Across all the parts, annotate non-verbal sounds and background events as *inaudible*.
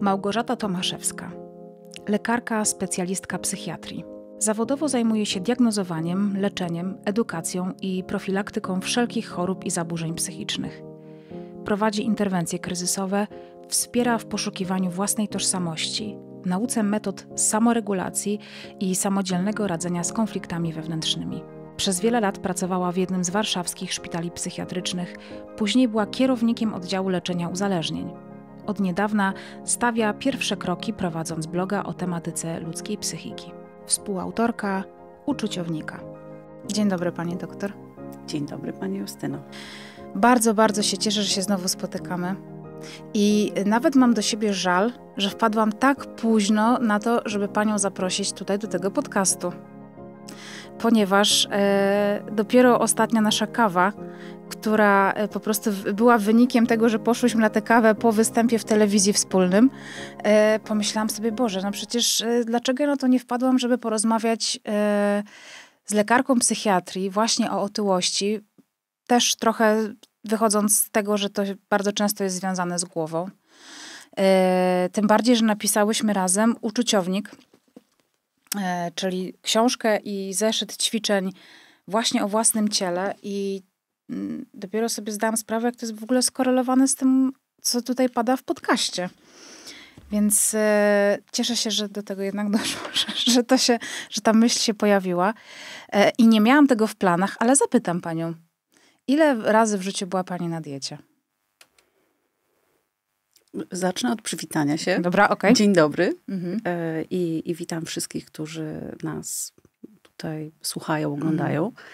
Małgorzata Tomaszewska, lekarka, specjalistka psychiatrii. Zawodowo zajmuje się diagnozowaniem, leczeniem, edukacją i profilaktyką wszelkich chorób i zaburzeń psychicznych. Prowadzi interwencje kryzysowe, wspiera w poszukiwaniu własnej tożsamości, nauce metod samoregulacji i samodzielnego radzenia z konfliktami wewnętrznymi. Przez wiele lat pracowała w jednym z warszawskich szpitali psychiatrycznych, później była kierownikiem oddziału leczenia uzależnień. Od niedawna stawia pierwsze kroki prowadząc bloga o tematyce ludzkiej psychiki. Współautorka uczuciownika. Dzień dobry, pani doktor. Dzień dobry, pani Justyno. Bardzo, bardzo się cieszę, że się znowu spotykamy. I nawet mam do siebie żal, że wpadłam tak późno na to, żeby panią zaprosić tutaj do tego podcastu. Ponieważ e, dopiero ostatnia nasza kawa która e, po prostu była wynikiem tego, że poszłyśmy na tę kawę po występie w telewizji wspólnym, e, pomyślałam sobie, Boże, no przecież e, dlaczego no to nie wpadłam, żeby porozmawiać z lekarką psychiatrii właśnie o otyłości, też trochę wychodząc z tego, że to bardzo często jest związane z głową. Tym bardziej, że napisałyśmy razem uczuciownik, czyli książkę i zeszyt ćwiczeń właśnie o własnym ciele i Mm, dopiero sobie zdałam sprawę, jak to jest w ogóle skorelowane z tym, co tutaj pada w podcaście. Więc e, cieszę się, że do tego jednak *laughs* doszło, że, że, to się, że ta myśl się pojawiła. E, I nie miałam tego w planach, ale zapytam panią, ile razy w życiu była pani na diecie? Zacznę od przywitania się. Dobra, okej. Okay. Dzień dobry mhm. e, i, i witam wszystkich, którzy nas tutaj słuchają, oglądają. Mhm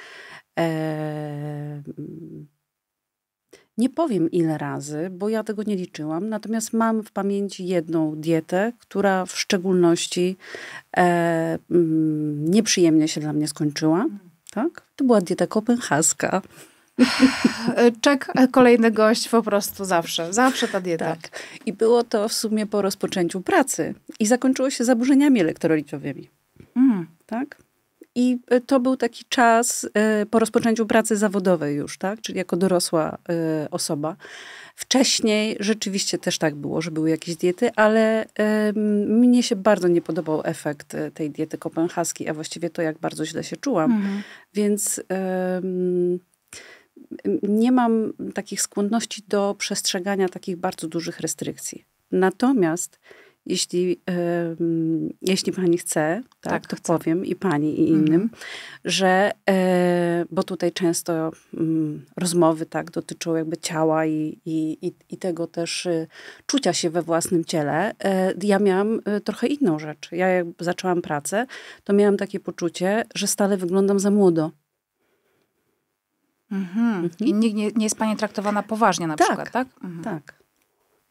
nie powiem ile razy, bo ja tego nie liczyłam, natomiast mam w pamięci jedną dietę, która w szczególności e, mm, nieprzyjemnie się dla mnie skończyła. Tak? To była dieta kopenhaska. *laughs* Czek, kolejny gość po prostu zawsze, zawsze ta dieta. Tak. I było to w sumie po rozpoczęciu pracy i zakończyło się zaburzeniami elektrolitowymi. Mm. Tak? I e, to był taki czas e, po rozpoczęciu pracy zawodowej już, tak? Czyli jako dorosła e, osoba. Wcześniej rzeczywiście też tak było, że były jakieś diety, ale mnie się bardzo nie podobał efekt tej diety kopenhaskiej, a właściwie to, jak bardzo źle się czułam. Mhm. Więc nie mam takich skłonności do przestrzegania takich bardzo dużych restrykcji. Natomiast jeśli, jeśli pani chce, tak, tak to chcę. powiem i pani i innym, mhm. że, e, bo tutaj często mm, rozmowy tak dotyczą jakby ciała i, i, i, i tego też y, czucia się we własnym ciele. E, ja miałam e, trochę inną rzecz. Ja jak zaczęłam pracę, to miałam takie poczucie, że stale wyglądam za młodo. Mhm. I mhm. nikt nie, nie jest pani traktowana poważnie na tak, przykład, tak? Mhm. Tak.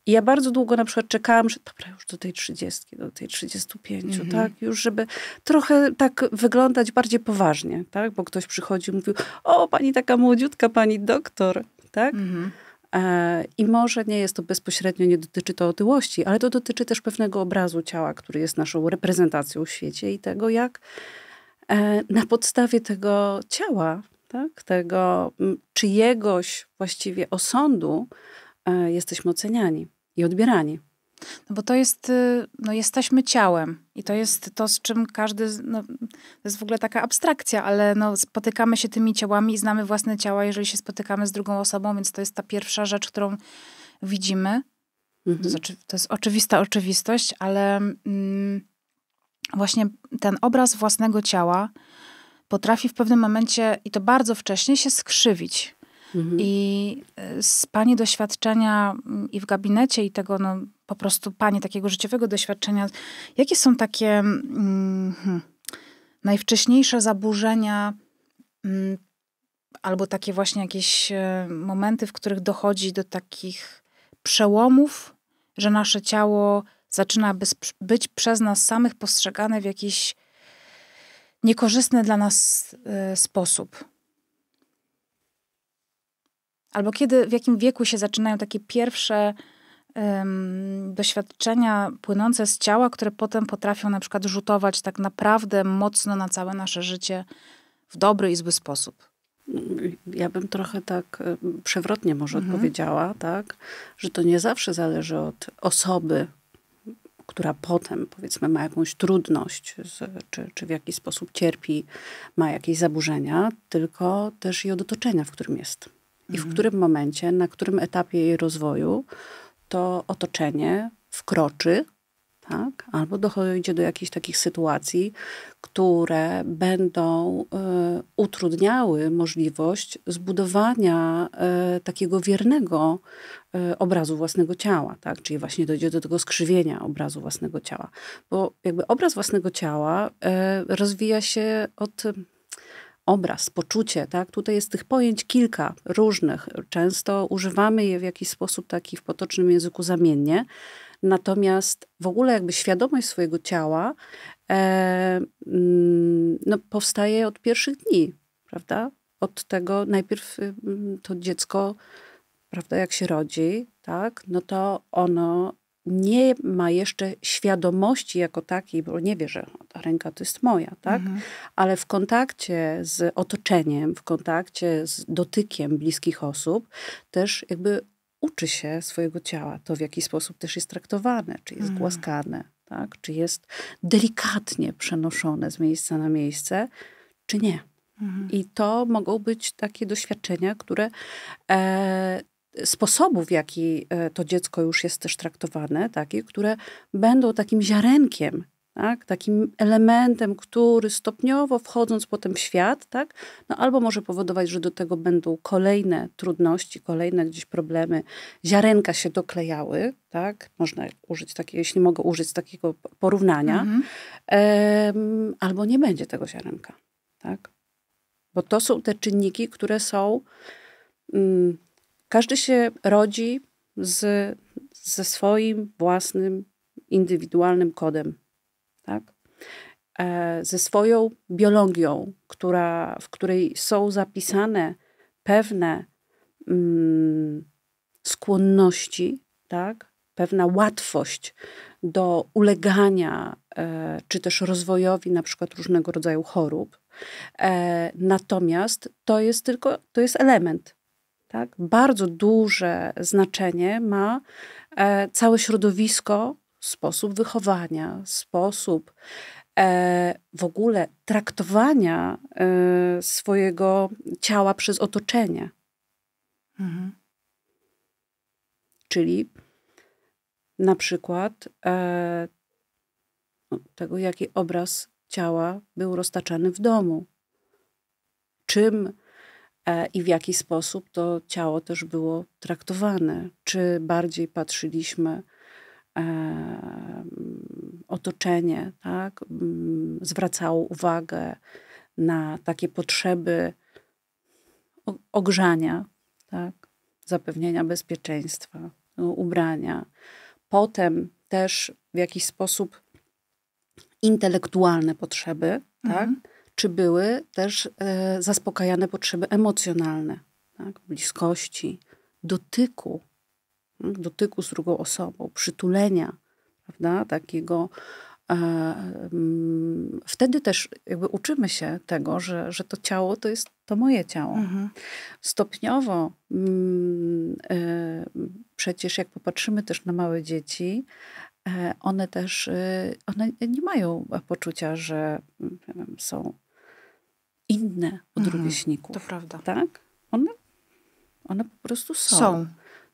I ja bardzo długo na przykład czekałam, że dobra, już do tej 30, do tej 35, mhm. tak? Już, żeby trochę tak wyglądać bardziej poważnie, tak? Bo ktoś przychodzi i mówił, o, pani taka młodziutka, pani doktor, tak? Mhm. E, I może nie jest to bezpośrednio, nie dotyczy to otyłości, ale to dotyczy też pewnego obrazu ciała, który jest naszą reprezentacją w świecie i tego, jak e, na podstawie tego ciała, tak, tego czyjegoś właściwie osądu e, jesteśmy oceniani i odbierani. No bo to jest, y, no jesteśmy ciałem i to jest to, z czym każdy, no, to jest w ogóle taka abstrakcja, ale no, spotykamy się tymi ciałami i znamy własne ciała, jeżeli się spotykamy z drugą osobą, więc to jest ta pierwsza rzecz, którą widzimy. Mhm. To, znaczy, jest, to, jest, oczywista oczywistość, ale mm, właśnie ten obraz własnego ciała potrafi w pewnym momencie, i to bardzo wcześnie, się skrzywić. Mhm. I e, z Pani doświadczenia mm, i w gabinecie, i tego no, po prostu Pani takiego życiowego doświadczenia, jakie są takie mm, najwcześniejsze zaburzenia mm, albo takie właśnie jakieś e, momenty, w których dochodzi do takich przełomów, że nasze ciało zaczyna być przez nas samych postrzegane w jakiś niekorzystny dla nas e, sposób. Albo kiedy, w jakim wieku się zaczynają takie pierwsze um, doświadczenia płynące z ciała, które potem potrafią na przykład rzutować tak naprawdę mocno na całe nasze życie w dobry i zły sposób. Ja bym trochę tak przewrotnie może mhm. odpowiedziała, tak? że to nie zawsze zależy od osoby, która potem, powiedzmy, ma jakąś trudność, z, czy, czy w jakiś sposób cierpi, ma jakieś zaburzenia, tylko też i od otoczenia, w którym jest i w mhm. którym momencie, na którym etapie jej rozwoju to otoczenie wkroczy, tak? albo dochodzi do jakichś takich sytuacji, które będą y, utrudniały możliwość zbudowania y, takiego wiernego y, obrazu własnego ciała, tak? czyli właśnie dojdzie do tego skrzywienia obrazu własnego ciała. Bo jakby obraz własnego ciała rozwija się od obraz, poczucie, tak? Tutaj jest tych pojęć kilka różnych. Często używamy je w jakiś sposób taki w potocznym języku zamiennie. Natomiast w ogóle jakby świadomość swojego ciała e, mm, no, powstaje od pierwszych dni, prawda? Od tego najpierw y, mm, to dziecko, prawda, jak się rodzi, tak? No to ono nie ma jeszcze świadomości jako takiej, bo nie wie, że ta ręka to jest moja, tak? Mhm. Ale w kontakcie z otoczeniem, w kontakcie z dotykiem bliskich osób, też jakby uczy się swojego ciała, to w jaki sposób też jest traktowane, czy jest mhm. głaskane, tak? Czy jest delikatnie przenoszone z miejsca na miejsce, czy nie. Mhm. I to mogą być takie doświadczenia, które e, sposobów, w jaki e, to dziecko już jest też traktowane, takie, które będą takim ziarenkiem, tak, takim elementem, który stopniowo wchodząc potem w świat, tak, no albo może powodować, że do tego będą kolejne trudności, kolejne gdzieś problemy, ziarenka się doklejały, tak, można użyć takie, jeśli mogę użyć takiego porównania, mhm. um, albo nie będzie tego ziarenka, tak, bo to są te czynniki, które są mm, każdy się rodzi z, ze swoim własnym, indywidualnym kodem, tak? E, ze swoją biologią, która, w której są zapisane pewne mm, skłonności, tak? pewna łatwość do ulegania e, czy też rozwojowi na przykład różnego rodzaju chorób. E, natomiast to jest tylko, to jest element. Tak? Bardzo duże znaczenie ma e, całe środowisko, sposób wychowania, sposób e, w ogóle traktowania e, swojego ciała przez otoczenie. Mhm. Czyli na przykład no, tego, jaki obraz ciała był roztaczany w domu. Czym E, i w jaki sposób to ciało też było traktowane. Czy bardziej patrzyliśmy e, mm, otoczenie, tak? Mm, zwracało uwagę na takie potrzeby ogrzania, tak? zapewnienia bezpieczeństwa, ubrania. Potem też w jakiś sposób intelektualne potrzeby, tak? mhm. tak? czy były też e, zaspokajane potrzeby emocjonalne, tak? bliskości, dotyku, tak? dotyku z drugą osobą, przytulenia, prawda? Takiego. E, mm, wtedy też jakby uczymy się tego, że, że to ciało to jest to moje ciało. Mhm. Stopniowo mm, e, przecież jak popatrzymy też na małe dzieci, one też one nie mają poczucia, że są inne od mhm, rówieśników. To prawda. Tak? One, one po prostu są. są.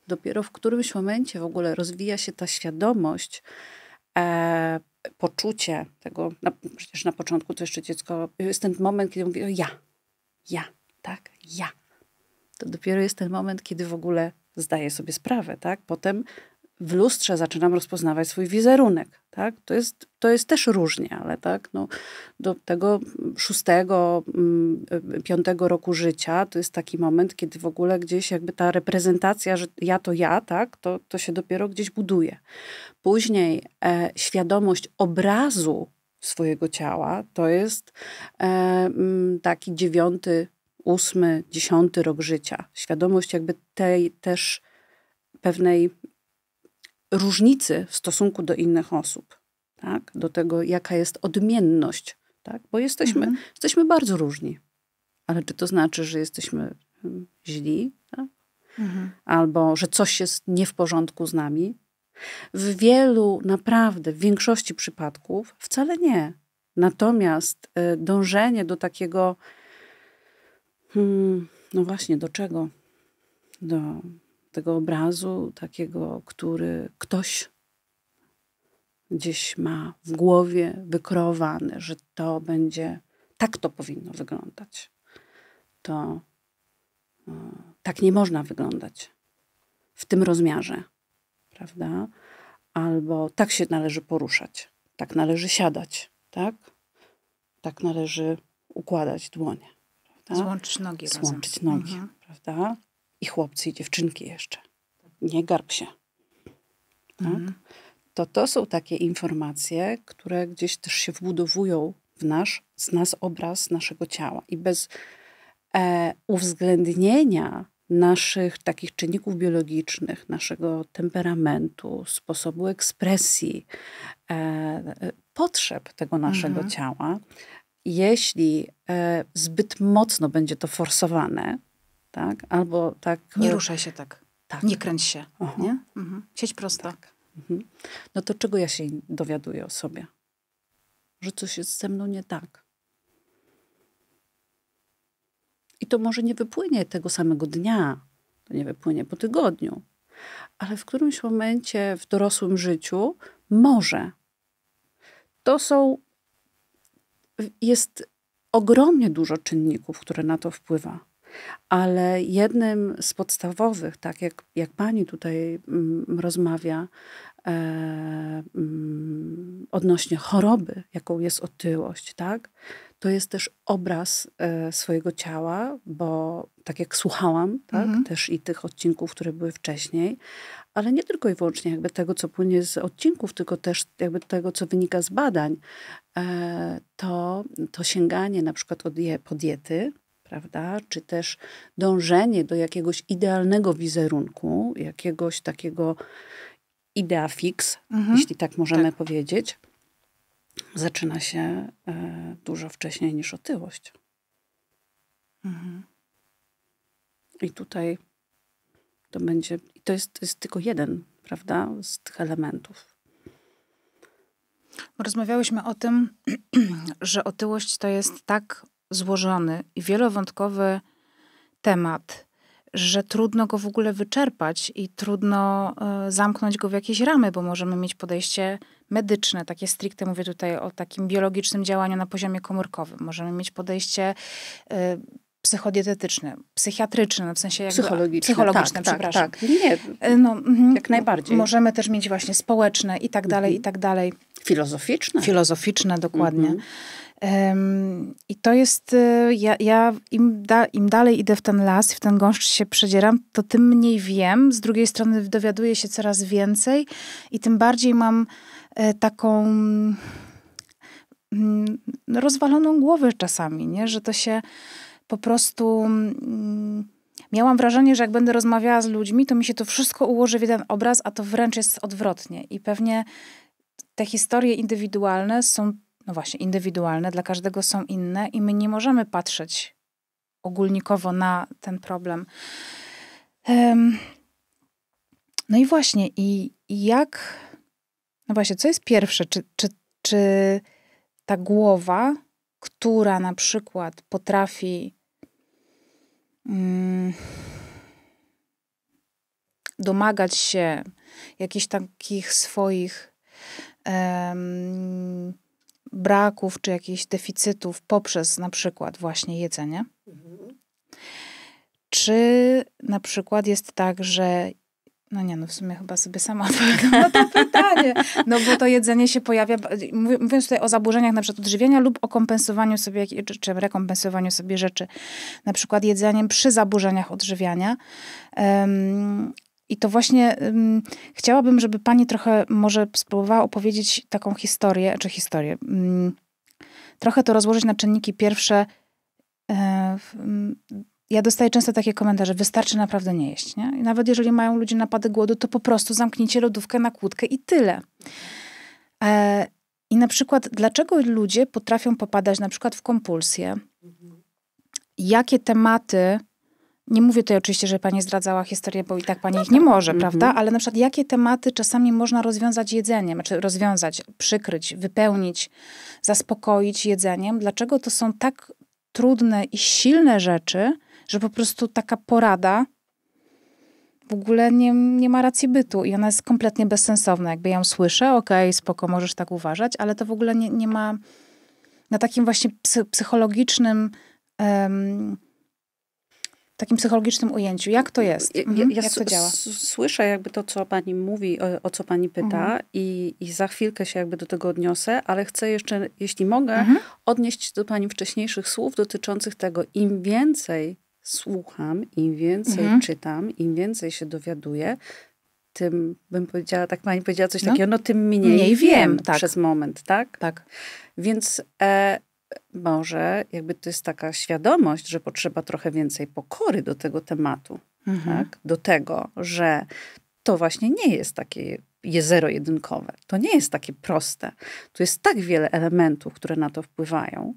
Dopiero w którymś momencie w ogóle rozwija się ta świadomość, e, poczucie tego, na, przecież na początku to jeszcze dziecko, jest ten moment, kiedy mówi ja, ja, tak, ja. To dopiero jest ten moment, kiedy w ogóle zdaje sobie sprawę, tak? Potem w lustrze zaczynam rozpoznawać swój wizerunek. Tak? To, jest, to jest też różnie, ale tak, no, do tego szóstego, mm, piątego roku życia to jest taki moment, kiedy w ogóle gdzieś jakby ta reprezentacja, że ja to ja, tak, to, to się dopiero gdzieś buduje. Później e, świadomość obrazu swojego ciała to jest e, mm, taki dziewiąty, ósmy, dziesiąty rok życia. Świadomość jakby tej też pewnej różnicy w stosunku do innych osób, tak? do tego, jaka jest odmienność, tak? bo jesteśmy, mhm. jesteśmy bardzo różni. Ale czy to znaczy, że jesteśmy hmm, źli, tak? mhm. albo że coś jest nie w porządku z nami? W wielu, naprawdę, w większości przypadków wcale nie. Natomiast y, dążenie do takiego, hmm, no właśnie, do czego? Do tego obrazu, takiego, który ktoś gdzieś ma w głowie wykrowany, że to będzie, tak to powinno wyglądać. To e, tak nie można wyglądać w tym rozmiarze, prawda? Albo tak się należy poruszać, tak należy siadać, tak? Tak należy układać dłonie. Prawda? Złączyć nogi Złączyć razem. nogi, mhm. prawda? i chłopcy, i dziewczynki jeszcze. Nie garb się. Tak? Mhm. To to są takie informacje, które gdzieś też się wbudowują w nasz, z nas obraz naszego ciała. I bez e, uwzględnienia naszych takich czynników biologicznych, naszego temperamentu, sposobu ekspresji, e, e potrzeb tego naszego mhm. ciała, jeśli e, zbyt mocno będzie to forsowane, tak? Albo tak... Nie e, ruszaj się tak. tak. Nie kręć się, nie? Mhm. Siedź prosto. Tak. Mhm. No to czego ja się dowiaduję o sobie? Że coś jest ze mną nie tak. I to może nie wypłynie tego samego dnia, to nie wypłynie po tygodniu, ale w którymś momencie w dorosłym życiu może. To są, jest ogromnie dużo czynników, które na to wpływa ale jednym z podstawowych, tak jak, jak pani tutaj mm, rozmawia e, mm, odnośnie choroby, jaką jest otyłość, tak, to jest też obraz e, swojego ciała, bo tak jak słuchałam, tak, mhm. też i tych odcinków, które były wcześniej, ale nie tylko i wyłącznie jakby tego, co płynie z odcinków, tylko też jakby tego, co wynika z badań, e, to, to sięganie na przykład od je, po diety, prawda? Czy też dążenie do jakiegoś idealnego wizerunku, jakiegoś takiego idea fix, mhm. jeśli tak możemy tak. powiedzieć, zaczyna się e, dużo wcześniej niż otyłość. Mhm. I tutaj to będzie, i to jest, to jest tylko jeden, prawda, z tych elementów. Rozmawiałyśmy o tym, *clears throat* że otyłość to jest tak złożony i wielowątkowy temat, że trudno go w ogóle wyczerpać i trudno e, zamknąć go w jakieś ramy, bo możemy mieć podejście medyczne, takie stricte mówię tutaj o takim biologicznym działaniu na poziomie komórkowym. Możemy mieć podejście e, psychodietetyczne, psychiatryczne, w sensie jakby, psychologiczne, psychologiczne tak, tak przepraszam. Tak, tak. Nie, e, no, mhm, jak najbardziej. Możemy też mieć właśnie społeczne i tak dalej, mhm. i tak dalej. Filozoficzne. Filozoficzne, dokładnie. Mhm. I to jest, y, ja, ja im, da, im, dalej idę w ten las, w ten gąszcz się przedzieram, to tym mniej wiem. Z drugiej strony dowiaduję się coraz więcej i tym bardziej mam e, taką mm, no, rozwaloną głowę czasami, nie? że to się po prostu. Mm, miałam wrażenie, że jak będę rozmawiała z ludźmi, to mi się to wszystko ułoży w jeden obraz, a to wręcz jest odwrotnie. I pewnie te historie indywidualne są no właśnie, indywidualne, dla każdego są inne i my nie możemy patrzeć ogólnikowo na ten problem. no i właśnie, i, i jak, no właśnie, co jest pierwsze? Czy, czy, czy ta głowa, która na przykład potrafi um, domagać się jakichś takich swoich um, braków czy jakichś deficytów poprzez na przykład właśnie jedzenie? Mhm. Czy na przykład jest tak, że no nie, no w sumie chyba sobie sama *laughs* odpowiadam na to pytanie. No bo to jedzenie się pojawia, mówiąc tutaj o zaburzeniach na przykład odżywienia lub o kompensowaniu sobie, czy, czy rekompensowaniu sobie rzeczy, na przykład jedzeniem przy zaburzeniach odżywiania. Um, i to właśnie um, chciałabym, żeby pani trochę może spróbowała opowiedzieć taką historię, czy historię. Um, trochę to rozłożyć na czynniki pierwsze. Um, ja dostaję często takie komentarze, wystarczy naprawdę nie jeść. Nie? I nawet jeżeli mają ludzie napady głodu, to po prostu zamknijcie lodówkę na kłódkę i tyle. E, I na przykład, dlaczego ludzie potrafią popadać na przykład w kompulsję? Mhm. Jakie tematy nie mówię tutaj oczywiście, że pani zdradzała historię, bo i tak pani no ich tak. nie może, mhm. prawda? Ale na przykład jakie tematy czasami można rozwiązać jedzeniem, czy znaczy rozwiązać, przykryć, wypełnić, zaspokoić jedzeniem? Dlaczego to są tak trudne i silne rzeczy, że po prostu taka porada w ogóle nie, nie ma racji bytu i ona jest kompletnie bezsensowna. Jakby ją słyszę, okej, okay, spoko, możesz tak uważać, ale to w ogóle nie, nie ma na takim właśnie psychologicznym um, takim psychologicznym ujęciu. Jak to jest? Mhm. Ja, ja Jak to działa? Słyszę jakby to, co pani mówi, o, o co pani pyta mhm. i, i za chwilkę się jakby do tego odniosę, ale chcę jeszcze, jeśli mogę, mhm. odnieść do pani wcześniejszych słów dotyczących tego, im więcej słucham, im więcej mhm. czytam, im więcej się dowiaduję, tym bym powiedziała, tak pani powiedziała coś no. takiego, no tym mniej, mniej wiem tak. przez moment, tak? Tak. Więc e, może jakby to jest taka świadomość, że potrzeba trochę więcej pokory do tego tematu, mhm. tak? do tego, że to właśnie nie jest takie zero-jedynkowe. To nie jest takie proste. Tu jest tak wiele elementów, które na to wpływają,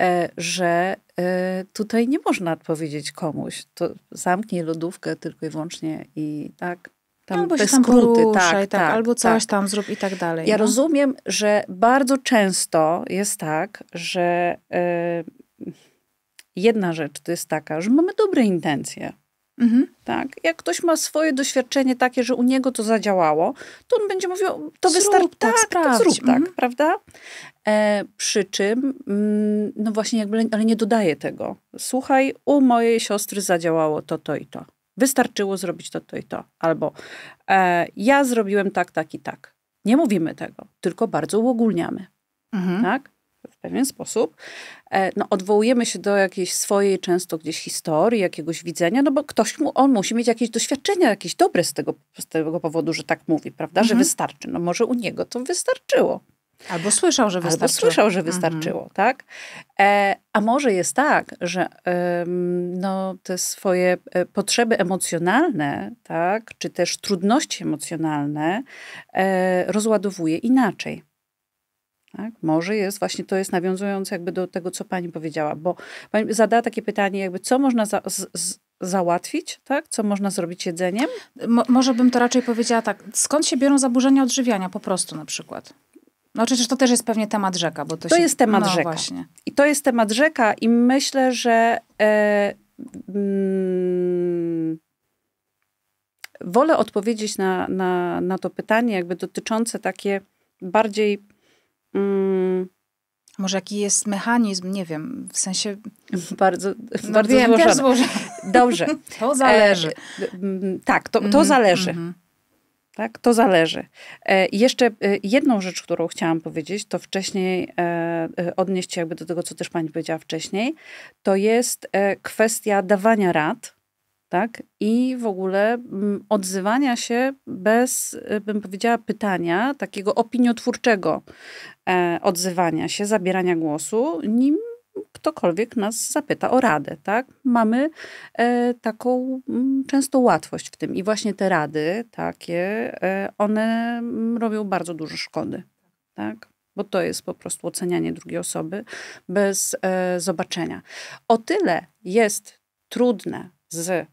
e, że e, tutaj nie można odpowiedzieć komuś, to zamknij lodówkę tylko i wyłącznie i tak tam albo jest się tam skróty, poruszaj, tak, tak, tak, albo coś tak. tam zrób i tak dalej. Ja no? rozumiem, że bardzo często jest tak, że yy, jedna rzecz to jest taka, że mamy dobre intencje. Mhm. Tak? Jak ktoś ma swoje doświadczenie takie, że u niego to zadziałało, to on będzie mówił, to wystarczy, tak, tak, tak, zrób mhm. tak, prawda? E, przy czym, mm, no właśnie jakby, ale nie dodaję tego. Słuchaj, u mojej siostry zadziałało to, to i to. Wystarczyło zrobić to, to i to. Albo e, ja zrobiłem tak, tak i tak. Nie mówimy tego, tylko bardzo uogólniamy. Mhm. Tak? w pewien sposób, e, no, odwołujemy się do jakiejś swojej często gdzieś historii, jakiegoś widzenia, no bo ktoś mu, on musi mieć jakieś doświadczenia, jakieś dobre z tego, z tego powodu, że tak mówi, prawda, że mhm. wystarczy. No może u niego to wystarczyło. Albo słyszał, że wystarczyło. Albo słyszał, że mhm. wystarczyło, mhm. tak? E, a może jest tak, że e, no, te swoje e, potrzeby emocjonalne, tak, czy też trudności emocjonalne e, rozładowuje inaczej. Tak? Może jest, właśnie to jest nawiązujące jakby do tego, co pani powiedziała, bo pani zadała takie pytanie, jakby co można za, z, z, załatwić, tak? Co można zrobić jedzeniem? Mo, może bym to raczej powiedziała tak, skąd się biorą zaburzenia odżywiania po prostu na przykład? No przecież to też jest pewnie temat rzeka, bo to, to się... jest temat no, rzeka. Właśnie. I to jest temat rzeka i myślę, że e, mm, wolę odpowiedzieć na, na, na to pytanie jakby dotyczące takie bardziej mm, może jaki jest mechanizm, nie wiem, w sensie... *laughs* Bardzo, no bardzo wiem, złożone. Dobrze. *laughs* to zależy. E, tak, to, to mm -hmm, zależy. Mm -hmm. Tak? To zależy. E, jeszcze e, jedną rzecz, którą chciałam powiedzieć, to wcześniej e, odnieść się jakby do tego, co też pani powiedziała wcześniej, to jest kwestia dawania rad, tak? I w ogóle odzywania się bez, bym powiedziała, pytania, takiego opiniotwórczego odzywania się, zabierania głosu, nim ktokolwiek nas zapyta o radę, tak? Mamy e, taką m, mm, często łatwość w tym i właśnie te rady takie, e, one mm, robią bardzo dużo szkody, tak? Bo to jest po prostu ocenianie drugiej osoby bez e, zobaczenia. O tyle jest trudne z,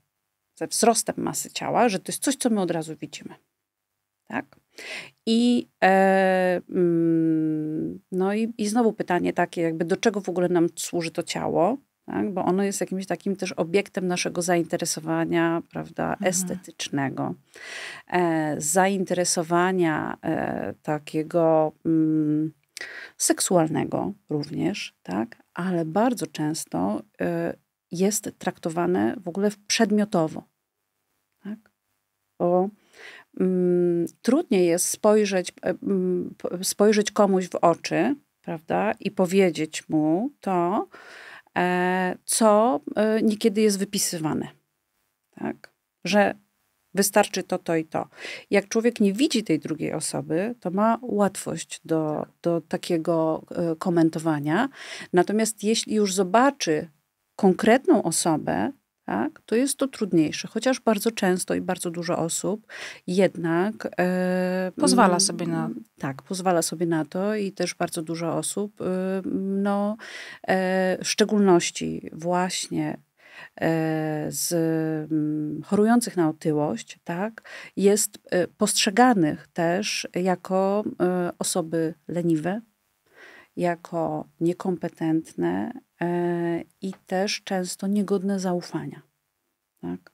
ze wzrostem masy ciała, że to jest coś, co my od razu widzimy. Tak? I, e, mm, no i, i znowu pytanie takie, jakby do czego w ogóle nam służy to ciało, tak? bo ono jest jakimś takim też obiektem naszego zainteresowania prawda, mhm. estetycznego, e, zainteresowania e, takiego mm, seksualnego również, tak? ale bardzo często e, jest traktowane w ogóle przedmiotowo. Tak? Bo Mm, trudniej jest spojrzeć, e, mm, spojrzeć komuś w oczy, prawda, i powiedzieć mu to, e, co e, niekiedy jest wypisywane. Tak? Że wystarczy to, to i to. Jak człowiek nie widzi tej drugiej osoby, to ma łatwość do, tak. do takiego komentowania. Natomiast jeśli już zobaczy konkretną osobę, tak, to jest to trudniejsze. Chociaż bardzo często i bardzo dużo osób jednak e, pozwala mm, sobie na. Tak, pozwala sobie na to i też bardzo dużo osób, e, no, e, w szczególności właśnie e, z mm, chorujących na otyłość, tak, jest e, postrzeganych też jako e, osoby leniwe, jako niekompetentne e, i też często niegodne zaufania. Tak?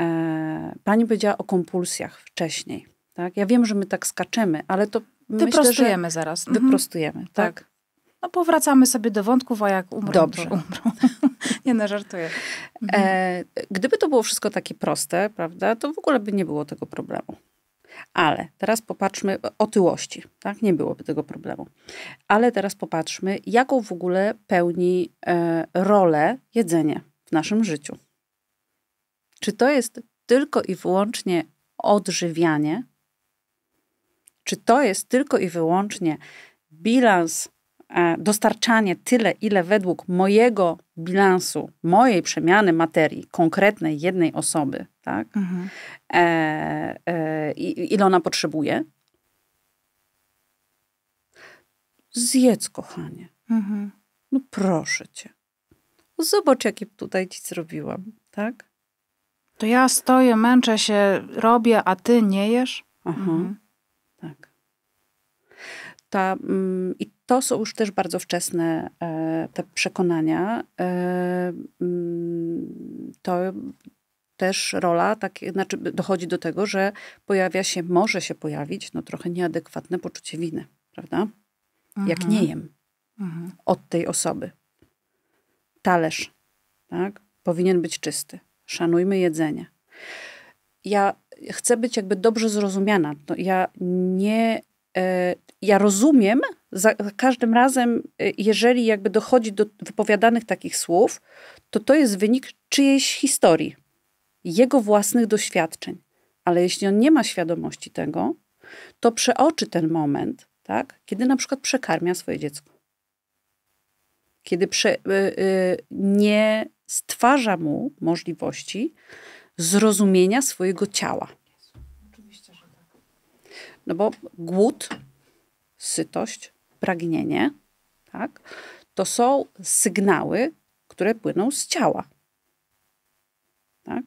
E, pani powiedziała o kompulsjach wcześniej. Tak? Ja wiem, że my tak skaczemy, ale to Wyprostujemy myślę, zaraz. Mhm. Wyprostujemy, tak. tak. No powracamy sobie do wątków, a jak umrą, Dobrze. to umrą. *laughs* nie no, żartuję. Mhm. E, gdyby to było wszystko takie proste, prawda, to w ogóle by nie było tego problemu. Ale teraz popatrzmy, e, otyłości, tak? Nie byłoby tego problemu. Ale teraz popatrzmy, jaką w ogóle pełni e, rolę jedzenie w naszym życiu. Czy to jest tylko i wyłącznie odżywianie? Czy to jest tylko i wyłącznie bilans, e, dostarczanie tyle, ile według mojego bilansu, mojej przemiany materii, konkretnej jednej osoby tak? Mhm. E, e, ile ona potrzebuje? Zjedz, kochanie. Mhm. No proszę cię. Zobacz, jakie tutaj ci zrobiłam, tak? To ja stoję, męczę się, robię, a ty nie jesz? Aha, mhm. tak. Ta, mm, I to są już też bardzo wczesne e, te przekonania. E, mm, to też rola, tak, znaczy dochodzi do tego, że pojawia się, może się pojawić no, trochę nieadekwatne poczucie winy, prawda? Mhm. Jak nie jem mhm. od tej osoby. Talerz, tak? Powinien być czysty. Szanujmy jedzenie. Ja chcę być jakby dobrze zrozumiana. No, ja nie e, ja rozumiem za każdym razem, e, jeżeli jakby dochodzi do wypowiadanych takich słów, to to jest wynik czyjejś historii jego własnych doświadczeń. Ale jeśli on nie ma świadomości tego, to przeoczy ten moment, tak, kiedy na przykład przekarmia swoje dziecko. Kiedy prze, y, y, nie stwarza mu możliwości zrozumienia swojego ciała. Oczywiście, że tak. No bo głód, sytość, pragnienie, tak, to są sygnały, które płyną z ciała. Tak?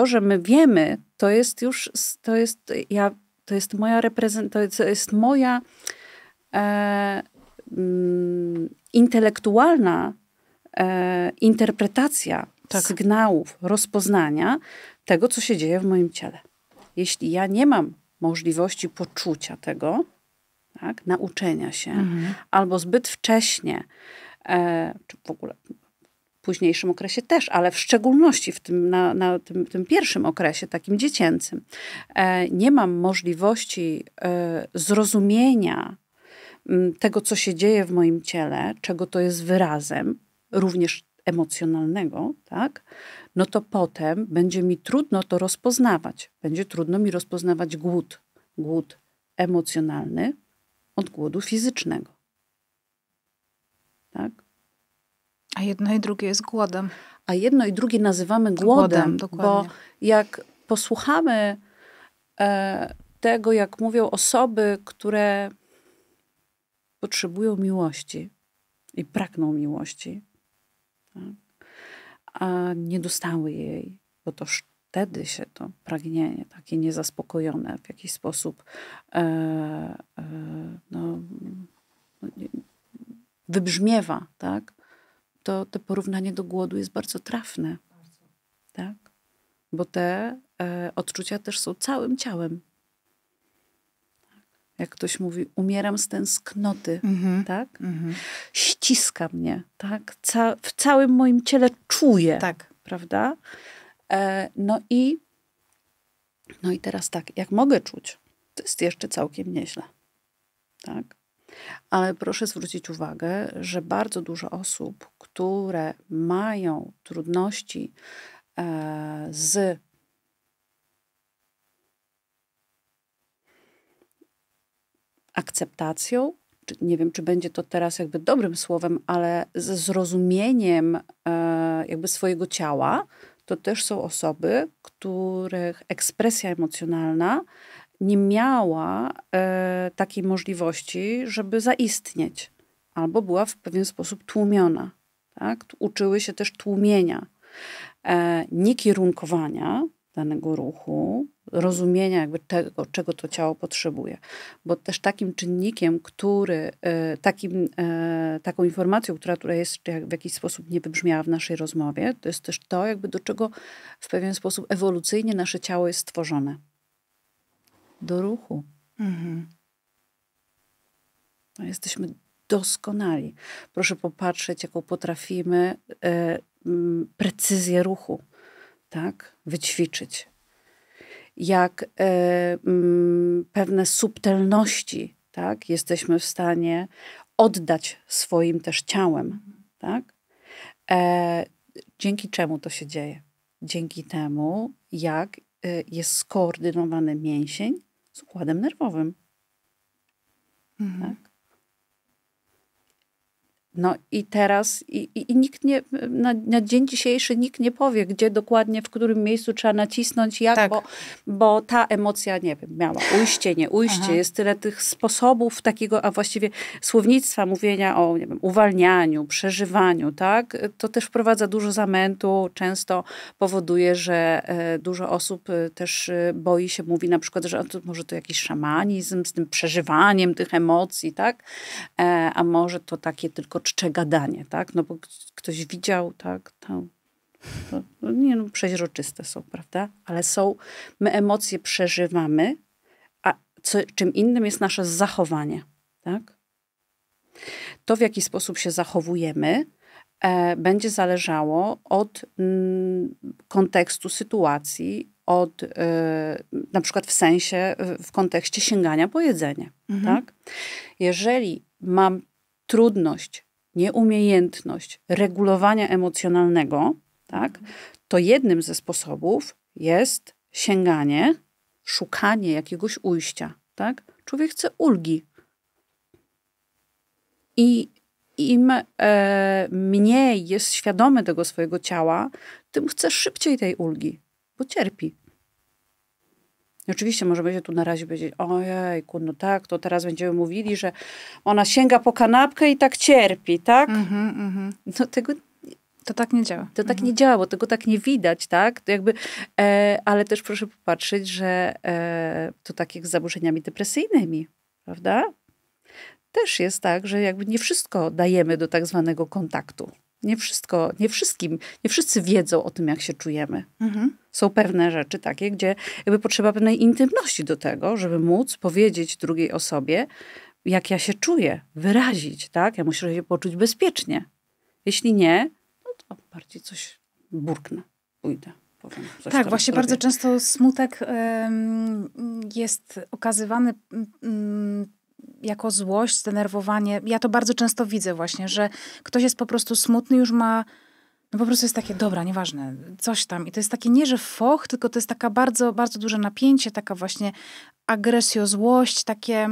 to, że my wiemy, to jest już, to jest, ja, to jest moja reprezentacja, to jest moja e, m, mm, intelektualna e, interpretacja tak. sygnałów, rozpoznania tego, co się dzieje w moim ciele. Jeśli ja nie mam możliwości poczucia tego, tak, nauczenia się, mhm. albo zbyt wcześnie, e, czy w ogóle późniejszym okresie też, ale w szczególności w tym, na, na tym, tym pierwszym okresie, takim dziecięcym, e, nie mam możliwości e, zrozumienia tego, co się dzieje w moim ciele, czego to jest wyrazem, również emocjonalnego, tak, no to potem będzie mi trudno to rozpoznawać. Będzie trudno mi rozpoznawać głód. Głód emocjonalny od głodu fizycznego. Tak? A jedno i drugie jest głodem. A jedno i drugie nazywamy głodem, głodem bo jak posłuchamy e, tego, jak mówią osoby, które potrzebują miłości i pragną miłości, tak? a nie dostały jej, bo to wtedy się to pragnienie takie niezaspokojone w jakiś sposób e, e, no, no wybrzmiewa, tak? to, to porównanie do głodu jest bardzo trafne. Tak? Bo te e, odczucia też są całym ciałem. Tak? Jak ktoś mówi, umieram z tęsknoty, mm -hmm. tak? Mm -hmm. Ściska mnie, tak? Ca w całym moim ciele czuję, tak. prawda? E, no i no i teraz tak, jak mogę czuć, to jest jeszcze całkiem nieźle, tak? Ale proszę zwrócić uwagę, że bardzo dużo osób, które mają trudności e, z akceptacją, nie wiem, czy będzie to teraz jakby dobrym słowem, ale ze zrozumieniem e, jakby swojego ciała, to też są osoby, których ekspresja emocjonalna nie miała e, takiej możliwości, żeby zaistnieć, albo była w pewien sposób tłumiona. Tak? Uczyły się też tłumienia, e, nie kierunkowania danego ruchu, rozumienia jakby tego, czego to ciało potrzebuje. Bo też takim czynnikiem, który, e, takim, e, taką informacją, która tutaj jest w jakiś sposób nie wybrzmiała w naszej rozmowie, to jest też to, jakby do czego w pewien sposób ewolucyjnie nasze ciało jest stworzone do ruchu. Mhm. No, jesteśmy doskonali. Proszę popatrzeć, jaką potrafimy e, mm, precyzję ruchu tak, wyćwiczyć. Jak e, m, mm, pewne subtelności tak, jesteśmy w stanie oddać swoim też ciałem. Tak? E, dzięki czemu to się dzieje? Dzięki temu, jak e, jest skoordynowany mięsień z układem nerwowym. Mhm. Tak? No i teraz, i, i, i nikt nie, na, na, dzień dzisiejszy nikt nie powie, gdzie dokładnie, w którym miejscu trzeba nacisnąć, jak, tak. bo, bo ta emocja, nie wiem, miała ujście, nie ujście. Aha. Jest tyle tych sposobów takiego, a właściwie słownictwa mówienia o, nie wiem, uwalnianiu, przeżywaniu, tak? To też wprowadza dużo zamętu, często powoduje, że e, dużo osób e, też e, boi się, mówi na przykład, że to może to jakiś szamanizm z tym przeżywaniem tych emocji, tak? A może to takie tylko uczcze gadanie, tak? No bo ktoś widział, tak? Tam, no, nie no, przeźroczyste są, prawda? Ale są, my emocje przeżywamy, a co, czym innym jest nasze zachowanie, tak? To, w jaki sposób się zachowujemy, e, będzie zależało od m, mm, kontekstu sytuacji, od y, na przykład w sensie, w kontekście sięgania po jedzenie, mhm. tak? Jeżeli mam trudność nieumiejętność regulowania emocjonalnego, tak, to jednym ze sposobów jest sięganie, szukanie jakiegoś ujścia. Tak? Człowiek chce ulgi. I im e, mniej jest świadomy tego swojego ciała, tym chce szybciej tej ulgi, bo cierpi. I oczywiście możemy się tu na razie powiedzieć, ojejku, no tak, to teraz będziemy mówili, że ona sięga po kanapkę i tak cierpi, tak? Mm-hmm, mm-hmm. No tego to tak nie działa. To tak mhm. nie działa, bo tego tak nie widać, tak? To jakby, e, ale też proszę popatrzeć, że e, to tak jak z zaburzeniami depresyjnymi, prawda? Też jest tak, że jakby nie wszystko dajemy do tak zwanego kontaktu. Nie wszystko, nie wszystkim, nie wszyscy wiedzą o tym, jak się czujemy. Mhm. Są pewne rzeczy takie, gdzie jakby potrzeba pewnej intymności do tego, żeby móc powiedzieć drugiej osobie, jak ja się czuję, wyrazić, tak? Ja muszę się poczuć bezpiecznie. Jeśli nie, no to bardziej coś burknę, pójdę. Tak, właśnie robię. bardzo często smutek jest okazywany mm, jako złość, zdenerwowanie. Ja to bardzo często widzę właśnie, że ktoś jest po prostu smutny, już ma no po prostu jest takie, dobra, nieważne, coś tam. I to jest takie nie, że foch, tylko to jest taka bardzo, bardzo duże napięcie, taka właśnie agresjo, złość, takie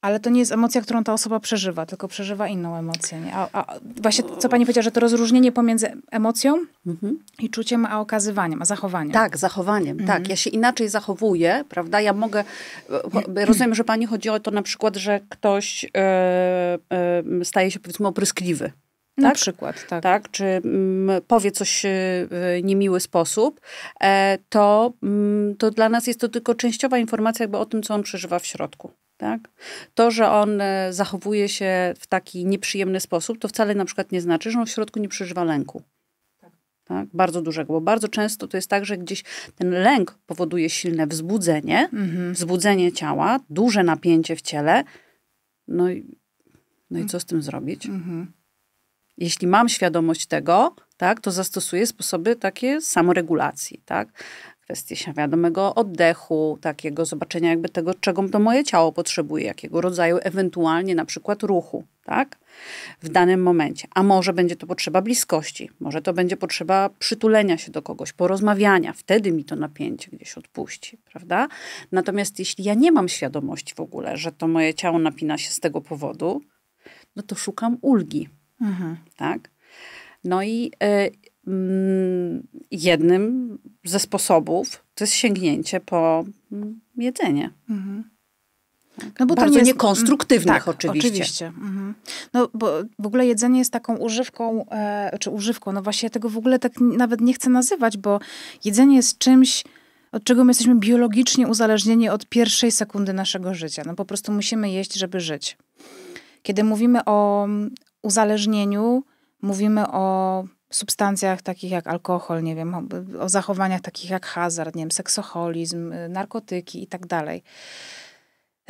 ale to nie jest emocja, którą ta osoba przeżywa, tylko przeżywa inną emocję. Nie? A, a właśnie, co pani powiedziała, że to rozróżnienie pomiędzy emocją mhm. i czuciem, a okazywaniem, a zachowaniem. Tak, zachowaniem, tak. mhm. tak. Ja się inaczej zachowuję, prawda? Ja mogę, e, e, rozumiem, że pani chodzi o to na przykład, że ktoś yy, yy, staje się powiedzmy opryskliwy, tak? Na przykład, tak. tak? Czy mm, powie coś w niemiły sposób, e, to, mm, to dla nas jest to tylko częściowa informacja jakby o tym, co on przeżywa w środku. Tak? To, że on e, zachowuje się w taki nieprzyjemny sposób, to wcale na przykład nie znaczy, że on w środku nie przeżywa lęku. Tak. tak. Bardzo dużego, bo bardzo często to jest tak, że gdzieś ten lęk powoduje silne wzbudzenie, mhm. wzbudzenie ciała, duże napięcie w ciele. No i, no i co z tym zrobić? Mhm. Jeśli mam świadomość tego, tak, to zastosuję sposoby takie samoregulacji, tak? kwestie świadomego oddechu, takiego zobaczenia jakby tego, czego to moje ciało potrzebuje, jakiego rodzaju ewentualnie na przykład ruchu, tak? W danym momencie. A może będzie to potrzeba bliskości, może to będzie potrzeba przytulenia się do kogoś, porozmawiania, wtedy mi to napięcie gdzieś odpuści, prawda? Natomiast jeśli ja nie mam świadomości w ogóle, że to moje ciało napina się z tego powodu, no to szukam ulgi, mhm. tak? No i y Mm, jednym ze sposobów to jest sięgnięcie po mm, jedzenie. Mhm. No bo Bardzo jest... niekonstruktywnych mm, tak, oczywiście. oczywiście. Mhm. No bo w ogóle jedzenie jest taką używką, e, czy używką, no właśnie ja tego w ogóle tak nawet nie chcę nazywać, bo jedzenie jest czymś, od czego my jesteśmy biologicznie uzależnieni od pierwszej sekundy naszego życia. No po prostu musimy jeść, żeby żyć. Kiedy mówimy o uzależnieniu, mówimy o substancjach takich jak alkohol, nie wiem, o, zachowaniach takich jak hazard, nie wiem, seksoholizm, y, narkotyki i tak dalej.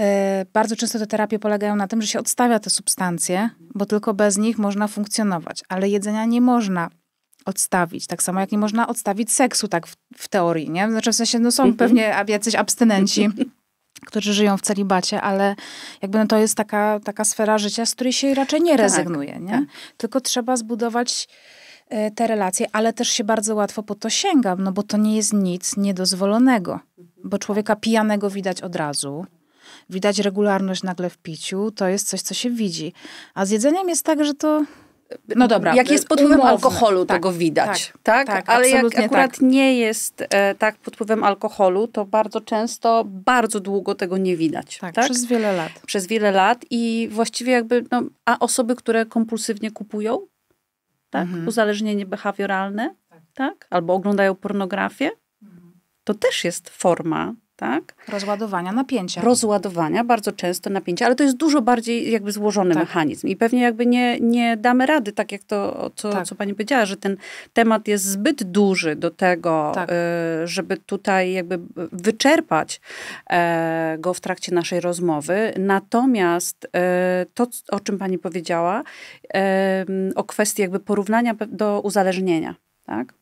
E, bardzo często te terapie polegają na tym, że się odstawia te substancje, bo tylko bez nich można funkcjonować, ale jedzenia nie można odstawić. Tak samo jak nie można odstawić seksu, tak w, w teorii, nie? Znaczy w sensie, no są mhm. pewnie jacyś abstynenci, *laughs* którzy żyją w celibacie, ale jakby no, to jest taka, taka sfera życia, z której się raczej nie tak, rezygnuje, nie? Tak. Tylko trzeba zbudować E, te relacje, ale też się bardzo łatwo po to sięga, no bo to nie jest nic niedozwolonego, bo tak. człowieka pijanego widać od razu. Widać regularność nagle w piciu, to jest coś, co się widzi. A z jedzeniem jest tak, że to no dobra. Jak jest pod wpływem alkoholu, tak, widać. Tak, tak? tak ale jak akurat tak. nie jest e, tak pod wpływem alkoholu, to bardzo często, bardzo długo tego nie widać. Tak, tak? przez wiele lat. Przez wiele lat i właściwie jakby, no, a osoby, które kompulsywnie kupują, tak? Mhm. Uzależnienie behawioralne, tak. tak? Albo oglądają pornografię. Mhm. To też jest forma tak? Rozładowania napięcia. Rozładowania, bardzo często napięcia, ale to jest dużo bardziej jakby złożony tak. mechanizm i pewnie jakby nie, nie damy rady, tak jak to, co, tak. co pani powiedziała, że ten temat jest zbyt duży do tego, tak. E, żeby tutaj jakby wyczerpać e, go w trakcie naszej rozmowy. Natomiast e, to, o czym pani powiedziała, o kwestii jakby porównania do uzależnienia, tak?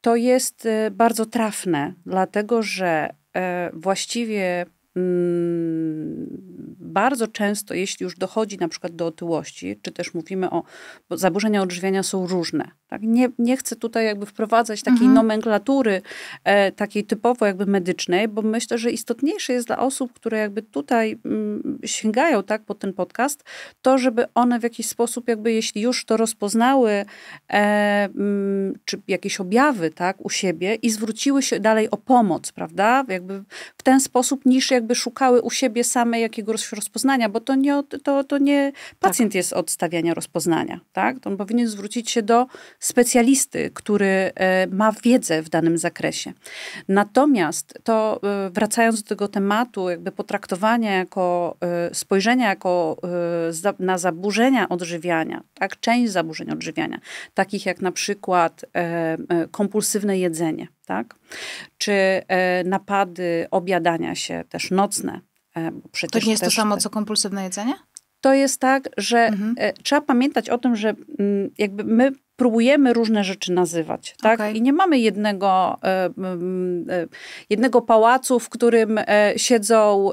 to jest y, bardzo trafne, dlatego że e, właściwie mm, bardzo często, jeśli już dochodzi na przykład do otyłości, czy też mówimy o, bo zaburzenia odżywiania są różne. Tak? Nie, nie chcę tutaj jakby wprowadzać takiej mhm. nomenklatury e, takiej typowo jakby medycznej, bo myślę, że istotniejsze jest dla osób, które jakby tutaj m, mm, sięgają tak pod ten podcast, to żeby one w jakiś sposób jakby jeśli już to rozpoznały e, m, mm, czy jakieś objawy tak u siebie i zwróciły się dalej o pomoc, prawda? Jakby w ten sposób niż jakby szukały u siebie same jakiegoś rozpoznania, bo to nie, to, to nie tak. pacjent tak. jest odstawiania rozpoznania, tak? To on powinien zwrócić się do specjalisty, który e, ma wiedzę w danym zakresie. Natomiast to e, wracając do tego tematu, jakby potraktowania jako e, spojrzenia jako na zaburzenia odżywiania, tak, część zaburzeń odżywiania, takich jak na przykład kompulsywne jedzenie, tak, czy napady obiadania się też nocne. Przecież to nie jest to samo, te... co kompulsywne jedzenie? to jest tak, że mhm. trzeba pamiętać o tym, że mm, jakby my próbujemy różne rzeczy nazywać, tak? Okay. I nie mamy jednego, e, e, jednego pałacu, w którym e, siedzą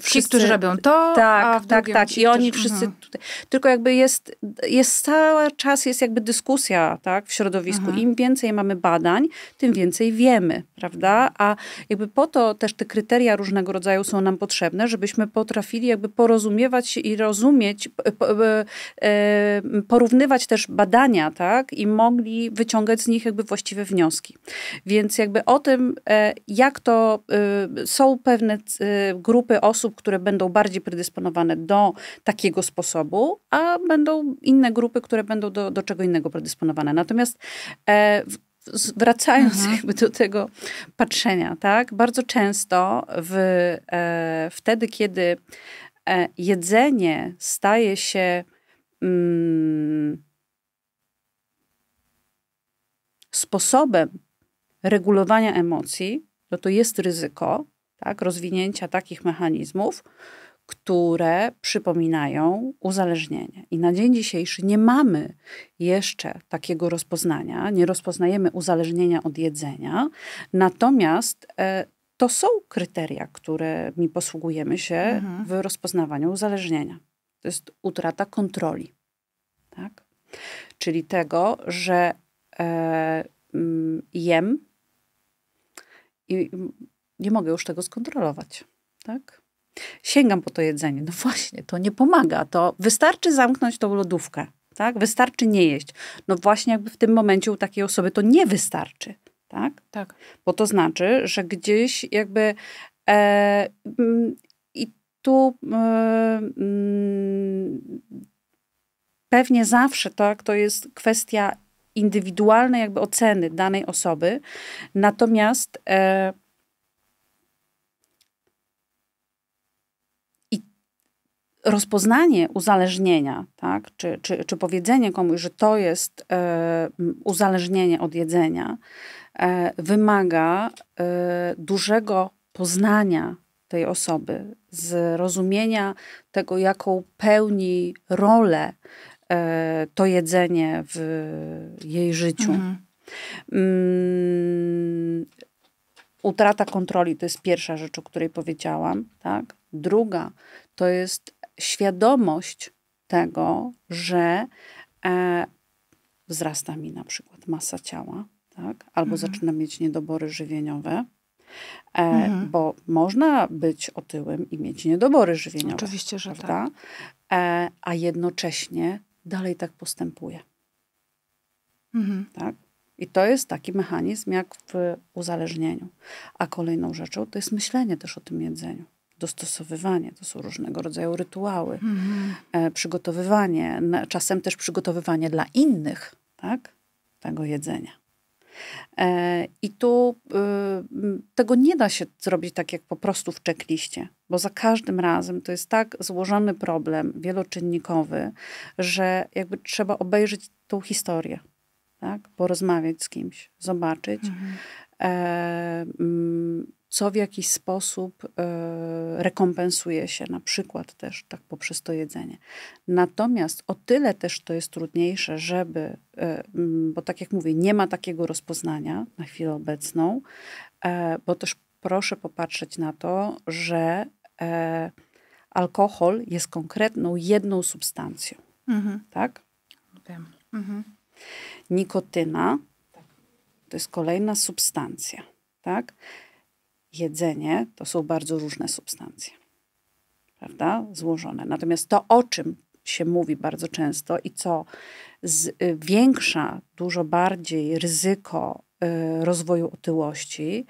wszyscy. Ci, którzy robią to, tak, tak, tak. Ci, I oni którzy... wszyscy mhm. tutaj. Tylko jakby jest, jest cały czas jest jakby dyskusja, tak, w środowisku. Mhm. Im więcej mamy badań, tym więcej wiemy, prawda? A jakby po to też te kryteria różnego rodzaju są nam potrzebne, żebyśmy potrafili jakby porozumiewać się i rozumieć, porównywać też badania, tak? I mogli wyciągać z nich jakby właściwe wnioski. Więc jakby o tym, e, jak to e, są pewne e, grupy osób, które będą bardziej predysponowane do takiego sposobu, a będą inne grupy, które będą do, do czego innego predysponowane. Natomiast wracając Aha. Mhm. jakby do tego patrzenia, tak? Bardzo często w, wtedy, kiedy jedzenie staje się mm, sposobem regulowania emocji, to no to jest ryzyko tak, rozwinięcia takich mechanizmów, które przypominają uzależnienie. I na dzień dzisiejszy nie mamy jeszcze takiego rozpoznania, nie rozpoznajemy uzależnienia od jedzenia, natomiast e, to są kryteria, którymi posługujemy się mhm. w rozpoznawaniu uzależnienia. To jest utrata kontroli. Tak? Czyli tego, że E, mm, jem i nie mogę już tego skontrolować. Tak? Sięgam po to jedzenie. No właśnie, to nie pomaga. To wystarczy zamknąć tą lodówkę. Tak? Wystarczy nie jeść. No właśnie jakby w tym momencie u takiej osoby to nie wystarczy. Tak? Tak. Bo to znaczy, że gdzieś jakby e, mm, i tu e, mm, pewnie zawsze tak, to jest kwestia indywidualne jakby oceny danej osoby. Natomiast e, i rozpoznanie uzależnienia, tak, czy, czy, czy powiedzenie komuś, że to jest e, uzależnienie od jedzenia, e, wymaga e, dużego poznania tej osoby, zrozumienia tego, jaką pełni rolę E, to jedzenie w jej życiu. Mhm. Mm, utrata kontroli to jest pierwsza rzecz, o której powiedziałam. Tak? Druga to jest świadomość tego, że e, wzrasta mi na przykład masa ciała, tak? albo mhm. zaczynam mieć niedobory żywieniowe. E, mhm. Bo można być otyłym i mieć niedobory żywieniowe. Oczywiście, że prawda? tak. E, a jednocześnie dalej tak postępuje. Mhm. Tak? I to jest taki mechanizm jak w uzależnieniu. A kolejną rzeczą to jest myślenie też o tym jedzeniu. Dostosowywanie, to są różnego rodzaju rytuały, mhm. e, przygotowywanie, czasem też przygotowywanie dla innych tak? tego jedzenia. E, I tu y, tego nie da się zrobić tak jak po prostu w czekliście, bo za każdym razem to jest tak złożony problem wieloczynnikowy, że jakby trzeba obejrzeć tą historię, tak? porozmawiać z kimś, zobaczyć. Mhm. E, co w jakiś sposób e, rekompensuje się, na przykład też tak poprzez to jedzenie. Natomiast o tyle też to jest trudniejsze, żeby, e, bo tak jak mówię, nie ma takiego rozpoznania na chwilę obecną, e, bo też proszę popatrzeć na to, że alkohol jest konkretną jedną substancją. Mhm. Tak? Wiem. Mhm. Nikotyna to jest kolejna substancja. Tak? jedzenie to są bardzo różne substancje, prawda? Złożone. Natomiast to, o czym się mówi bardzo często i co zwiększa y, dużo bardziej ryzyko y, rozwoju otyłości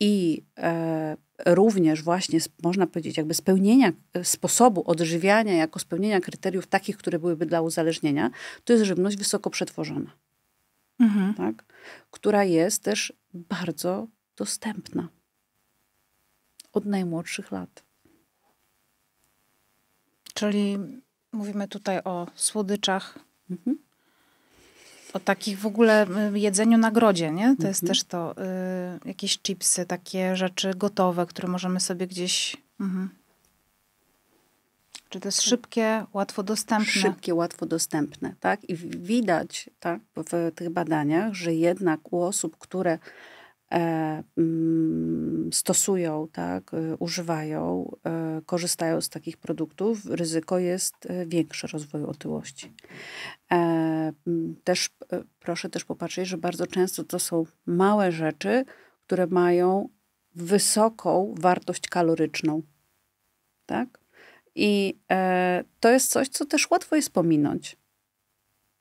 i e, również właśnie można powiedzieć jakby spełnienia y, sposobu odżywiania jako spełnienia kryteriów takich, które byłyby dla uzależnienia, to jest żywność wysoko przetworzona. Mhm. Tak? Która jest też bardzo dostępna od najmłodszych lat. Czyli mówimy tutaj o słodyczach, mhm. o takich w ogóle y, jedzeniu na grodzie, nie? To mhm. jest też to, y, jakieś chipsy, takie rzeczy gotowe, które możemy sobie gdzieś... Mhm. Czy to jest szybkie, łatwo dostępne? Szybkie, łatwo dostępne, tak? I widać tak, w tych badaniach, że jednak u osób, które E, mm, stosują, tak, e, używają, e, korzystają z takich produktów, ryzyko jest większe rozwoju otyłości. Też proszę też popatrzeć, że bardzo często to są małe rzeczy, które mają wysoką wartość kaloryczną. Tak? I to jest coś, co też łatwo jest pominąć.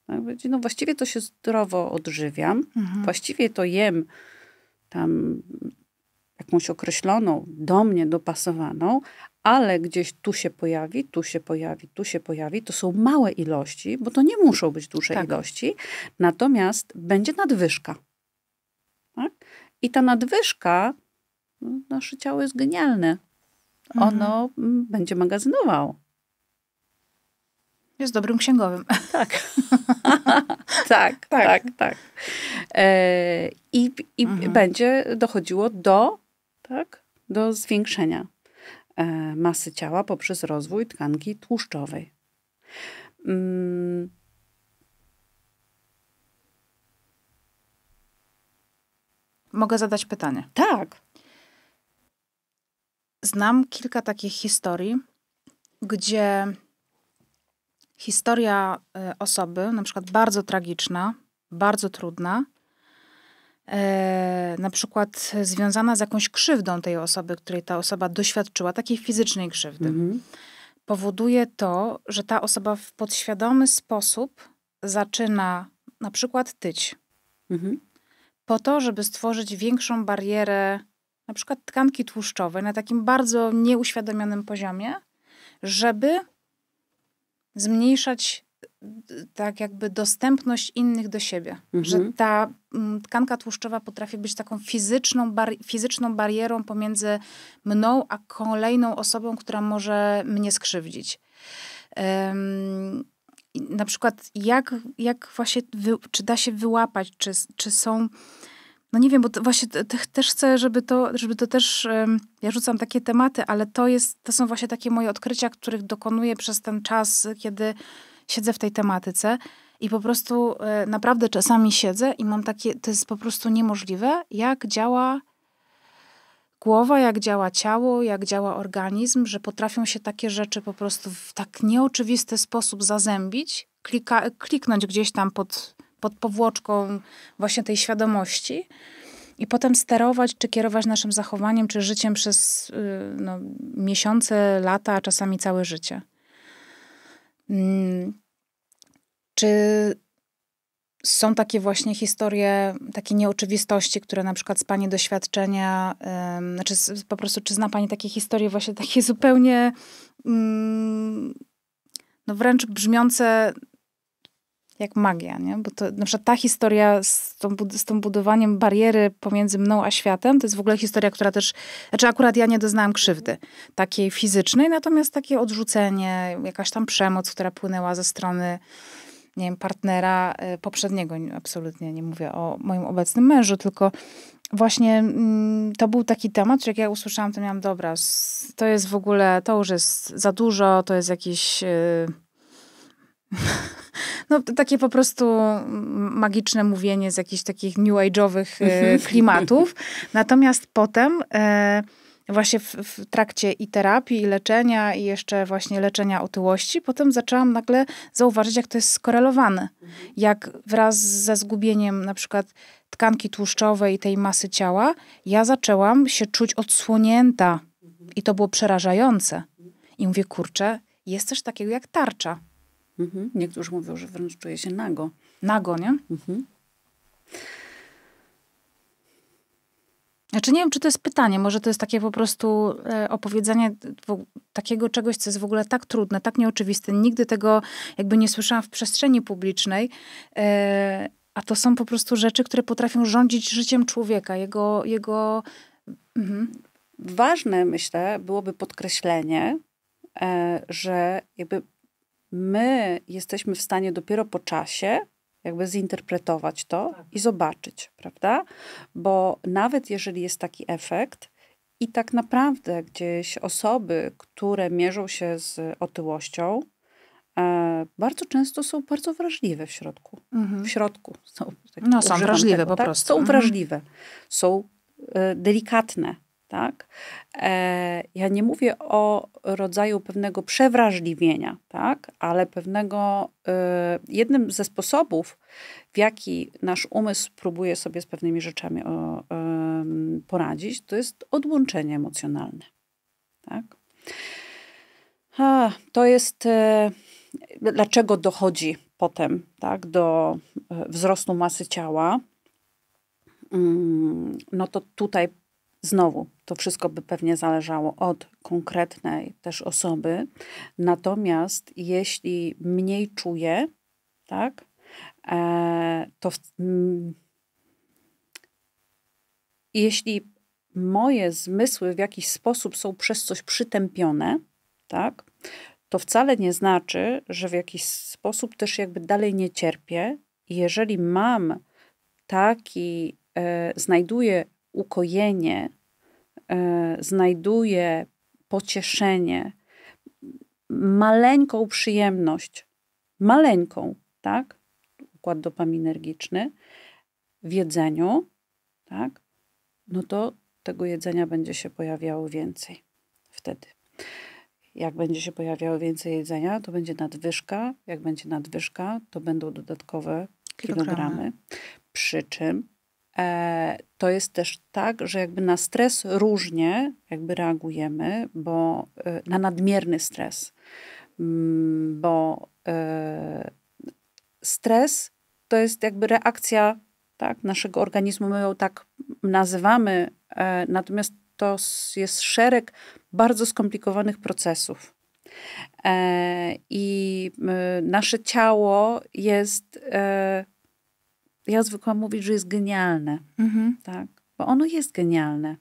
Tak, no właściwie to się zdrowo odżywiam, mhm. właściwie to jem tam jakąś określoną, do mnie dopasowaną, ale gdzieś tu się pojawi, tu się pojawi, tu się pojawi. To są małe ilości, bo to nie muszą być duże tak. ilości, natomiast będzie nadwyżka. Tak? I ta nadwyżka, no, nasze ciało jest genialne. Mhm. Ono mhm. będzie magazynowało. Jest dobrym księgowym. *laughs* Tak. *laughs* tak, tak, tak, tak. E, I i mhm. będzie dochodziło do, tak, do zwiększenia e, masy ciała poprzez rozwój tkanki tłuszczowej. Mm. Mogę zadać pytanie. Tak. Znam kilka takich historii, gdzie historia y, osoby, na przykład bardzo tragiczna, bardzo trudna, y, na przykład związana z jakąś krzywdą tej osoby, której ta osoba doświadczyła, takiej fizycznej krzywdy, mhm. powoduje to, że ta osoba w podświadomy sposób zaczyna na przykład tyć. Mhm. Po to, żeby stworzyć większą barierę na przykład tkanki tłuszczowej na takim bardzo nieuświadomionym poziomie, żeby zmniejszać y, y, tak jakby dostępność innych do siebie. Mhm. Że ta mm, tkanka tłuszczowa potrafi być taką fizyczną, bar fizyczną barierą pomiędzy mną a kolejną osobą, która może mnie skrzywdzić. Um, na przykład jak, jak właśnie, czy da się wyłapać, czy, czy są no nie wiem, bo właśnie też chcę, żeby to, żeby to też, ja rzucam takie tematy, ale to jest, to są właśnie takie moje odkrycia, których dokonuję przez ten czas, kiedy siedzę w tej tematyce i po prostu e, naprawdę czasami siedzę i mam takie, to jest po prostu niemożliwe, jak działa głowa, jak działa ciało, jak działa organizm, że potrafią się takie rzeczy po prostu w tak nieoczywisty sposób zazębić, klika, kliknąć gdzieś tam pod pod powłoczką właśnie tej świadomości i potem sterować czy kierować naszym zachowaniem czy życiem przez y, no, miesiące, lata, a czasami całe życie. Mm. Czy są takie właśnie historie, takie nieoczywistości, które na przykład z Pani doświadczenia, ym, znaczy z, po prostu, czy zna Pani takie historie właśnie takie zupełnie, ym, mm, no wręcz brzmiące jak magia, nie? Bo to, na przykład ta historia z, tą, z tym budowaniem bariery pomiędzy mną a światem, to jest w ogóle historia, która też, znaczy akurat ja nie doznałam krzywdy takiej fizycznej, natomiast takie odrzucenie, jakaś tam przemoc, która płynęła ze strony, nie wiem, partnera y, poprzedniego, absolutnie nie mówię o moim obecnym mężu, tylko właśnie mm, to był taki temat, że jak ja usłyszałam, to miałam, dobra, to jest w ogóle, to już jest za dużo, to jest jakiś... Yy, no, takie po prostu magiczne mówienie z jakichś takich new age'owych e, mhm. klimatów. Natomiast potem e, właśnie w, w, trakcie i terapii, i leczenia, i jeszcze właśnie leczenia otyłości, potem zaczęłam nagle zauważyć, jak to jest skorelowane. Mhm. Jak wraz ze zgubieniem na przykład tkanki tłuszczowej i tej masy ciała, ja zaczęłam się czuć odsłonięta. Mhm. I to było przerażające. I mówię, kurczę, jest coś takiego jak tarcza. Mhm. Niektórzy mówią, że wręcz czuje się nago. Nago, nie? Mhm. Znaczy nie wiem, czy to jest pytanie, może to jest takie po prostu e, opowiedzenie takiego czegoś, co jest w ogóle tak trudne, tak nieoczywiste. Nigdy tego jakby nie słyszałam w przestrzeni publicznej. E, a to są po prostu rzeczy, które potrafią rządzić życiem człowieka, jego... jego... Mhm. Ważne, myślę, byłoby podkreślenie, e, że jakby my jesteśmy w stanie dopiero po czasie jakby zinterpretować to tak. i zobaczyć, prawda? Bo nawet jeżeli jest taki efekt, i tak naprawdę gdzieś osoby, które mierzą się z otyłością, e, bardzo często są bardzo wrażliwe w środku. Mhm. W środku są. Tak no, są wrażliwe tego, po tak? prostu. Są mhm. wrażliwe, są e, delikatne tak? E, ja nie mówię o rodzaju pewnego przewrażliwienia, tak? Ale pewnego, e, jednym ze sposobów, w jaki nasz umysł próbuje sobie z pewnymi rzeczami o, poradzić, to jest odłączenie emocjonalne, tak? A, to jest, e, dlaczego dochodzi potem, tak, do e, wzrostu masy ciała, mm, no to tutaj Znowu, to wszystko by pewnie zależało od konkretnej też osoby. Natomiast jeśli mniej czuję, tak, e, to w, m, jeśli moje zmysły w jakiś sposób są przez coś przytępione, tak, to wcale nie znaczy, że w jakiś sposób też jakby dalej nie cierpię. Jeżeli mam taki, e, znajduję ukojenie, e, znajduje pocieszenie, maleńką przyjemność, maleńką, tak? Układ dopaminergiczny w jedzeniu, tak? No to tego jedzenia będzie się pojawiało więcej wtedy. Jak będzie się pojawiało więcej jedzenia, to będzie nadwyżka. Jak będzie nadwyżka, to będą dodatkowe kilogramy. kilogramy. Przy czym E, to jest też tak, że jakby na stres różnie jakby reagujemy, bo e, na nadmierny stres, mm, bo e, stres to jest jakby reakcja tak, naszego organizmu, my ją tak nazywamy, natomiast to jest szereg bardzo skomplikowanych procesów. I nasze ciało jest ja zwykłam mówić, że jest genialne, mhm. tak? Bo ono jest genialne.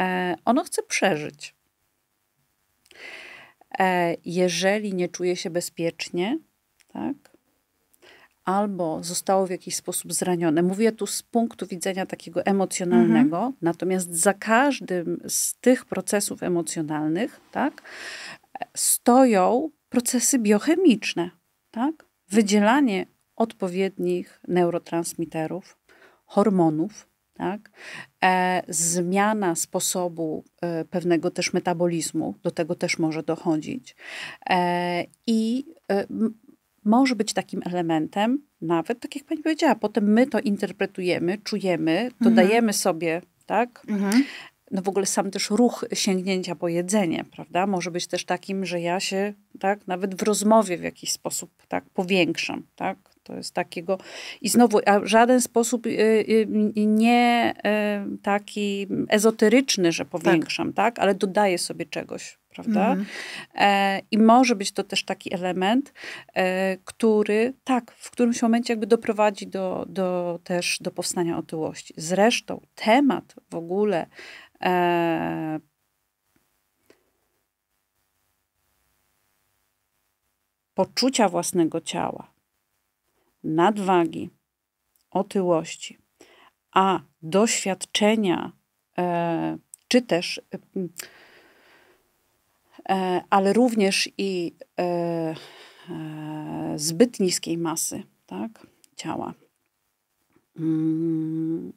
E, ono chce przeżyć. E, jeżeli nie czuje się bezpiecznie, tak? Albo zostało w jakiś sposób zranione. Mówię tu z punktu widzenia takiego emocjonalnego, mhm. natomiast za każdym z tych procesów emocjonalnych, tak, stoją procesy biochemiczne, tak? Wydzielanie odpowiednich neurotransmiterów, hormonów, tak? E, zmiana sposobu e, pewnego też metabolizmu, do tego też może dochodzić. E, I e, może być takim elementem, nawet tak jak pani powiedziała, potem my to interpretujemy, czujemy, dodajemy mhm. sobie, tak? Mhm. No w ogóle sam też ruch sięgnięcia po jedzenie, prawda? Może być też takim, że ja się, tak, nawet w rozmowie w jakiś sposób, tak, powiększam, tak? To jest takiego. I znowu, a w żaden sposób y, y, y, nie taki ezoteryczny, że powiększam, tak, tak? ale dodaję sobie czegoś prawda? Mm. E, I może być to też taki element, e, który, tak, w którymś momencie jakby doprowadzi do, do, też do powstania otyłości. Zresztą temat w ogóle e, poczucia własnego ciała, nadwagi, otyłości, a doświadczenia, e, czy też, e, e, ale również i zbyt niskiej masy tak, ciała. Mm.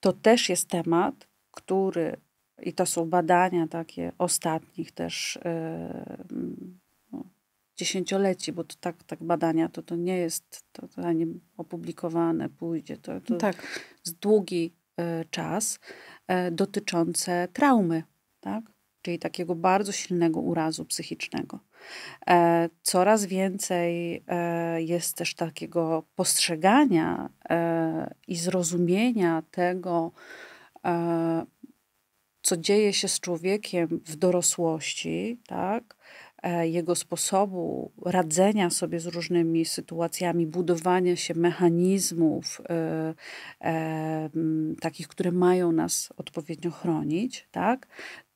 To też jest temat, który, i to są badania takie ostatnich też dziesięcioleci, bo to tak, tak badania, to to nie jest, to, to ani opublikowane pójdzie, to, to tak. jest długi y, czas y, dotyczące traumy, tak? czyli takiego bardzo silnego urazu psychicznego. E, coraz więcej e, jest też takiego postrzegania e, i zrozumienia tego, e, co dzieje się z człowiekiem w dorosłości, tak? E, jego sposobu radzenia sobie z różnymi sytuacjami, budowania się mechanizmów e, e, takich, które mają nas odpowiednio chronić, tak?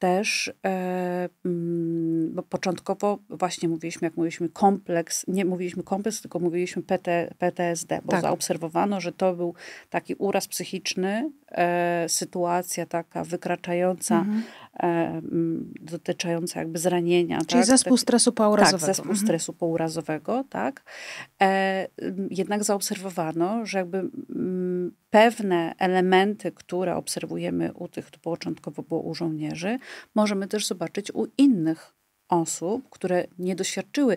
też, e, mm, bo początkowo właśnie mówiliśmy, jak mówiliśmy kompleks, nie mówiliśmy kompleks, tylko mówiliśmy PT, PTSD, bo tak. zaobserwowano, że to był taki uraz psychiczny, e, sytuacja taka wykraczająca, mhm. E, mm, dotyczająca jakby zranienia. Czyli tak? zespół stresu pourazowego. Tak, zespół mhm. stresu pourazowego, tak. Mm, jednak zaobserwowano, że jakby pewne elementy, które obserwujemy u tych, to początkowo było u żołnierzy, możemy też zobaczyć u innych osób, które nie doświadczyły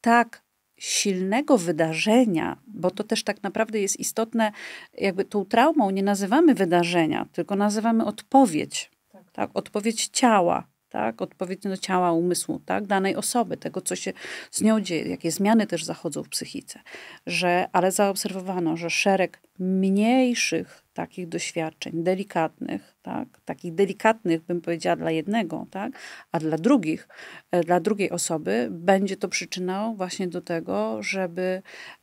tak silnego wydarzenia, bo to też tak naprawdę jest istotne, jakby tą traumą nie nazywamy wydarzenia, tylko nazywamy odpowiedź. Tak. tak odpowiedź ciała, tak, odpowiednio ciała, umysłu, tak, danej osoby, tego, co się z nią dzieje, jakie zmiany też zachodzą w psychice, że, ale zaobserwowano, że szereg mniejszych takich doświadczeń, delikatnych, tak? takich delikatnych, bym powiedziała, dla jednego, tak? a dla drugich, e, dla drugiej osoby będzie to przyczynał właśnie do tego, żeby,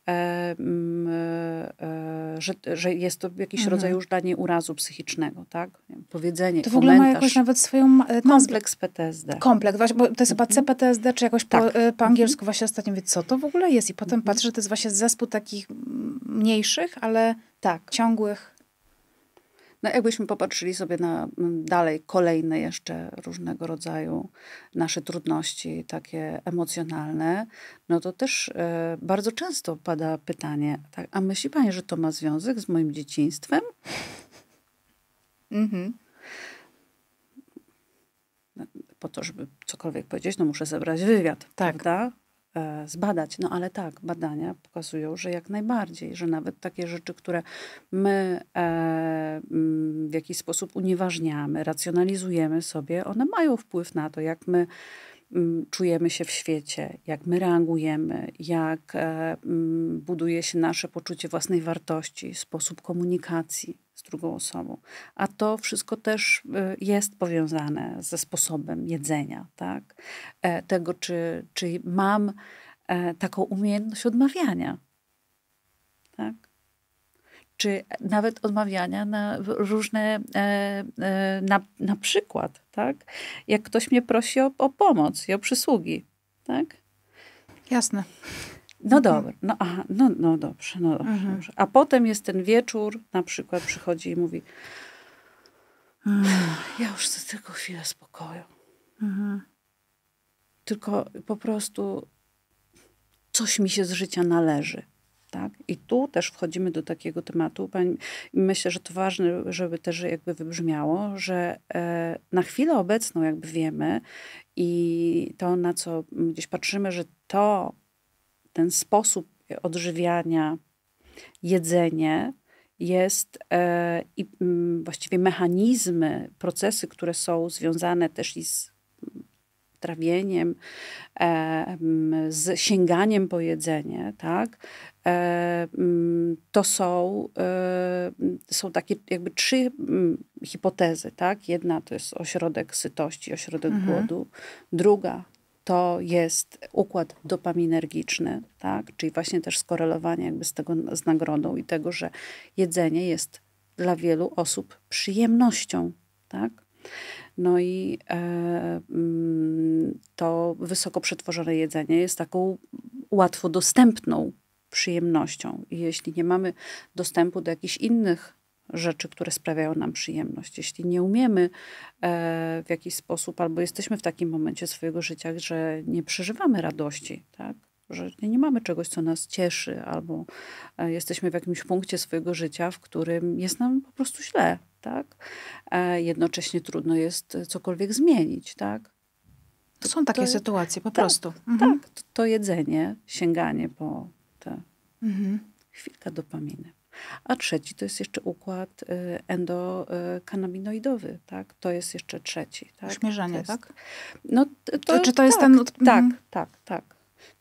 e, mm, e, e, że, że jest to jakiś mhm. rodzaj już dla niej urazu psychicznego, tak? powiedzenie, To w ogóle ma jakoś nawet swoją... E, Kompleks PTSD. Kompleks, właśnie, bo to jest chyba mhm. CPTSD, czy jakoś tak. po, po, mhm. angielsku właśnie ostatnio wie, co to w ogóle jest i potem mhm. patrzę, że to jest właśnie zespół takich mniejszych, ale tak. ciągłych no jakbyśmy popatrzyli sobie na mm, dalej kolejne jeszcze różnego rodzaju nasze trudności, takie emocjonalne, no to też e, bardzo często pada pytanie, tak, a myśli pani, że to ma związek z moim dzieciństwem? Mhm. No, po to, żeby cokolwiek powiedzieć, no muszę zebrać wywiad, tak. prawda? E, zbadać. No ale tak, badania pokazują, że jak najbardziej, że nawet takie rzeczy, które my e, w jakiś sposób unieważniamy, racjonalizujemy sobie, one mają wpływ na to, jak my czujemy się w świecie, jak my reagujemy, jak e, buduje się nasze poczucie własnej wartości, sposób komunikacji z drugą osobą. A to wszystko też y, jest powiązane ze sposobem jedzenia, tak? E, tego, czy, czy mam e, taką umiejętność odmawiania, tak? Czy nawet odmawiania na różne, e, na, na przykład, tak? Jak ktoś mnie prosi o, o pomoc i o przysługi, tak? Jasne. No mhm. dobra, no aha, no, no dobrze, no dobrze, mhm. dobrze. A potem jest ten wieczór, na przykład przychodzi i mówi ja już chcę tylko chwilę spokoju. Mhm. Tylko po prostu coś mi się z życia należy. Tak? I tu też wchodzimy do takiego tematu. myślę, że to ważne, żeby też jakby wybrzmiało, że e, na chwilę obecną jakby wiemy i to, na co gdzieś patrzymy, że to ten sposób odżywiania, jedzenie jest e, i mm, właściwie mechanizmy, procesy, które są związane też i z mm, trawieniem, e, mm, z sięganiem po jedzenie, tak? E, to są, e, są takie jakby trzy hipotezy, tak? Jedna to jest ośrodek sytości, ośrodek mhm. głodu, druga to jest układ dopaminergiczny, tak? czyli właśnie też skorelowanie jakby z, tego, z nagrodą i tego, że jedzenie jest dla wielu osób przyjemnością. Tak? No i e, mm, to wysoko przetworzone jedzenie jest taką łatwo dostępną przyjemnością. I jeśli nie mamy dostępu do jakichś innych rzeczy, które sprawiają nam przyjemność. Jeśli nie umiemy e, w jakiś sposób, albo jesteśmy w takim momencie swojego życia, że nie przeżywamy radości, tak? że nie mamy czegoś, co nas cieszy, albo e, jesteśmy w jakimś punkcie swojego życia, w którym jest nam po prostu źle, tak? E, jednocześnie trudno jest cokolwiek zmienić, tak? To, Są takie to, sytuacje, po tak, prostu. Tak, mhm. Tak, to, to, jedzenie, sięganie po te mhm. chwilkę dopaminy a trzeci to jest jeszcze układ y, endokanabinoidowy, tak? To jest jeszcze trzeci. Tak? Śmierzanie, jest, tak? No, to, to, czy to tak, jest ten... Tak, mhm. tak, tak.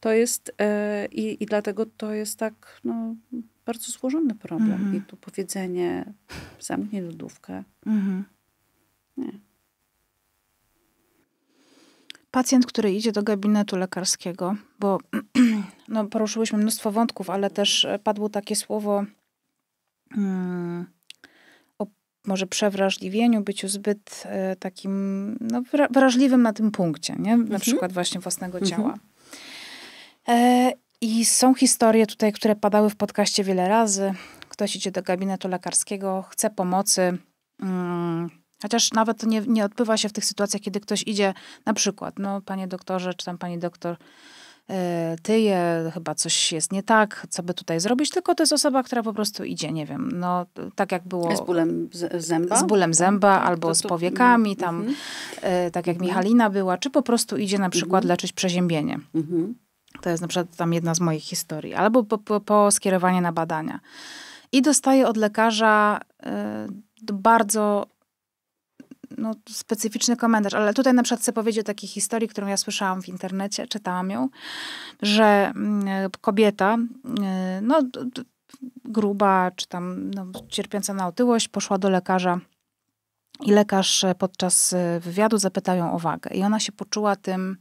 To jest yy, i, i dlatego to jest tak no, bardzo złożony problem. Mhm. I tu powiedzenie zamknij lodówkę. Mhm. Nie. Pacjent, który idzie do gabinetu lekarskiego, bo *clears throat* no, poruszyłyśmy mnóstwo wątków, ale też e, padło takie słowo Mm, o może przewrażliwieniu, byciu zbyt e, takim no, wrażliwym na tym punkcie, nie? na mhm. przykład właśnie własnego mhm. ciała. Mhm. I są historie tutaj, które padały w podcaście wiele razy. Ktoś idzie do gabinetu lekarskiego, chce pomocy. Mm, chociaż nawet to nie, nie odbywa się w tych sytuacjach, kiedy ktoś idzie, na przykład, no panie doktorze, czy tam pani doktor, E, tyje, chyba coś jest nie tak, co by tutaj zrobić, tylko to jest osoba, która po prostu idzie, nie wiem, no tak jak było... Z bólem zęba? Z bólem tak. zęba tak, albo to, to, z powiekami, tam mm tak jak mhm. Michalina była, czy po prostu idzie na przykład mm leczyć przeziębienie. Mm -hmm. To jest na przykład tam jedna z moich historii. Albo po, po, po skierowanie na badania. I dostaję od lekarza y, bardzo no, specyficzny komentarz, ale tutaj na przykład chcę powiedzieć o takiej historii, którą ja słyszałam w internecie, czytałam ją, że mm, kobieta, y, no, gruba, czy tam no, cierpiąca na otyłość, poszła do lekarza i lekarz e, podczas e, wywiadu zapytał ją o wagę. I ona się poczuła tym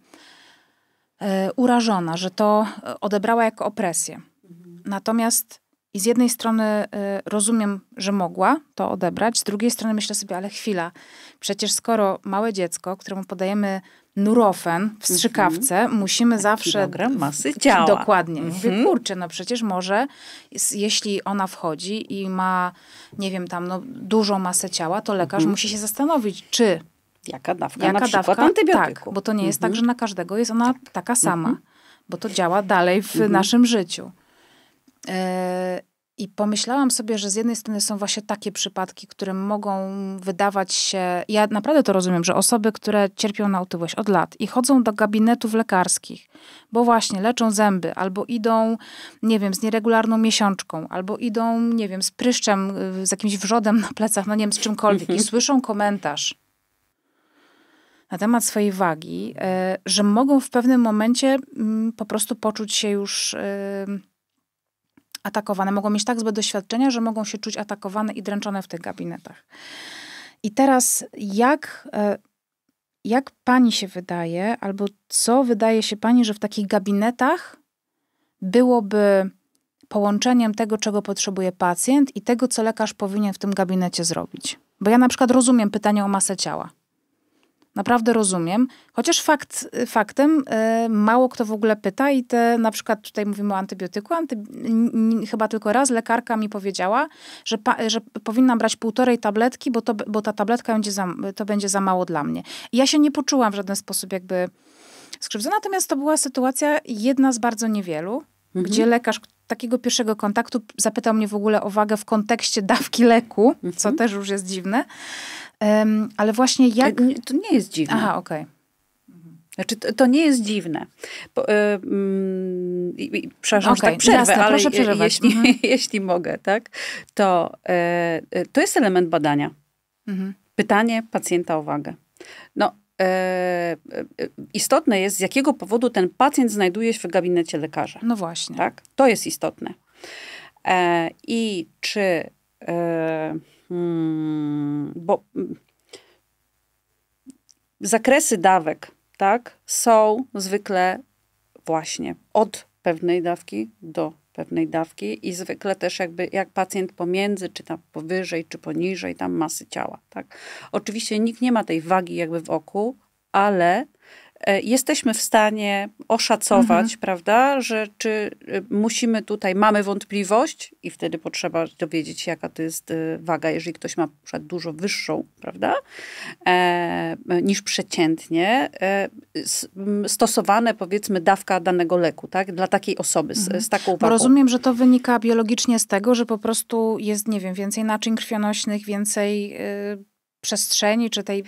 e, urażona, że to odebrała jako opresję. Mhm. Natomiast i z jednej strony y, rozumiem, że mogła to odebrać, z drugiej strony myślę sobie, ale chwila, przecież skoro małe dziecko, któremu podajemy nurofen w mhm. strzykawce, mm -hmm. musimy tak, zawsze... Kilogram masy ciała. Dokładnie. Mm -hmm. Kurczę, no przecież może, jeśli ona wchodzi i ma, nie wiem, tam no, dużą masę ciała, to lekarz mm -hmm. musi się zastanowić, czy... Jaka dawka jaka na przykład dawka, antybiotyku. Tak, bo to nie jest tak, mhm. że na każdego jest ona tak. taka mhm. sama, bo to działa dalej w naszym życiu. Yy, I pomyślałam sobie, że z jednej strony są właśnie takie przypadki, które mogą wydawać się. Ja naprawdę to rozumiem, że osoby, które cierpią na otyłość od lat i chodzą do gabinetów lekarskich, bo właśnie leczą zęby, albo idą, nie wiem, z nieregularną miesiączką, albo idą, nie wiem, z pryszczem, yy, z jakimś wrzodem na plecach, no nie wiem, z czymkolwiek, i mhm. słyszą komentarz na temat swojej wagi, yy, że mogą w pewnym momencie mm, po prostu poczuć się już atakowane. Mogą mieć tak złe doświadczenia, że mogą się czuć atakowane i dręczone w tych gabinetach. I teraz jak, e, jak pani się wydaje, albo co wydaje się pani, że w takich gabinetach byłoby połączeniem tego, czego potrzebuje pacjent i tego, co lekarz powinien w tym gabinecie zrobić? Bo ja na przykład rozumiem pytanie o masę ciała. Naprawdę rozumiem, chociaż fakt, faktem e, mało kto w ogóle pyta i te, na przykład tutaj mówimy o antybiotyku, anty, n, chyba tylko raz lekarka mi powiedziała, że, pa, że powinnam brać półtorej tabletki, bo, to, bo ta tabletka będzie za, to będzie za mało dla mnie. I ja się nie poczułam w żaden sposób jakby skrzywdzona, natomiast to była sytuacja jedna z bardzo niewielu, mhm. gdzie lekarz, takiego pierwszego kontaktu zapytał mnie w ogóle o wagę w kontekście dawki leku, mhm. co też już jest dziwne. Um, ale właśnie jak... E, to nie jest dziwne. Aha, okej. Okay. Znaczy, to, to, nie jest dziwne. Po, y, y, przepraszam, okay, tak przerwę, jasne, ale jeśli, mhm. *laughs* jeśli, mogę, tak, to, y, to jest element badania. Mhm. Pytanie pacjenta o wagę. No, istotne jest, z jakiego powodu ten pacjent znajduje się w gabinecie lekarza. No właśnie. Tak? To jest istotne. I czy Hmm, bo mm, zakresy dawek, tak, są zwykle właśnie od pewnej dawki do pewnej dawki i zwykle też jakby jak pacjent pomiędzy, czy tam powyżej, czy poniżej tam masy ciała, tak. Oczywiście nikt nie ma tej wagi jakby w oku, ale E, jesteśmy w stanie oszacować, mhm. prawda, że czy e, musimy tutaj, mamy wątpliwość i wtedy potrzeba dowiedzieć się, jaka to jest e, waga, jeżeli ktoś ma na dużo wyższą, prawda, e, niż przeciętnie, e, stosowane powiedzmy dawka danego leku, tak, dla takiej osoby z, mhm. z taką wagą. Bo rozumiem, że to wynika biologicznie z tego, że po prostu jest, nie wiem, więcej naczyń krwionośnych, więcej... Y, przestrzeni, czy tej y,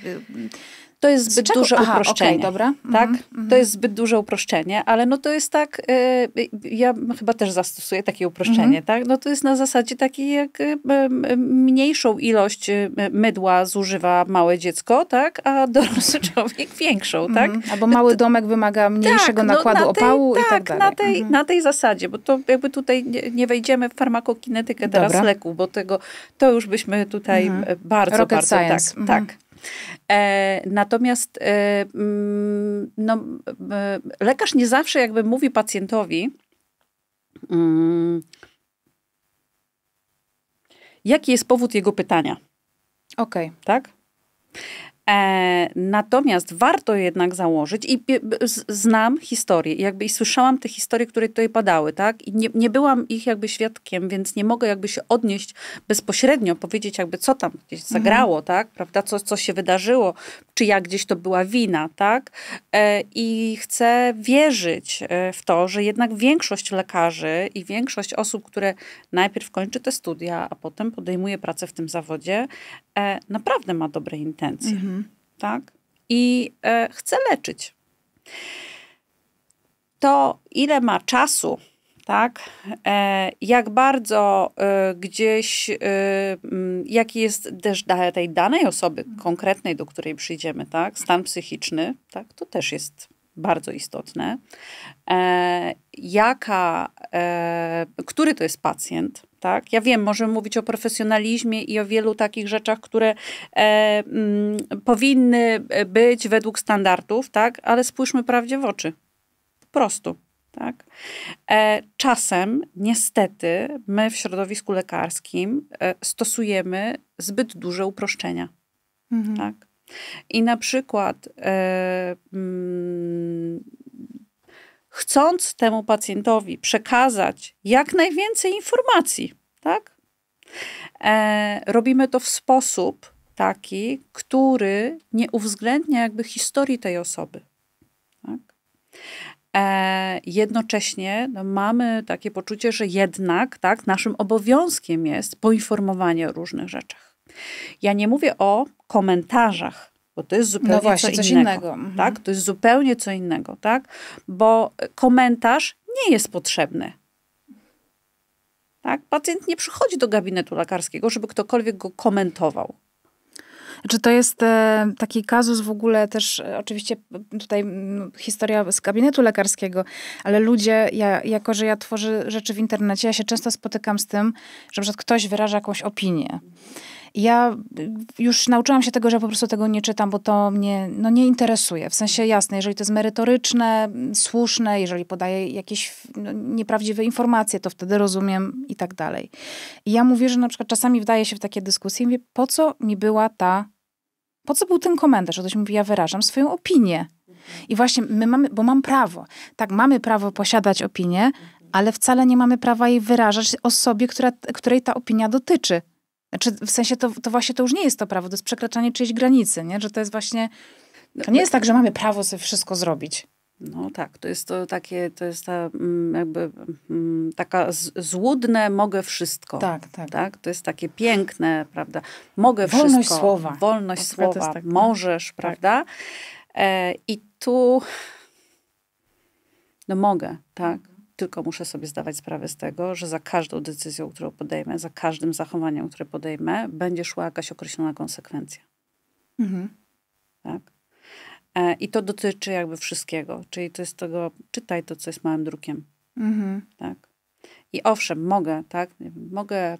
to jest zbyt duże Aha, uproszczenie. Okay, dobra. Tak? Mm -hmm. To jest mhm. zbyt duże uproszczenie, ale no to jest tak, y, ja chyba też zastosuję takie uproszczenie, mm -hmm. tak? No to jest na zasadzie takiej, jak y, mniejszą ilość y, mydła zużywa małe dziecko, tak? A dorosły mhm. człowiek większą, mm -hmm. tak? Albo mały no domek wymaga tak, mniejszego tak, nakładu no na opału i tak, tak dalej. Na tej, mhm. na tej zasadzie, bo to jakby tutaj nie, nie wejdziemy w farmakokinetykę teraz dobra. leku, bo tego, to już byśmy tutaj bardzo, Rocket bardzo, tak, science. tak, tak E, natomiast e, mm, no, e, lekarz nie zawsze jakby mówi pacjentowi, mm, jaki jest powód jego pytania. Okej. Okay. Tak? E, natomiast warto jednak założyć, i znam historię, jakby i słyszałam te historie, które tutaj padały, tak? I nie, nie byłam ich jakby świadkiem, więc nie mogę jakby się odnieść bezpośrednio, powiedzieć jakby co tam gdzieś mhm. zagrało, mhm. tak? Prawda? Co, co się wydarzyło, czy jak gdzieś to była wina, tak? E, I chcę wierzyć e, w to, że jednak większość lekarzy i większość osób, które najpierw kończy te studia, a potem podejmuje pracę w tym zawodzie, e, naprawdę ma dobre intencje, mhm. tak? I e, chce leczyć. To, ile ma czasu, tak? E, jak bardzo e, gdzieś, e, jaki jest też tej danej osoby konkretnej, do której przyjdziemy, tak? Stan psychiczny, tak? To też jest bardzo istotne. E, jaka, e, który to jest pacjent, tak? Ja wiem, możemy mówić o profesjonalizmie i o wielu takich rzeczach, które e, m, mm, powinny być według standardów, tak? Ale spójrzmy prawdzie w oczy. Po prostu. Tak? E, czasem, niestety, my w środowisku lekarskim e, stosujemy zbyt duże uproszczenia. Mhm. Tak? I na przykład e, mm, chcąc temu pacjentowi przekazać jak najwięcej informacji, tak? E, robimy to w sposób taki, który nie uwzględnia jakby historii tej osoby. Tak? E, jednocześnie no, mamy takie poczucie, że jednak tak, naszym obowiązkiem jest poinformowanie o różnych rzeczach. Ja nie mówię o komentarzach, bo to jest zupełnie no właśnie, co innego, mhm. Tak? To jest zupełnie co innego, tak? Bo komentarz nie jest potrzebny. Tak? Pacjent nie przychodzi do gabinetu lekarskiego, żeby ktokolwiek go komentował. Czy znaczy, to jest e, taki kazus w ogóle też, e, oczywiście tutaj historia z gabinetu lekarskiego, ale ludzie, ja, jako że ja tworzę rzeczy w internecie, ja się często spotykam z tym, że ktoś wyraża jakąś opinię. Ja y, już nauczyłam się tego, że po prostu tego nie czytam, bo to mnie no, nie interesuje. W sensie jasne, jeżeli to jest merytoryczne, słuszne, jeżeli podaje jakieś no, nieprawdziwe informacje, to wtedy rozumiem i tak dalej. I ja mówię, że na przykład czasami wdaje się w takie dyskusje i mówię, po co mi była ta, po co był ten komentarz? Ktoś mówi, ja wyrażam swoją opinię. I właśnie my mamy, bo mam prawo. Tak, mamy prawo posiadać opinię, ale wcale nie mamy prawa jej wyrażać osobie, która, której ta opinia dotyczy. Znaczy, w sensie to, to właśnie to już nie jest to prawo, to jest przekraczanie czyjejś granicy, nie? Że to jest właśnie... To nie jest tak, że mamy prawo sobie wszystko zrobić. No tak, to jest to takie, to jest ta mm, jakby mm, taka złudne mogę wszystko. Tak, tak. tak? To jest takie piękne, prawda? Mogę wolność wszystko. Słowa. Wolność słowa. Tak, no. możesz, tak. prawda? E, I tu no mogę, tak? tylko muszę sobie zdawać sprawę z tego, że za każdą decyzją, którą podejmę, za każdym zachowaniem, które podejmę, będzie szła jakaś określona konsekwencja. Mhm. Tak? E, I to dotyczy jakby wszystkiego. Czyli to jest tego, czytaj to, co jest małym drukiem. Mhm. Tak? I owszem, mogę, tak? Mogę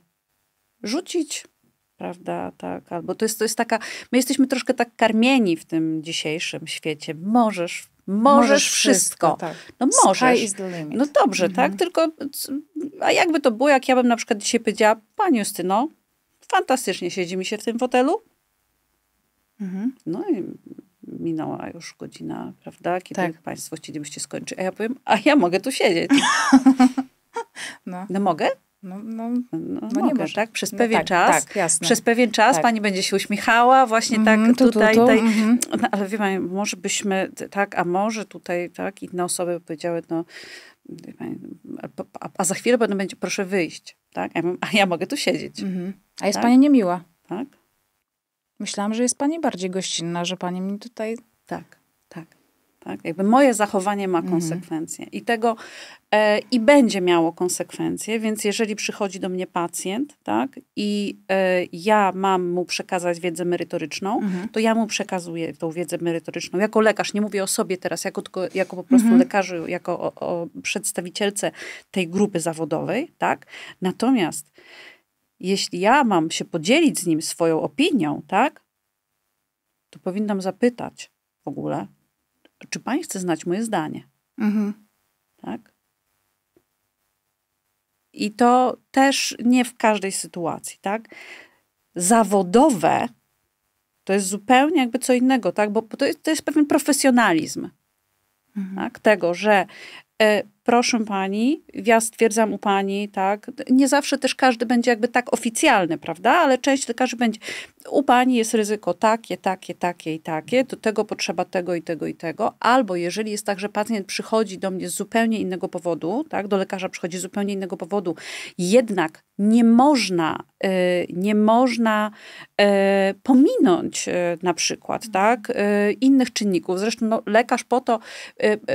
rzucić, prawda, tak, albo to jest, to jest taka, my jesteśmy troszkę tak karmieni w tym dzisiejszym świecie, możesz, Możesz, możesz wszystko. wszystko tak. No możesz. No dobrze, tak, mhm. tak? Tylko, a jakby to było, jak ja bym na przykład dzisiaj powiedziała, pani Justyno, fantastycznie siedzi mi się w tym fotelu. Mhm. No i minęła już godzina, prawda? Kiedy tak. państwo chcielibyście skończyć. A ja powiem, a ja mogę tu siedzieć. *laughs* no. no mogę? No, no, no, no mogę, nie może. tak? Przez no pewien tak, czas. Tak, przez pewien czas tak. pani będzie się uśmiechała, właśnie tak tutaj. Mhm, tu, tu, tutaj. Mm -hmm. no, ale wie pani, może byśmy tak, a może tutaj, tak, inne osoby powiedziały, no, pani, a, a, za chwilę będą będzie, proszę wyjść, tak? A ja, a ja mogę tu siedzieć. Mm -hmm. A jest tak? pani niemiła. Tak. Myślałam, że jest pani bardziej gościnna, że pani mi tutaj. Tak. Tak? Jakby moje zachowanie ma mhm. konsekwencje mhm. i tego e, i będzie miało konsekwencje, więc jeżeli przychodzi do mnie pacjent tak? i e, ja mam mu przekazać wiedzę merytoryczną, mhm. to ja mu przekazuję tą wiedzę merytoryczną. Jako lekarz, nie mówię o sobie teraz, jako, tylko, jako po prostu mhm. lekarzu, jako o, o przedstawicielce tej grupy zawodowej. Tak? Natomiast jeśli ja mam się podzielić z nim swoją opinią, tak, to powinnam zapytać w ogóle, czy pani chce znać moje zdanie? Mhm. Tak? I to też nie w każdej sytuacji, tak? Zawodowe to jest zupełnie jakby co innego, tak? Bo to jest, to jest pewien profesjonalizm, mhm. tak? Tego, że y, proszę pani, ja stwierdzam u pani, tak, nie zawsze też każdy będzie jakby tak oficjalny, prawda, ale część lekarzy będzie, u pani jest ryzyko takie, takie, takie i takie, do tego potrzeba tego i tego i tego, albo jeżeli jest tak, że pacjent przychodzi do mnie z zupełnie innego powodu, tak, do lekarza przychodzi z zupełnie innego powodu, jednak nie można, y, nie można y, pominąć y, na przykład, mhm. tak, innych czynników, zresztą no, lekarz po to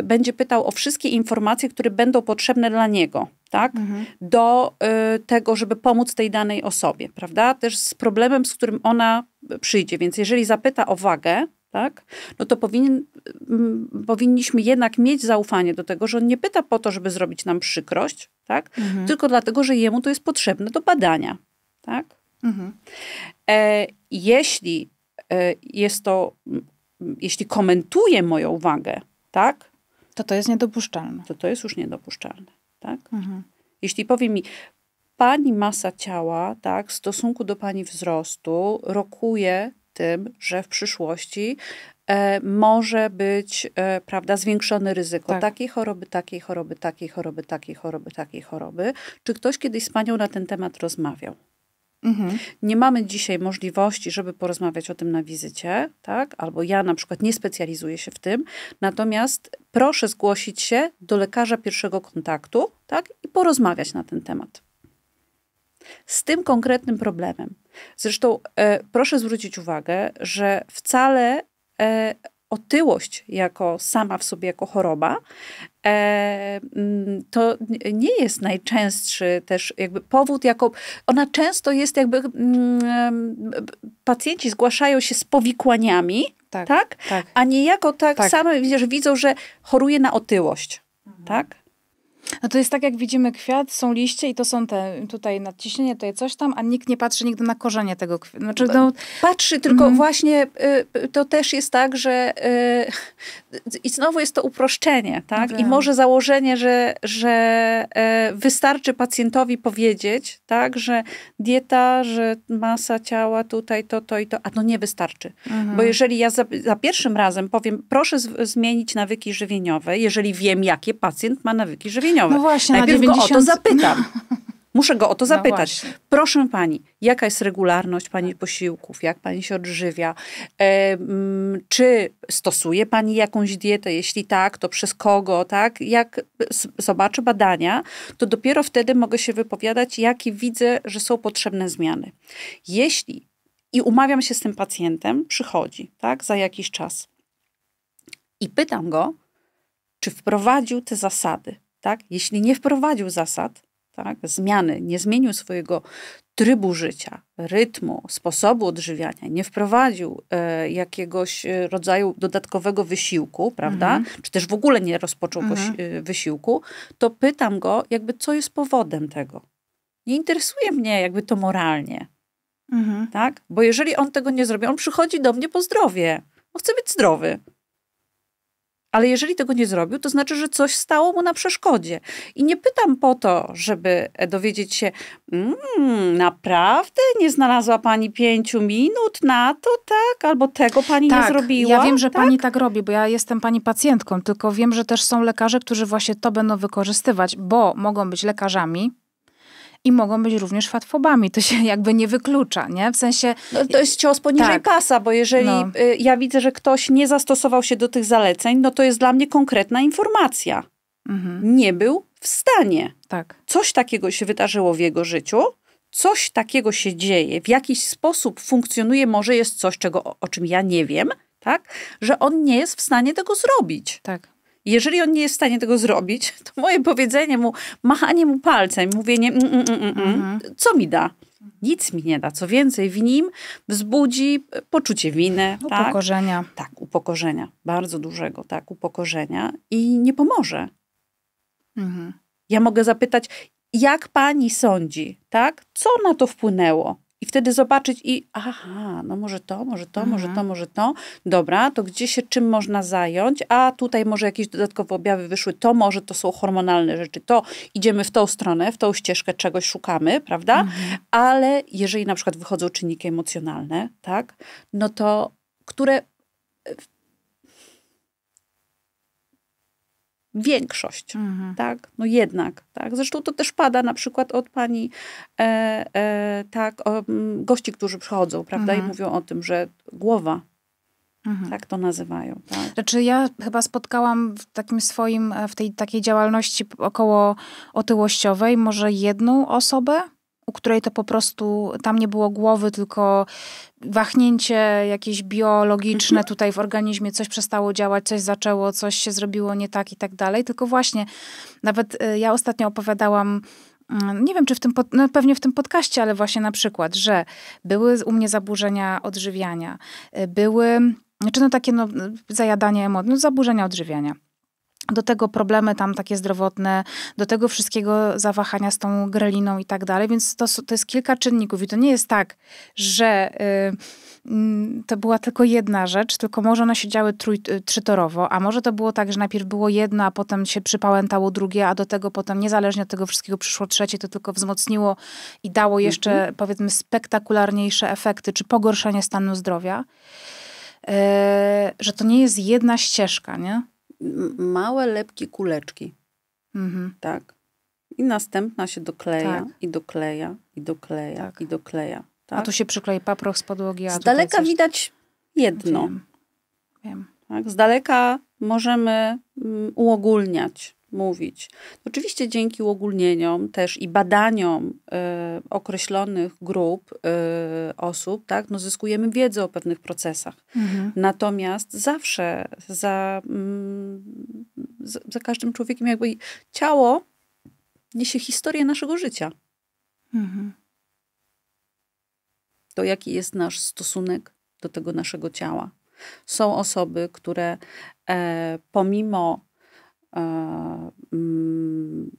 będzie pytał o wszystkie informacje, które które będą potrzebne dla niego, tak? Mhm. Do y, tego, żeby pomóc tej danej osobie, prawda? Też z problemem, z którym ona y, przyjdzie. Więc jeżeli zapyta o wagę, tak? No to powinien, y, powinniśmy jednak mieć zaufanie do tego, że on nie pyta po to, żeby zrobić nam przykrość, tak? Mhm. Tylko dlatego, że jemu to jest potrzebne do badania, tak? Mhm. E, jeśli e, jest to, jeśli komentuje moją uwagę, tak? To to jest niedopuszczalne. To to jest już niedopuszczalne, tak? Mhm. Jeśli powie mi, pani masa ciała, tak, w stosunku do pani wzrostu, rokuje tym, że w przyszłości e, może być, e, prawda, zwiększone ryzyko tak. takiej choroby, takiej choroby, takiej choroby, takiej choroby, takiej choroby. Czy ktoś kiedyś z panią na ten temat rozmawiał? Mhm. Nie mamy dzisiaj możliwości, żeby porozmawiać o tym na wizycie, tak? Albo ja na przykład nie specjalizuję się w tym, natomiast proszę zgłosić się do lekarza pierwszego kontaktu, tak? I porozmawiać na ten temat. Z tym konkretnym problemem. Zresztą e, proszę zwrócić uwagę, że wcale e, otyłość jako sama w sobie, jako choroba, e, mm, to nie jest najczęstszy też jakby powód, jako ona często jest jakby mm, pacjenci zgłaszają się z powikłaniami, tak, tak? tak. a niejako tak, tak. samo, wiesz, widzą, że choruje na otyłość. Mhm. Tak? No to jest tak, jak widzimy kwiat, są liście i to są te, tutaj nadciśnienie, tutaj coś tam, a nikt nie patrzy nigdy na korzenie tego kwiatu. Znaczy, tak. no... Patrzy, tylko mm -hmm. właśnie y, to też jest tak, że y, i znowu jest to uproszczenie, tak? I tak. może założenie, że, że y, wystarczy pacjentowi powiedzieć, tak, że dieta, że masa ciała tutaj, to, to i to, a no nie wystarczy. Mm -hmm. Bo jeżeli ja za, za, pierwszym razem powiem, proszę z, zmienić nawyki żywieniowe, jeżeli wiem, jakie pacjent ma nawyki żywieniowe, no właśnie, Najpierw 90... go o to zapytam. *laughs* Muszę go o to no zapytać. No Proszę pani, jaka jest regularność pani posiłków, jak pani się odżywia, e, czy stosuje pani jakąś dietę, jeśli tak, to przez kogo, tak? Jak zobaczę badania, to dopiero wtedy mogę się wypowiadać, jakie widzę, że są potrzebne zmiany. Jeśli i umawiam się z tym pacjentem, przychodzi, tak, za jakiś czas i pytam go, czy wprowadził te zasady tak? Jeśli nie wprowadził zasad, tak? Zmiany, nie zmienił swojego trybu życia, rytmu, sposobu odżywiania, nie wprowadził e, jakiegoś e, rodzaju dodatkowego wysiłku, prawda? Mhm. Czy też w ogóle nie rozpoczął mhm. e, wysiłku, to pytam go, jakby co jest powodem tego. Nie interesuje mnie jakby to moralnie. Mhm. Tak? Bo jeżeli on tego nie zrobi, on przychodzi do mnie po zdrowie. On chce być zdrowy. Ale jeżeli tego nie zrobił, to znaczy, że coś stało mu na przeszkodzie. I nie pytam po to, żeby e, dowiedzieć się, mmm, naprawdę nie znalazła pani pięciu minut na to, tak? Albo tego pani tak, nie zrobiła. Ja wiem, że tak? pani tak robi, bo ja jestem pani pacjentką, tylko wiem, że też są lekarze, którzy właśnie to będą wykorzystywać, bo mogą być lekarzami, i mogą być również fatfobami. To się *laughs* jakby nie wyklucza, nie? W sensie... No, to jest cios poniżej tak. pasa, bo jeżeli no. Y, ja widzę, że ktoś nie zastosował się do tych zaleceń, no to jest dla mnie konkretna informacja. Mhm. Nie był w stanie. Tak. Coś takiego się wydarzyło w jego życiu, coś takiego się dzieje, w jakiś sposób funkcjonuje, może jest coś, czego, o czym ja nie wiem, tak? Że on nie jest w stanie tego zrobić. Tak. Jeżeli on nie jest w stanie tego zrobić, *laughs* to moje powiedzenie mu, machanie mu palcem, mówienie, mm mm, mm, mm, mm, mhm. co mi da? Nic mi nie da. Co więcej, w nim wzbudzi poczucie winy. Tak? Upokorzenia. Tak, tak upokorzenia. Bardzo dużego, tak, upokorzenia. I nie pomoże. Mhm. Ja mogę zapytać, jak pani sądzi, tak? Co na to wpłynęło? i wtedy zobaczyć i aha, no może to, może to, mhm. może to, może to. Dobra, to gdzie się czym można zająć? A tutaj może jakieś dodatkowe objawy wyszły. To może to są hormonalne rzeczy. To idziemy w tą stronę, w tą ścieżkę czegoś szukamy, prawda? Mhm. Ale jeżeli na przykład wychodzą czynniki emocjonalne, tak? No to które większość, mhm. tak? No jednak, tak? Zresztą to też pada na przykład od pani e, e, tak, o, gości, którzy przychodzą, prawda? Mhm. I mówią o tym, że głowa, mhm. tak to nazywają. Tak? Znaczy ja chyba spotkałam w takim swoim, e, w tej takiej działalności około otyłościowej może jedną osobę, u której to po prostu tam nie było głowy, tylko wahnięcie jakieś biologiczne mhm. tutaj w organizmie, coś przestało działać, coś zaczęło, coś się zrobiło nie tak i tak dalej. Tylko właśnie, nawet y, ja ostatnio opowiadałam mm, nie wiem, czy w tym, pod, no pewnie w tym podcaście, ale właśnie na przykład, że były u mnie zaburzenia odżywiania, y, były, czy znaczy no takie no, y, zajadanie emocji, no, zaburzenia odżywiania do tego problemy tam takie zdrowotne, do tego wszystkiego zawahania z tą greliną i tak dalej, więc to, to jest kilka czynników i to nie jest tak, że y, y, to była tylko jedna rzecz, tylko może one się działy trój, y, trzytorowo, a może to było tak, że najpierw było jedno, a potem się przypałętało drugie, a do tego potem niezależnie od tego wszystkiego przyszło trzecie, to tylko wzmocniło i dało mhm. jeszcze mhm. powiedzmy spektakularniejsze efekty, czy pogorszenie stanu zdrowia. Y, że to nie jest jedna ścieżka, nie? małe, lepkie kuleczki. Mhm. Tak. I następna się dokleja, tak. i dokleja, i dokleja, tak. i dokleja. Tak? A tu się przyklei paproch z podłogi. z daleka coś... widać jedno. Wiem. Wiem. Tak? Z daleka możemy mm, uogólniać mówić. Oczywiście dzięki uogólnieniom też i badaniom y, określonych grup y, osób, tak, no zyskujemy wiedzę o pewnych procesach. Mhm. Natomiast zawsze za, mm, za, za, każdym człowiekiem jakby ciało niesie historię naszego życia. Mhm. To jaki jest nasz stosunek do tego naszego ciała. Są osoby, które e, pomimo E, mm,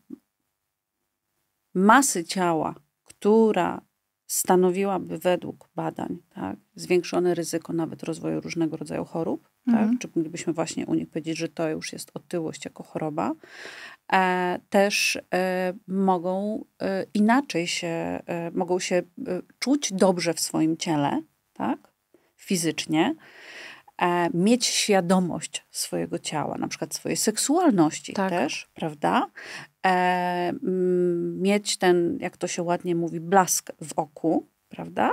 masy ciała, która stanowiłaby według badań tak, zwiększone ryzyko nawet rozwoju różnego rodzaju chorób, tak? mhm. tak, czy moglibyśmy właśnie u nich powiedzieć, że to już jest otyłość jako choroba, e, też e, mogą e, inaczej się, e, mogą się e, czuć dobrze w swoim ciele, tak, fizycznie, E, mieć świadomość swojego ciała, na przykład swojej seksualności tak. też, prawda? E, mieć ten, jak to się ładnie mówi, blask w oku, prawda?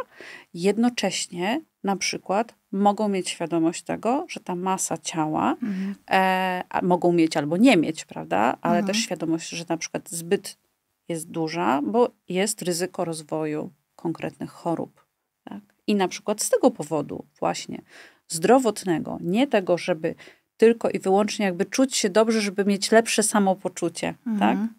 Jednocześnie na przykład mogą mieć świadomość tego, że ta masa ciała mhm. e, mogą mieć albo nie mieć, prawda? Ale mhm. też świadomość, że na przykład zbyt jest duża, bo jest ryzyko rozwoju konkretnych chorób. Tak? I na przykład z tego powodu właśnie zdrowotnego, nie tego, żeby tylko i wyłącznie jakby czuć się dobrze, żeby mieć lepsze samopoczucie, tak? mhm. tak?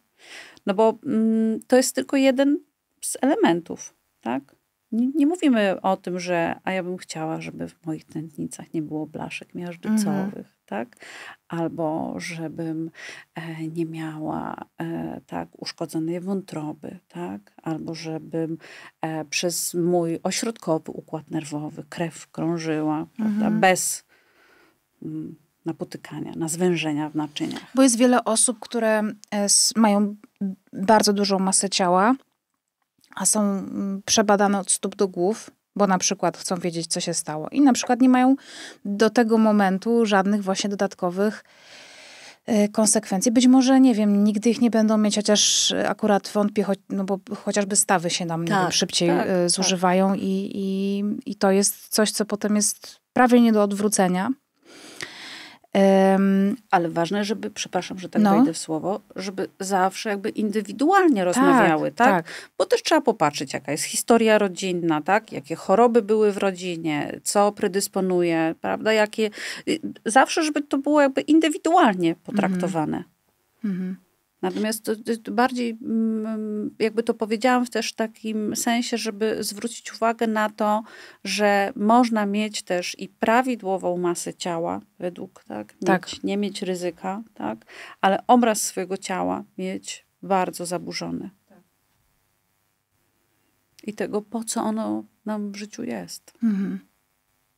No bo mm, to jest tylko jeden z elementów, tak? Nie, nie, mówimy o tym, że a ja bym chciała, żeby w moich tętnicach nie było blaszek miażdżycowych, mhm tak? Albo żebym e, nie miała e, tak uszkodzonej wątroby, tak? Albo żebym e, przez mój ośrodkowy układ nerwowy krew krążyła, mhm. Bez mm, napotykania, na zwężenia w naczyniach. Bo jest wiele osób, które mają bardzo dużą masę ciała, a są mm, przebadane od stóp do głów bo na przykład chcą wiedzieć, co się stało i na przykład nie mają do tego momentu żadnych właśnie dodatkowych e, konsekwencji. Być może, nie wiem, nigdy ich nie będą mieć, chociaż akurat wątpię, no bo chociażby stawy się nam tak, wiem, szybciej tak, e, tak. zużywają tak. I, i, i to jest coś, co potem jest prawie nie do odwrócenia. Um, ale ważne, żeby, przepraszam, że tak no. wejdę w słowo, żeby zawsze jakby indywidualnie rozmawiały, tak, tak? tak? Bo też trzeba popatrzeć, jaka jest historia rodzinna, tak? Jakie choroby były w rodzinie, co predysponuje, prawda? Jakie... Y, zawsze, żeby to było jakby indywidualnie potraktowane. Mhm. Mhm. Natomiast to, to bardziej mm, jakby to powiedziałam w też takim sensie, żeby zwrócić uwagę na to, że można mieć też i prawidłową masę ciała według, tak? Mieć, tak. Nie mieć ryzyka, tak? Ale obraz swojego ciała mieć bardzo zaburzony. Tak. I tego, po co ono nam w życiu jest. Mhm.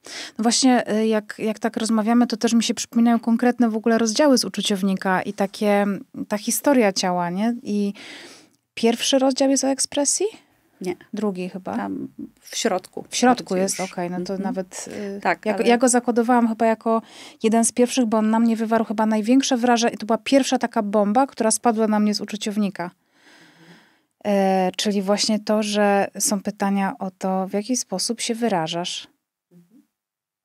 No właśnie, y, jak, jak tak rozmawiamy, to też mi się przypominają konkretne w ogóle rozdziały z uczuciownika i takie, mm, ta historia ciała, nie? I pierwszy rozdział jest o ekspresji? Nie. Drugi chyba. Tam w środku. W środku jest, okej, okay, no to mm -hmm. nawet... Y, tak, ja, ale... ja, go zakodowałam chyba jako jeden z pierwszych, bo on na mnie wywarł chyba największe wrażenie. To była pierwsza taka bomba, która spadła na mnie z uczuciownika. E, czyli właśnie to, że są pytania o to, w jaki sposób się wyrażasz.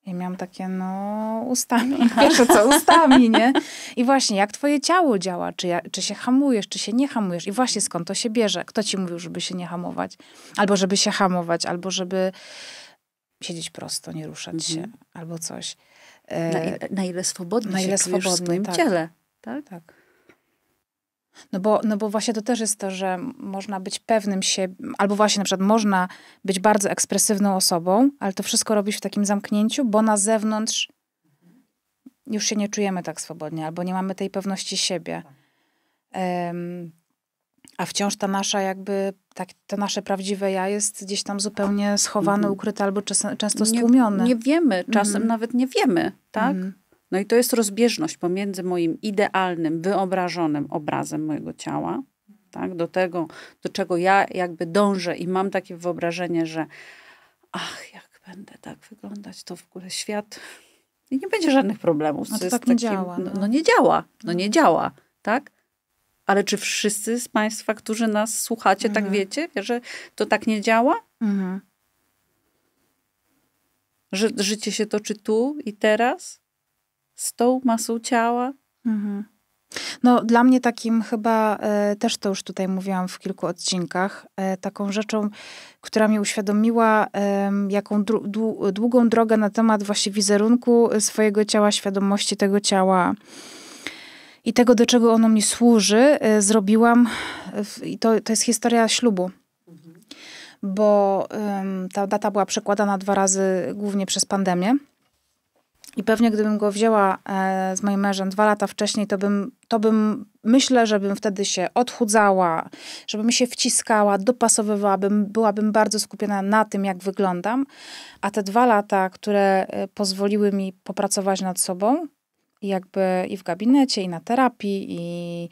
I miałam takie, no ustami, Pierwsze *laughs* co, ustami, nie? I właśnie, jak twoje ciało działa, czy, ja, czy się hamujesz, czy się nie hamujesz i właśnie skąd to się bierze? Kto ci mówił, żeby się nie hamować? Albo żeby się hamować, albo żeby siedzieć prosto, nie ruszać mhm. się, albo coś. Na, e, na ile swobodnie na ile się swobodnie, w swoim tak. ciele, tak? Tak. No bo, no bo właśnie to też jest to, że można być pewnym siebie, albo właśnie na przykład można być bardzo ekspresywną osobą, ale to wszystko robić w takim zamknięciu, bo na zewnątrz już się nie czujemy tak swobodnie, albo nie mamy tej pewności siebie. Um, a wciąż ta nasza jakby, tak, to nasze prawdziwe ja jest gdzieś tam zupełnie schowane, mhm. ukryte albo czas, często stłumione. Nie, nie wiemy, czasem mm. nawet nie wiemy, tak? Mm. No i to jest rozbieżność pomiędzy moim idealnym, wyobrażonym obrazem mojego ciała, tak, do tego, do czego ja jakby dążę i mam takie wyobrażenie, że ach, jak będę tak wyglądać, to w ogóle świat i nie będzie żadnych problemów. No to tak takim, nie działa. No, no. no. nie działa, no nie no. działa, tak? Ale czy wszyscy z Państwa, którzy nas słuchacie, tak mhm. tak wiecie, że to tak nie działa? Mhm. Że życie się toczy tu i teraz? z tą masą ciała. Mhm. No, dla mnie takim chyba, e, też to już tutaj mówiłam w kilku odcinkach, e, taką rzeczą, która mi uświadomiła, jaką długą drogę na temat właśnie wizerunku swojego ciała, świadomości tego ciała i tego, do czego ono mi służy, e, zrobiłam. I to, to jest historia ślubu. Mhm. Bo ta data była przekładana dwa razy, głównie przez pandemię. I pewnie gdybym go wzięła e, z moim mężem dwa lata wcześniej, to bym, to bym myślę, żebym wtedy się odchudzała, żebym się wciskała, dopasowywała, bym, byłabym bardzo skupiona na tym, jak wyglądam. A te dwa lata, które e, pozwoliły mi popracować nad sobą, jakby i w gabinecie, i na terapii, i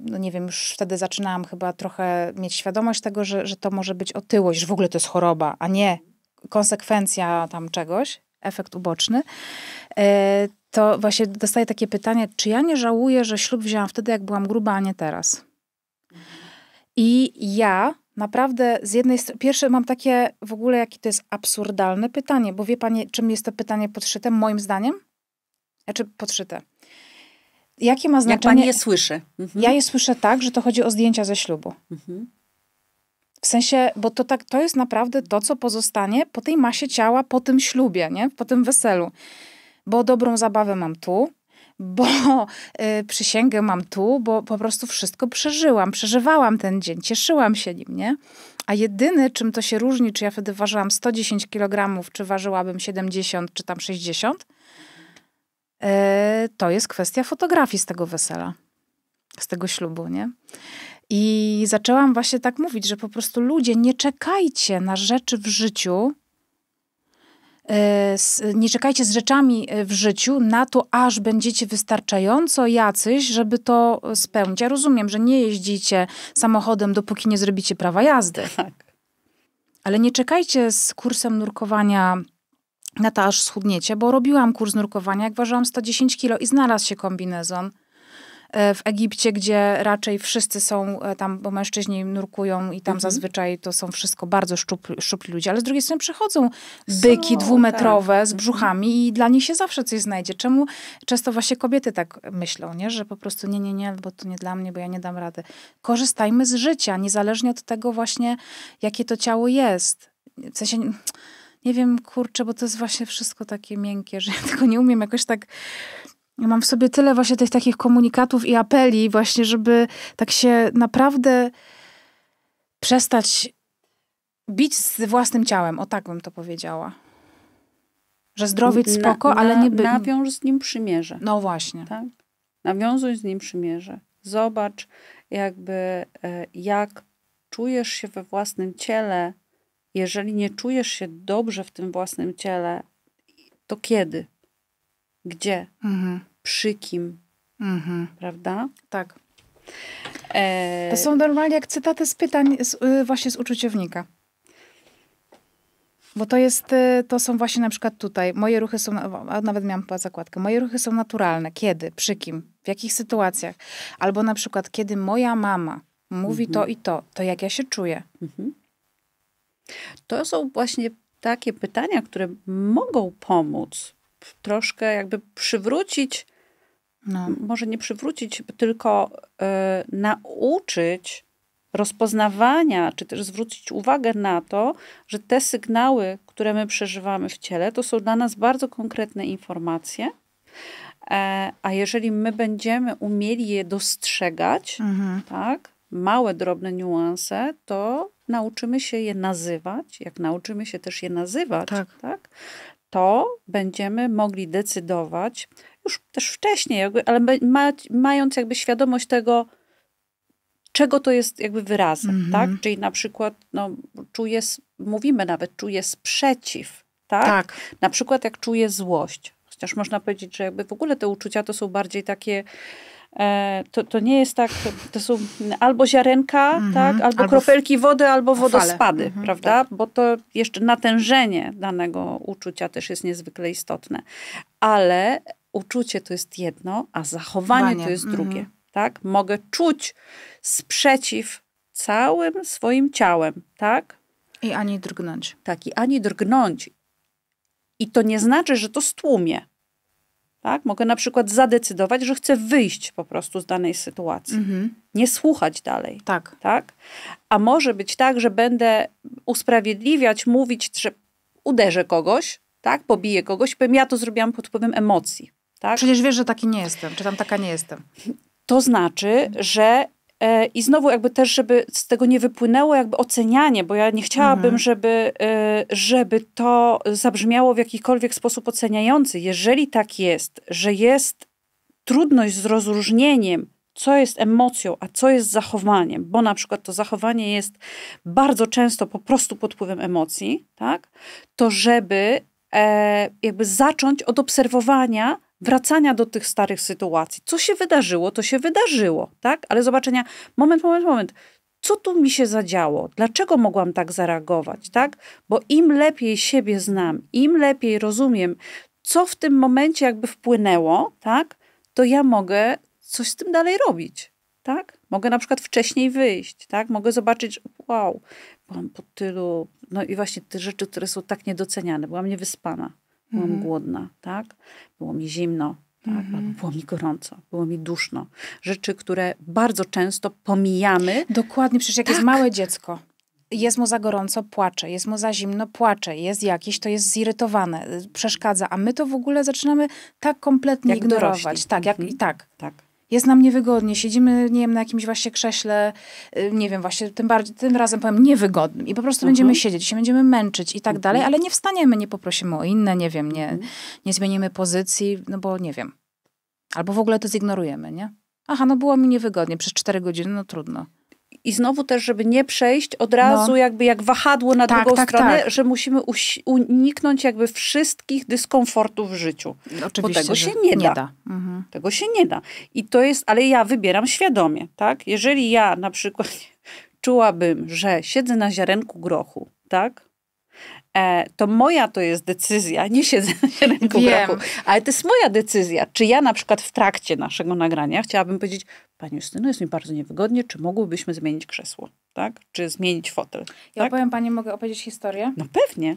no nie wiem, już wtedy zaczynałam chyba trochę mieć świadomość tego, że, że to może być otyłość, że w ogóle to jest choroba, a nie konsekwencja tam czegoś efekt uboczny, e, to właśnie dostaję takie pytanie, czy ja nie żałuję, że ślub wzięłam wtedy, jak byłam gruba, a nie teraz? I ja naprawdę z jednej strony, pierwsze mam takie w ogóle, jakie to jest absurdalne pytanie, bo wie pani, czym jest to pytanie podszyte, moim zdaniem? Znaczy podszyte. Jakie ma znaczenie? Jak pani je słyszy. Mhm. Ja je słyszę tak, że to chodzi o zdjęcia ze ślubu. Mhm. W sensie, bo to, tak, to jest naprawdę to, co pozostanie po tej masie ciała, po tym ślubie, nie? po tym weselu. Bo dobrą zabawę mam tu, bo y, przysięgę mam tu, bo po prostu wszystko przeżyłam, przeżywałam ten dzień, cieszyłam się nim, nie? A jedyny, czym to się różni, czy ja wtedy ważyłam 110 kg, czy ważyłabym 70, czy tam 60, y, to jest kwestia fotografii z tego wesela, z tego ślubu, nie? I zaczęłam właśnie tak mówić, że po prostu ludzie, nie czekajcie na rzeczy w życiu, e, nie czekajcie z rzeczami e, w życiu na to, aż będziecie wystarczająco jacyś, żeby to spełnić. Ja rozumiem, że nie jeździcie samochodem, dopóki nie zrobicie prawa jazdy. Tak. Ale nie czekajcie z kursem nurkowania na to, aż schudniecie, bo robiłam kurs nurkowania, jak ważyłam 110 kilo i znalazł się kombinezon E, w Egipcie, gdzie raczej wszyscy są e, tam, bo mężczyźni nurkują i tam mhm. zazwyczaj to są wszystko bardzo szczupli, szczupli ludzie, ale z drugiej strony przychodzą byki są, tak. dwumetrowe tak. z mhm. brzuchami i dla nich się zawsze coś znajdzie. Czemu często właśnie kobiety tak myślą, nie? że po prostu nie, nie, nie, bo to nie dla mnie, bo ja nie dam rady. Korzystajmy z życia, niezależnie od tego właśnie, jakie to ciało jest. W sensie nie wiem, kurczę, bo to jest właśnie wszystko takie miękkie, że ja *laughs* tego nie umiem jakoś tak ja mam w sobie tyle właśnie tych takich komunikatów i apeli, właśnie, żeby tak się naprawdę przestać bić z własnym ciałem. O tak bym to powiedziała. Że zdrowieć spoko, na, na, ale nie by... Nawiąż z nim przymierze. No właśnie. Tak? Nawiązuj z nim przymierze. Zobacz jakby e, jak czujesz się we własnym ciele. Jeżeli nie czujesz się dobrze w tym własnym ciele, to kiedy? Gdzie? Mhm przy kim. Mhm. Prawda? Tak. E... To są normalnie jak cytaty z pytań z, y, właśnie z uczuciownika. Bo to jest, y, to są właśnie na przykład tutaj, moje ruchy są, nawet miałam zakładkę, moje ruchy są naturalne. Kiedy? Przy kim? W jakich sytuacjach? Albo na przykład, kiedy moja mama mówi mhm. to i to, to jak ja się czuję? Mhm. To są właśnie takie pytania, które mogą pomóc troszkę jakby przywrócić no. Może nie przywrócić, tylko y, nauczyć rozpoznawania, czy też zwrócić uwagę na to, że te sygnały, które my przeżywamy w ciele, to są dla nas bardzo konkretne informacje. E, a jeżeli my będziemy umieli je dostrzegać, mhm. tak, małe, drobne niuanse, to nauczymy się je nazywać. Jak nauczymy się też je nazywać, tak. tak to będziemy mogli decydować, już też wcześniej, jakby, ale ma, mając jakby świadomość tego, czego to jest jakby wyrazem, mm -hmm. tak? Czyli na przykład, no, czuję, mówimy nawet, czuję sprzeciw, tak? tak? Na przykład jak czuję złość. Chociaż można powiedzieć, że jakby w ogóle te uczucia to są bardziej takie, e, to, to nie jest tak, to są albo ziarenka, mm -hmm. tak? Albo, albo kropelki wody, albo wodospady, mm -hmm, prawda? Tak. Bo to jeszcze natężenie danego uczucia też jest niezwykle istotne. Ale uczucie to jest jedno, a zachowanie to jest drugie. Mhm. Tak? Mogę czuć sprzeciw całym swoim ciałem, tak? I ani drgnąć. Tak, i ani drgnąć. I to nie znaczy, że to stłumie. Tak? Mogę na przykład zadecydować, że chcę wyjść po prostu z danej sytuacji, mhm. nie słuchać dalej. Tak. tak. A może być tak, że będę usprawiedliwiać, mówić, że uderzę kogoś, tak? pobiję kogoś, powiem, ja to zrobiłam pod wpływem emocji. Tak? Przecież wiesz, że taki nie jestem, czy tam taka nie jestem. To znaczy, że e, i znowu jakby też, żeby z tego nie wypłynęło jakby ocenianie, bo ja nie chciałabym, mhm. żeby, e, żeby to zabrzmiało w jakikolwiek sposób oceniający. Jeżeli tak jest, że jest trudność z rozróżnieniem co jest emocją, a co jest zachowaniem, bo na przykład to zachowanie jest bardzo często po prostu pod wpływem emocji, tak? to żeby e, jakby zacząć od obserwowania wracania do tych starych sytuacji. Co się wydarzyło, to się wydarzyło, tak? Ale zobaczenia, moment, moment, moment. Co tu mi się zadziało? Dlaczego mogłam tak zareagować, tak? Bo im lepiej siebie znam, im lepiej rozumiem, co w tym momencie jakby wpłynęło, tak? To ja mogę coś z tym dalej robić, tak? Mogę na przykład wcześniej wyjść, tak? Mogę zobaczyć, wow, byłam po tylu, no i właśnie te rzeczy, które są tak niedoceniane, byłam niewyspana byłam mhm. głodna, tak? Było mi zimno, tak? Mhm. było mi gorąco, było mi duszno. Rzeczy, które bardzo często pomijamy. Dokładnie, przecież jak tak. jest małe dziecko, jest mu za gorąco, płacze, jest mu za zimno, płacze, jest jakieś, to jest zirytowane, y, przeszkadza, a my to w ogóle zaczynamy tak kompletnie jak ignorować. Dorośli. Tak, jak, mhm. tak. tak. Jest nam niewygodnie, siedzimy, nie wiem, na jakimś właśnie krześle, y, nie wiem, właśnie tym, bardziej, tym razem powiem niewygodnym i po prostu mhm. będziemy siedzieć, się będziemy męczyć i tak mhm. dalej, ale nie wstaniemy, nie poprosimy o inne, nie wiem, nie, mhm. nie zmienimy pozycji, no bo nie wiem. Albo w ogóle to zignorujemy, nie? Aha, no było mi niewygodnie przez cztery godziny, no trudno i znowu też, żeby nie przejść od razu no. jakby jak wahadło na tak, drugą tak, stronę, tak. że musimy uniknąć jakby wszystkich dyskomfortów w życiu. Oczywiście, bo tego się nie, nie da. da. Mhm. Tego się nie da. I to jest, ale ja wybieram świadomie, tak? Jeżeli ja na przykład *laughs* czułabym, że siedzę na ziarenku grochu, tak? E, to moja to jest decyzja, nie siedzę w Wiem. w roku, ale to jest moja decyzja. Czy ja na przykład w trakcie naszego nagrania chciałabym powiedzieć, Pani Justyno, jest mi bardzo niewygodnie, czy mogłybyśmy zmienić krzesło, tak? Czy zmienić fotel? Ja tak? powiem Pani, mogę opowiedzieć historię? No pewnie.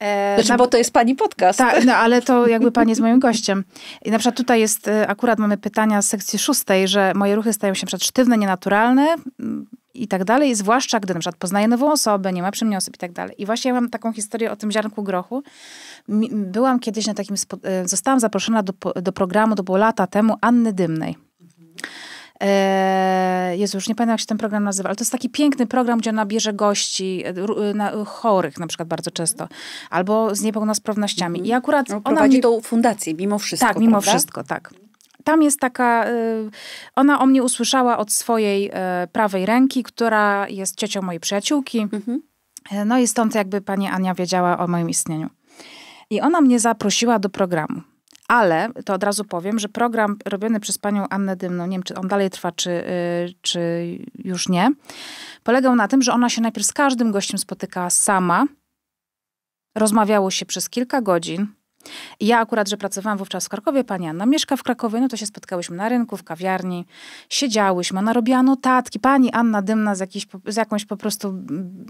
E, znaczy, na, bo to jest pani podcast. Tak, no ale to jakby pani jest moim gościem. I na przykład tutaj jest, e, akurat mamy pytania z sekcji szóstej, że moje ruchy stają się przed sztywne, nienaturalne, i tak dalej, zwłaszcza gdy na przykład poznaję nową osobę, nie ma przy mnie osób i tak dalej. I właśnie ja mam taką historię o tym ziarnku grochu. Byłam kiedyś na takim, e, zostałam zaproszona do, do programu, to było lata temu, Anny Dymnej. E, Jezu, już nie pamiętam, jak się ten program nazywa, ale to jest taki piękny program, gdzie ona bierze gości, e, na, chorych na przykład bardzo często, albo z niepełnosprawnościami. I akurat no, ona prowadzi mi... tą fundację mimo wszystko, Tak, mimo prawda? wszystko, tak tam jest taka, y, ona o mnie usłyszała od swojej y, prawej ręki, która jest ciocią mojej przyjaciółki. Mhm. Y, no i stąd jakby pani Ania wiedziała o moim istnieniu. I ona mnie zaprosiła do programu. Ale to od razu powiem, że program robiony przez panią Annę Dymną, nie wiem czy on dalej trwa, czy, czy już nie, polegał na tym, że ona się najpierw z każdym gościem spotykała sama, rozmawiało się przez kilka godzin, ja akurat, że pracowałam wówczas w Krakowie, pani Anna mieszka w Krakowie, no to się spotkałyśmy na rynku, w kawiarni, siedziałyśmy, ona robiła notatki, pani Anna Dymna z, jakiś, z jakąś po prostu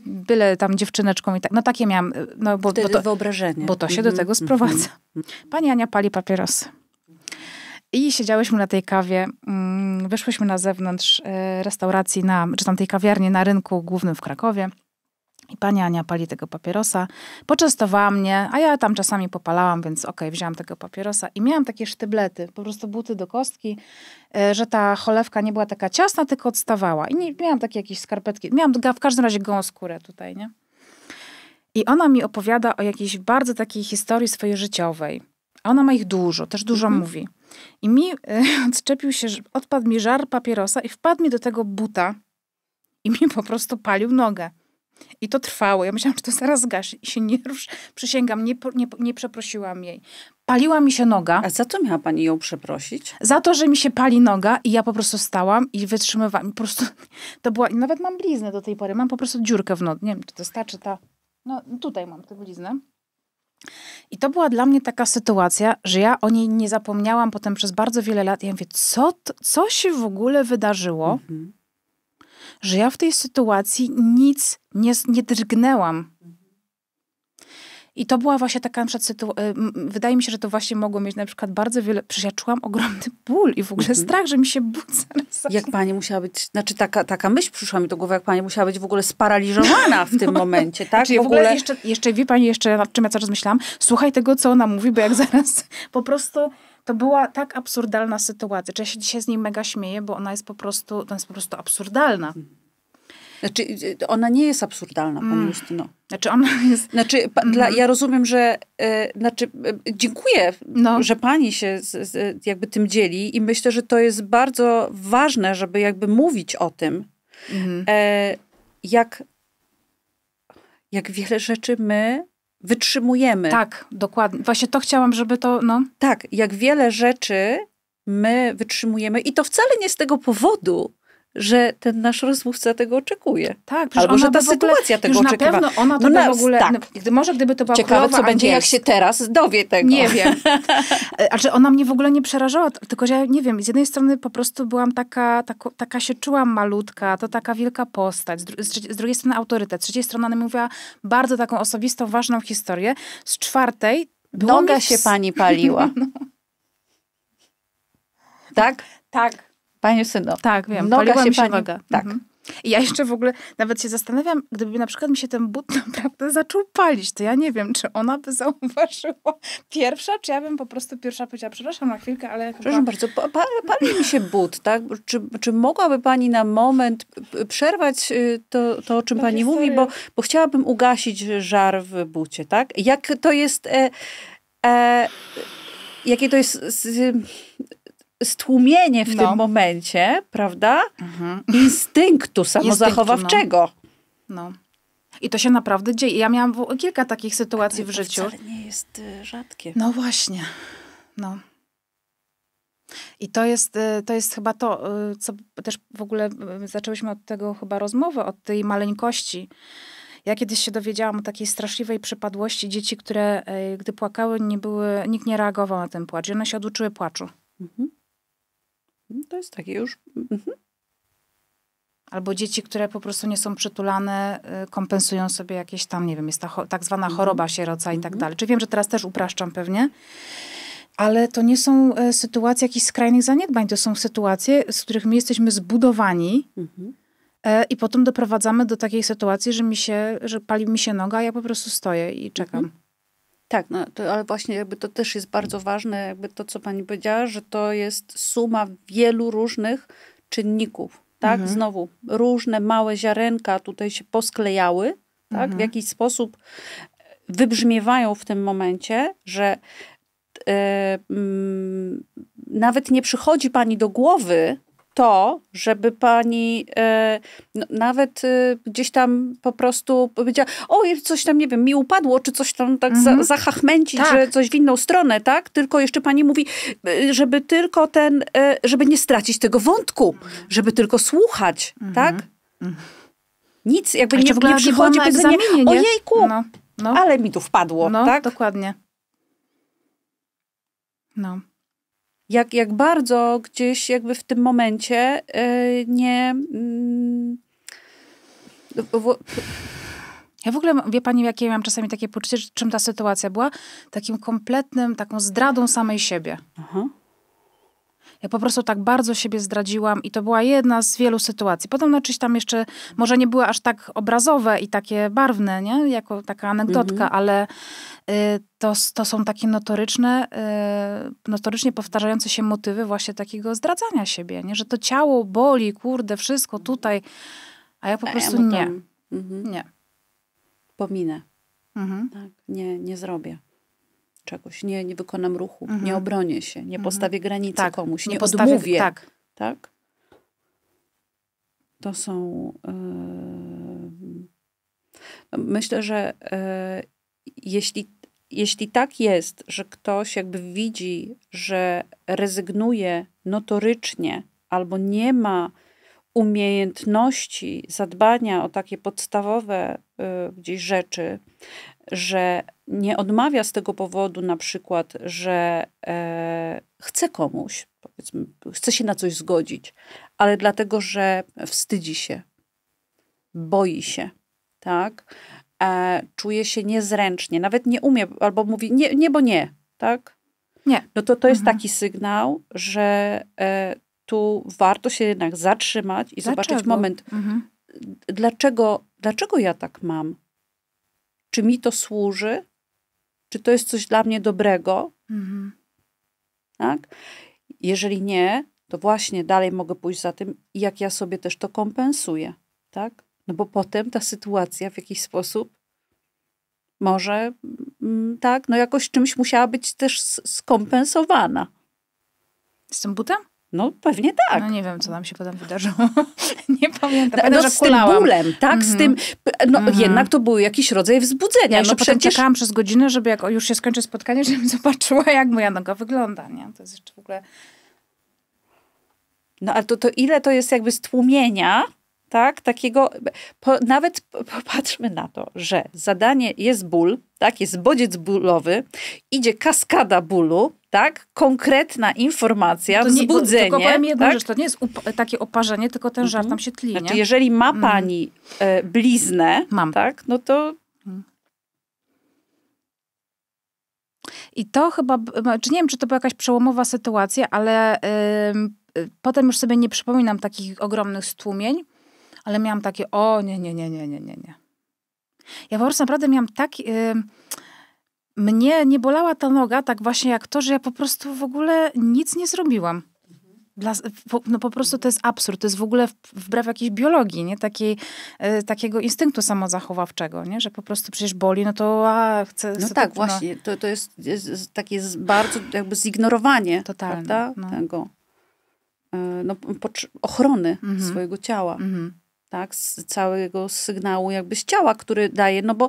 byle tam dziewczyneczką i tak, no takie miałam, no bo, bo to, wyobrażenie. Bo to się mm -hmm. do mhm, tego mhm, sprowadza. Mhm, pani Ania pali papierosy. I siedziałyśmy na tej kawie, mm, wyszłyśmy na zewnątrz e, restauracji, na, czy tam tej kawiarni na rynku głównym w Krakowie. I pani Ania pali tego papierosa. Poczęstowała mnie, a ja tam czasami popalałam, więc okej, okay, wzięłam tego papierosa i miałam takie sztyblety, po prostu buty do kostki, e, że ta cholewka nie była taka ciasna, tylko odstawała. I nie, miałam takie jakieś skarpetki. Miałam w każdym razie gołą skórę tutaj, nie? I ona mi opowiada o jakiejś bardzo takiej historii swojej życiowej. A ona ma ich dużo, też dużo mhm. mówi. I mi e, *laughs* odczepił się, odpadł mi żar papierosa i wpadł mi do tego buta i mi po prostu palił nogę. I to trwało. Ja myślałam, że to zaraz zgasz i się nie rusz. Przysięgam, nie, nie, nie przeprosiłam jej. Paliła mi się noga. A za co miała pani ją przeprosić? Za to, że mi się pali noga i ja po prostu stałam i wytrzymywałam. Po prostu *laughs* to była, nawet mam bliznę do tej pory. Mam po prostu dziurkę w nogi. Nie wiem, czy to starczy ta. No tutaj mam tę bliznę. I to była dla mnie taka sytuacja, że ja o niej nie zapomniałam potem przez bardzo wiele lat. Ja mówię, co, co się w ogóle wydarzyło? Mhm że ja w tej sytuacji nic nie, nie drgnęłam. I to była właśnie taka na przykład sytuacja, y, wydaje mi się, że to właśnie mogło mieć na przykład bardzo wiele, przecież ja czułam ogromny *laughs* ból i w ogóle mm -hmm. strach, że mi się budzę. Jak pani musiała być, znaczy taka, taka myśl przyszła mi do głowy, jak pani musiała być w ogóle sparaliżowana w tym *laughs* no. momencie, tak? Czyli znaczy, w, w ogóle, ogóle jeszcze, jeszcze, wie pani jeszcze nad czym ja coraz myślałam, słuchaj tego, co ona mówi, bo jak zaraz po prostu to była tak absurdalna sytuacja, że ja się dzisiaj z niej mega śmieję, bo ona jest po prostu, ona jest po prostu absurdalna. Mhm. Znaczy, y, ona nie jest absurdalna, mm. pani Justyno. Znaczy, ona jest... Znaczy, pa, mm. dla, mhm. ja rozumiem, że... Y, znaczy, y, dziękuję, no. że pani się z, z, jakby tym dzieli i myślę, że to jest bardzo ważne, żeby jakby mówić o tym, mm. jak, jak wiele rzeczy my wytrzymujemy. Tak, dokładnie. Właśnie to chciałam, żeby to, no. Tak, jak wiele rzeczy my wytrzymujemy i to wcale nie z tego powodu, że ten nasz rozmówca tego oczekuje. Tak, Albo, że ta sytuacja tego oczekuje. na pewno ona to no, w ogóle... Tak. No, może gdyby to była Ciekawe, co będzie, jak się teraz dowie tego. Nie wiem. *laughs* E, a że ona mnie w ogóle nie przerażała, tylko że ja nie wiem, z jednej strony po prostu byłam taka, taka, taka się czułam malutka, to taka wielka postać, z, dru z drugiej strony autorytet, z trzeciej strony ona mi mówiła bardzo taką osobistą, ważną historię, z czwartej... Noga mi... się pani paliła. *laughs* no. Tak? Tak. Panie syno. Tak, wiem. Noga się, się pani... Waga. Tak. Mhm. I ja jeszcze w ogóle nawet się zastanawiam, gdyby na przykład mi się ten but *laughs* naprawdę zaczął palić, to ja nie wiem, czy ona by zauważyła pierwsza, czy ja bym po prostu pierwsza powiedziała, przepraszam na chwilkę, ale... Chyba... bardzo, pa, pali mi się but, tak? Czy, czy mogłaby pani na moment przerwać y, to, to o czym no pani historia. mówi, bo, bo chciałabym ugasić żar w bucie, tak? Jak to jest... E, e, jakie to jest... Z, stłumienie w no. tym momencie, prawda? Mhm. Instynktu samozachowawczego. Instynktu, no. no. I to się naprawdę dzieje. Ja miałam kilka takich sytuacji w życiu. To nie jest y, rzadkie. No właśnie. No. I to jest, y, to jest chyba to, y, co też w ogóle zaczęłyśmy od tego chyba rozmowy, od tej maleńkości. Ja kiedyś się dowiedziałam o takiej straszliwej przypadłości dzieci, które gdy płakały, nie były, nikt nie reagował na ten płacz. I one się oduczyły płaczu. Mhm. No to jest takie już. Mhm. Albo dzieci, które po prostu nie są przytulane, y, kompensują sobie jakieś tam, nie wiem, jest ta tak zwana mhm. choroba sieroca i tak mhm. dalej. Czy wiem, że teraz też upraszczam pewnie, ale to nie są y, sytuacje jakichś skrajnych zaniedbań, to są sytuacje, z których my jesteśmy zbudowani mhm. E, i potem doprowadzamy do takiej sytuacji, że mi się, że pali mi się noga, a ja po prostu stoję i czekam. Mhm. Tak, no, to, ale właśnie jakby to też jest bardzo ważne, jakby to, co pani powiedziała, że to jest suma wielu różnych czynników, tak? Mhm. Znowu, różne małe ziarenka tutaj się posklejały, tak? Mhm. W jakiś sposób e, wybrzmiewają w tym momencie, że e, mm, nawet nie przychodzi pani do głowy, to, żeby pani e, no, nawet e, gdzieś tam po prostu powiedziała, o coś tam, nie wiem, mi upadło, czy coś tam tak mhm. za, zahachmęcić, tak. że coś w inną stronę, tak? Tylko jeszcze pani mówi, e, żeby tylko ten, e, żeby nie stracić tego wątku, mhm. żeby tylko słuchać, mhm. tak? Mhm. Nic, jakby nie, nie przychodzi powiedzenie, nie? ojejku, no, no. ale mi tu wpadło, no, tak? dokładnie. No jak, jak bardzo gdzieś jakby w tym momencie yy, nie. Yy, w, ja w ogóle, wie pani, jakie miałam czasami takie poczucie, czym ta sytuacja była? Takim kompletnym, taką zdradą samej siebie. Aha. Ja po prostu tak bardzo siebie zdradziłam i to była jedna z wielu sytuacji. Potem na no, czyś tam jeszcze, może nie były aż tak obrazowe i takie barwne, nie? Jako taka anegdotka, mhm. ale y, to, to są takie notoryczne, y, notorycznie powtarzające się motywy właśnie takiego zdradzania siebie, nie? Że to ciało boli, kurde, wszystko tutaj, a ja po a prostu ja nie. Mhm. Nie. Pominę. Mhm. Tak, nie, nie zrobię czegoś, nie, nie wykonam ruchu, mhm. nie obronię się, nie mhm. postawię granicy tak, komuś, nie, nie postawię, odmówię. Tak. tak? To są... Yy... Myślę, że yy, jeśli, jeśli tak jest, że ktoś jakby widzi, że rezygnuje notorycznie albo nie ma umiejętności zadbania o takie podstawowe y, gdzieś rzeczy, że nie odmawia z tego powodu na przykład, że e, chce komuś, powiedzmy, chce się na coś zgodzić, ale dlatego, że wstydzi się, boi się, tak? E, czuje się niezręcznie, nawet nie umie, albo mówi nie, nie bo nie, tak? Nie. No to to jest mhm. taki sygnał, że e, tu warto się jednak zatrzymać i dlaczego? zobaczyć moment, mhm. dlaczego, dlaczego ja tak mam? czy mi to służy, czy to jest coś dla mnie dobrego. Mhm. Tak? Jeżeli nie, to właśnie dalej mogę pójść za tym, jak ja sobie też to kompensuję. Tak? No bo potem ta sytuacja w jakiś sposób może, mm, tak, no jakoś czymś musiała być też skompensowana. Z tym butem? No pewnie tak. No nie wiem, co nam się potem wydarzyło. *laughs* nie pamiętam. No, pamiętam, no, z tym bólem, tak? Mm -hmm. Z tym, mhm. no mm -hmm. jednak to był jakiś rodzaj wzbudzenia. Ja no przecież czekałam przez godzinę, żeby jak już się skończy spotkanie, *laughs* żebym zobaczyła, jak moja noga wygląda, nie? To jest jeszcze w ogóle... No ale to, to ile to jest jakby stłumienia, tak? Takiego, po, nawet popatrzmy na to, że zadanie jest ból, tak? Jest bodziec bólowy, idzie kaskada bólu, tak? Konkretna informacja, to nie, wzbudzenie. Bo, tylko powiem jedną tak? rzecz, to nie jest up takie oparzenie, tylko ten żar tam mhm. się tli. Znaczy, nie? jeżeli ma mm. pani e, bliznę, Mam. tak? No to... Mm. I to chyba, czy nie wiem, czy to była jakaś przełomowa sytuacja, ale y, y, potem już sobie nie przypominam takich ogromnych stłumień, ale miałam takie, o nie, nie, nie, nie, nie, nie, nie. Ja po prostu naprawdę miałam tak mnie nie bolała ta noga tak właśnie jak to, że ja po prostu w ogóle nic nie zrobiłam. Dla, no po prostu to jest absurd, to jest w ogóle wbrew jakiejś biologii, nie? Takiej, e, takiego instynktu samozachowawczego, nie? że po prostu przecież boli, no to a, chcę... No chcę tak, to, właśnie, no. to, to jest, jest takie bardzo jakby zignorowanie Totalne, no. tego, e, no, ochrony mhm. swojego ciała. Mhm tak, z całego sygnału jakby z ciała, który daje, no bo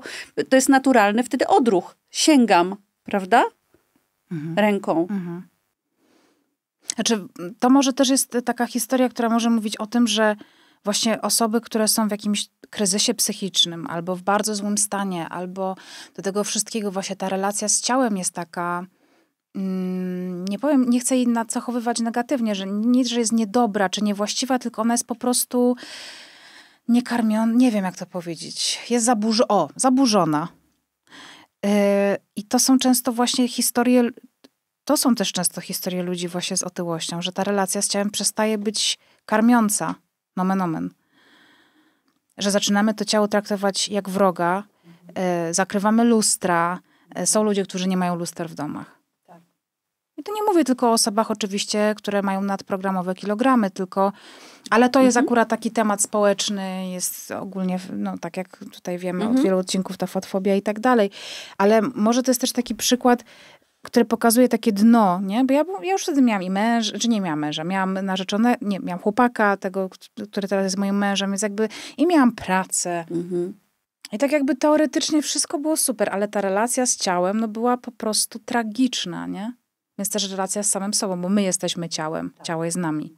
to jest naturalny wtedy odruch. Sięgam, prawda? Mhm. Ręką. Mhm. Znaczy, to może też jest taka historia, która może mówić o tym, że właśnie osoby, które są w jakimś kryzysie psychicznym albo w bardzo złym stanie, albo do tego wszystkiego właśnie ta relacja z ciałem jest taka. Mm, nie powiem, nie chcę jej nacechowywać negatywnie, że nic, że jest niedobra czy niewłaściwa, tylko ona jest po prostu niekarmiona, nie wiem jak to powiedzieć, jest zaburz o, zaburzona. E, I to są często właśnie historie, to są też często historie ludzi właśnie z otyłością, że ta relacja z ciałem przestaje być karmiąca, nomen omen. Że zaczynamy to ciało traktować jak wroga, e, zakrywamy lustra, e, są ludzie, którzy nie mają luster w domach to nie mówię tylko o osobach oczywiście, które mają nadprogramowe kilogramy, tylko, ale to jest mhm. akurat taki temat społeczny, jest ogólnie, no tak jak tutaj wiemy mhm. od wielu odcinków, ta fotfobia i tak dalej, ale może to jest też taki przykład, który pokazuje takie dno, nie? Bo ja, ja już wtedy miałam i męż, czy znaczy nie miałam męża, miałam narzeczone, nie, miałam chłopaka tego, który teraz jest moim mężem, więc jakby i miałam pracę. Mhm. I tak jakby teoretycznie wszystko było super, ale ta relacja z ciałem, no była po prostu tragiczna, nie? Więc też relacja z samym sobą, bo my jesteśmy ciałem, ciało jest z nami.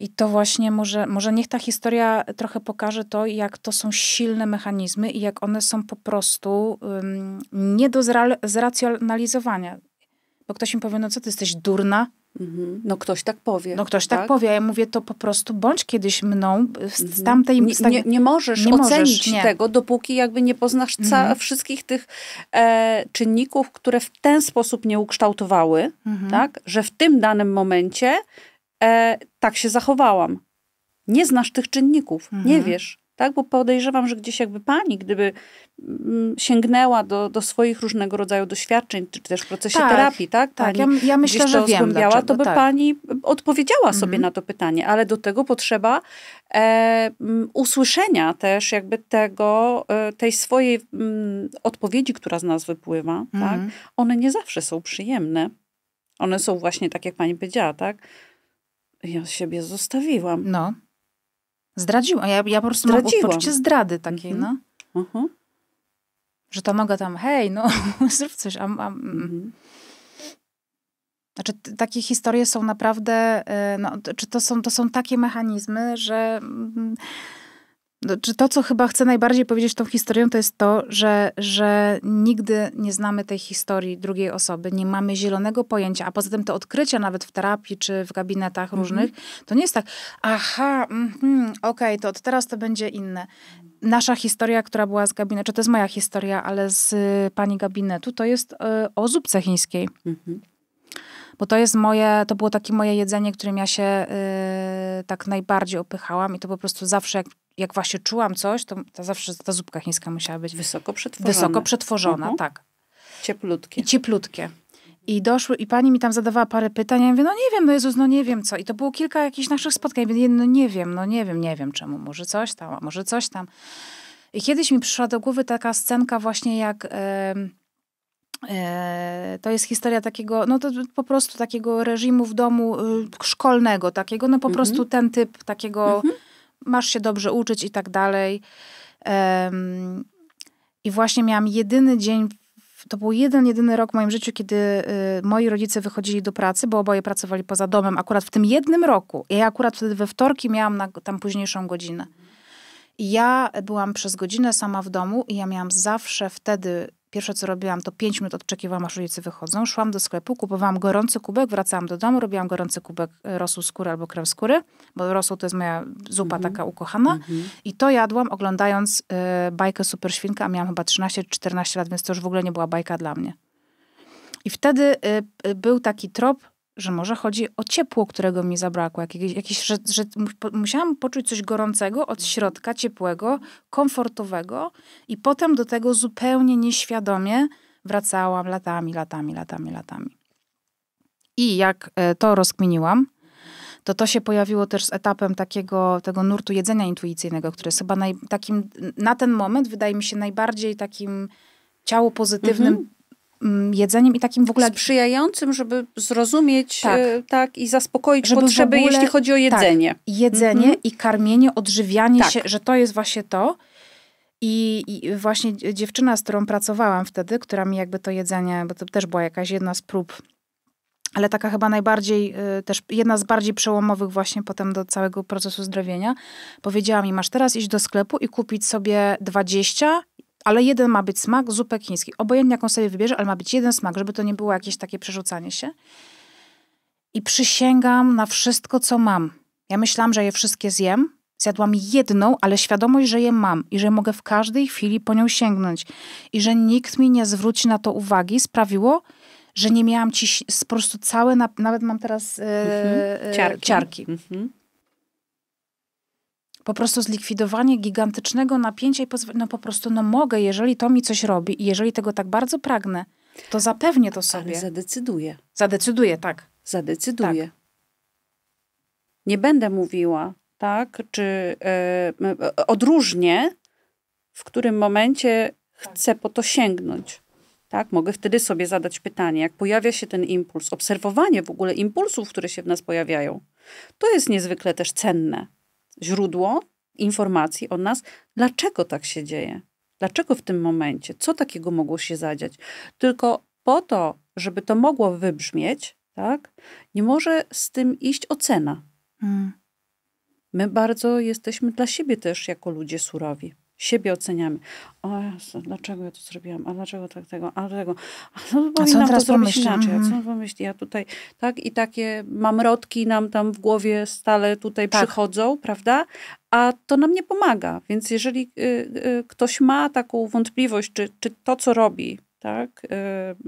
I to właśnie może, może niech ta historia trochę pokaże to, jak to są silne mechanizmy i jak one są po prostu um, nie do zra- zracjonalizowania. Bo ktoś mi powie, no co ty jesteś durna? Mhm. No ktoś tak powie. No ktoś tak? tak? powie. Ja mówię, to po prostu bądź kiedyś mną e, mhm. z tamtej... Nie, nie, nie możesz nie ocenić możesz, tego, dopóki jakby nie poznasz ca- mhm. wszystkich tych e, czynników, które w ten sposób nie ukształtowały, tak? Że w tym danym momencie e, tak się zachowałam. Nie znasz tych czynników, nie wiesz tak? Bo podejrzewam, że gdzieś jakby pani, gdyby mm, sięgnęła do, do swoich różnego rodzaju doświadczeń, czy też w procesie tak, terapii, tak? tak. Pani tak, ja, ja myślę, gdzieś to że wiem dlaczego, to by tak. pani mm, odpowiedziała sobie mhm. na to pytanie, ale do tego potrzeba e, mm, usłyszenia też jakby tego, e, tej swojej m, odpowiedzi, która z nas wypływa, tak? mhm. tak? One nie zawsze są przyjemne. One są właśnie, tak jak pani powiedziała, tak? Ja siebie zostawiłam. No. Zdradziła. Ja, ja po prostu Zdradziłam. mam poczucie zdrady takiej, mm-hmm. no. Uh-huh. Że ta noga tam, hej, no, *laughs* zrób coś. A, a, mm. Mhm. Znaczy, t- takie historie są naprawdę, e, no, czy to są, to są takie mechanizmy, że... Mm, no, czy to, co chyba chcę najbardziej powiedzieć tą historią, to jest to, że, że nigdy nie znamy tej historii drugiej osoby, nie mamy zielonego pojęcia, a poza tym te odkrycia nawet w terapii czy w gabinetach mhm. różnych, mm-hmm. to nie jest tak, aha, mm, okej, okay, to od teraz to będzie inne. Nasza historia, która była z gabinetu, to jest moja historia, ale z y, pani gabinetu, to jest y, o zupce chińskiej. Mm-hmm bo to jest moje, to było takie moje jedzenie, którym ja się y, tak najbardziej opychałam i to po prostu zawsze jak jak właśnie czułam coś, to ta zawsze ta zupka chińska musiała być wysoko przetworzona. Wysoko przetworzona, mhm. tak. Cieplutkie. I cieplutkie. I doszły, i pani mi tam zadawała parę pytań, ja mówię, no nie wiem, no Jezus, no nie wiem co. I to było kilka jakichś naszych spotkań, więc no nie wiem, no nie wiem, nie wiem czemu, może coś tam, a może coś tam. I kiedyś mi przyszła do głowy taka scenka właśnie jak... E, to jest historia takiego, no to po prostu takiego reżimu w domu y, szkolnego, takiego, no po mhm. prostu ten typ takiego mhm masz się dobrze uczyć i tak dalej. Um, I właśnie miałam jedyny dzień, to był jeden, jedyny rok w moim życiu, kiedy y, moi rodzice wychodzili do pracy, bo oboje pracowali poza domem, akurat w tym jednym roku. Ja akurat wtedy we wtorki miałam na, tam późniejszą godzinę. I ja byłam przez godzinę sama w domu i ja miałam zawsze wtedy Pierwsze, co robiłam, to 5 minut odczekiwałam, aż ulicy wychodzą. Szłam do sklepu, kupowałam gorący kubek, wracałam do domu, robiłam gorący kubek e, rosół skóry albo krem skóry, bo rosół to jest moja zupa mm -hmm. taka ukochana. Mm -hmm. I to jadłam oglądając y, bajkę Super Świnka, a miałam chyba 13-14 lat, więc to już w ogóle nie była bajka dla mnie. I wtedy y, y, był taki trop, że może chodzi o ciepło, którego mi zabrakło, jakieś, jakieś że, że musiałam poczuć coś gorącego od mhm. środka, ciepłego, komfortowego i potem do tego zupełnie nieświadomie wracałam latami, latami, latami, latami. I jak e, to rozkminiłam, to to się pojawiło też z etapem takiego tego nurtu jedzenia intuicyjnego, który jest chyba naj, takim, na ten moment wydaje mi się najbardziej takim ciało pozytywnym mhm Mm, jedzeniem i takim w ogóle... Sprzyjającym, żeby zrozumieć tak, y, tak i zaspokoić żeby potrzeby, ogóle, jeśli chodzi o jedzenie. Tak, jedzenie mm -hmm. i karmienie, odżywianie tak. się, że to jest właśnie to. I, I, właśnie dziewczyna, z którą pracowałam wtedy, która mi jakby to jedzenie, bo to też była jakaś jedna z prób, ale taka chyba najbardziej, y, też jedna z bardziej przełomowych właśnie potem do całego procesu zdrowienia, powiedziała mi, masz teraz iść do sklepu i kupić sobie 20 ale jeden ma być smak, zupę chiński. Obojętnie jaką sobie wybierze, ale ma być jeden smak, żeby to nie było jakieś takie przerzucanie się. I przysięgam na wszystko, co mam. Ja myślałam, że je wszystkie zjem. Zjadłam jedną, ale świadomość, że je mam i że mogę w każdej chwili po nią sięgnąć i że nikt mi nie zwróci na to uwagi, sprawiło, że nie miałam ciś, po prostu całe, nawet mam teraz e, mhm. E, ciarki. ciarki. Mhm po prostu zlikwidowanie gigantycznego napięcia i pozwolenie, no po prostu, no mogę, jeżeli to mi coś robi i jeżeli tego tak bardzo pragnę, to zapewnię to sobie. Ale zadecyduję. Zadecyduję, tak. Zadecyduję. Tak. Nie będę mówiła, tak, czy yy, odróżnię, w którym momencie chcę po to sięgnąć. Tak, mogę wtedy sobie zadać pytanie, jak pojawia się ten impuls, obserwowanie w ogóle impulsów, które się w nas pojawiają, to jest niezwykle też cenne źródło informacji o nas, dlaczego tak się dzieje, dlaczego w tym momencie, co takiego mogło się zadziać. Tylko po to, żeby to mogło wybrzmieć, tak, nie może z tym iść ocena. Hmm. My bardzo jesteśmy dla siebie też jako ludzie surowi siebie oceniamy. O Jezu, dlaczego ja to zrobiłam? A dlaczego tak tego? A tego? A no, a co teraz to zrobić inaczej. A co on mhm. pomyśli? Ja tutaj, tak? I takie mamrotki nam tam w głowie stale tutaj tak. przychodzą, prawda? A to nam nie pomaga. Więc jeżeli y, y, ktoś ma taką wątpliwość, czy, czy to, co robi, tak? Y,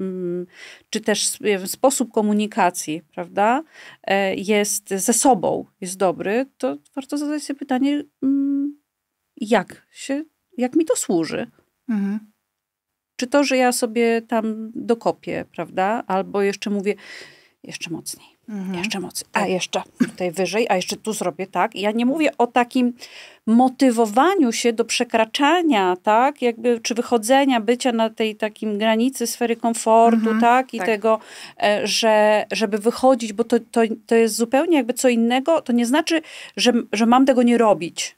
mm, czy też y, sposób komunikacji, prawda, e, jest ze sobą, jest dobry, to warto zadać sobie pytanie, mm, jak się, jak mi to służy. Mhm. Czy to, że ja sobie tam dokopię, prawda? Albo jeszcze mówię, jeszcze mocniej, mhm. jeszcze mocniej, a tak. jeszcze tutaj wyżej, a jeszcze tu zrobię tak. ja nie mówię o takim motywowaniu się do przekraczania, tak? Jakby, czy wychodzenia, bycia na tej takim granicy sfery komfortu, mhm, tak? I tak. tego, e, że, żeby wychodzić, bo to, to, to jest zupełnie jakby co innego. To nie znaczy, że, że mam tego nie robić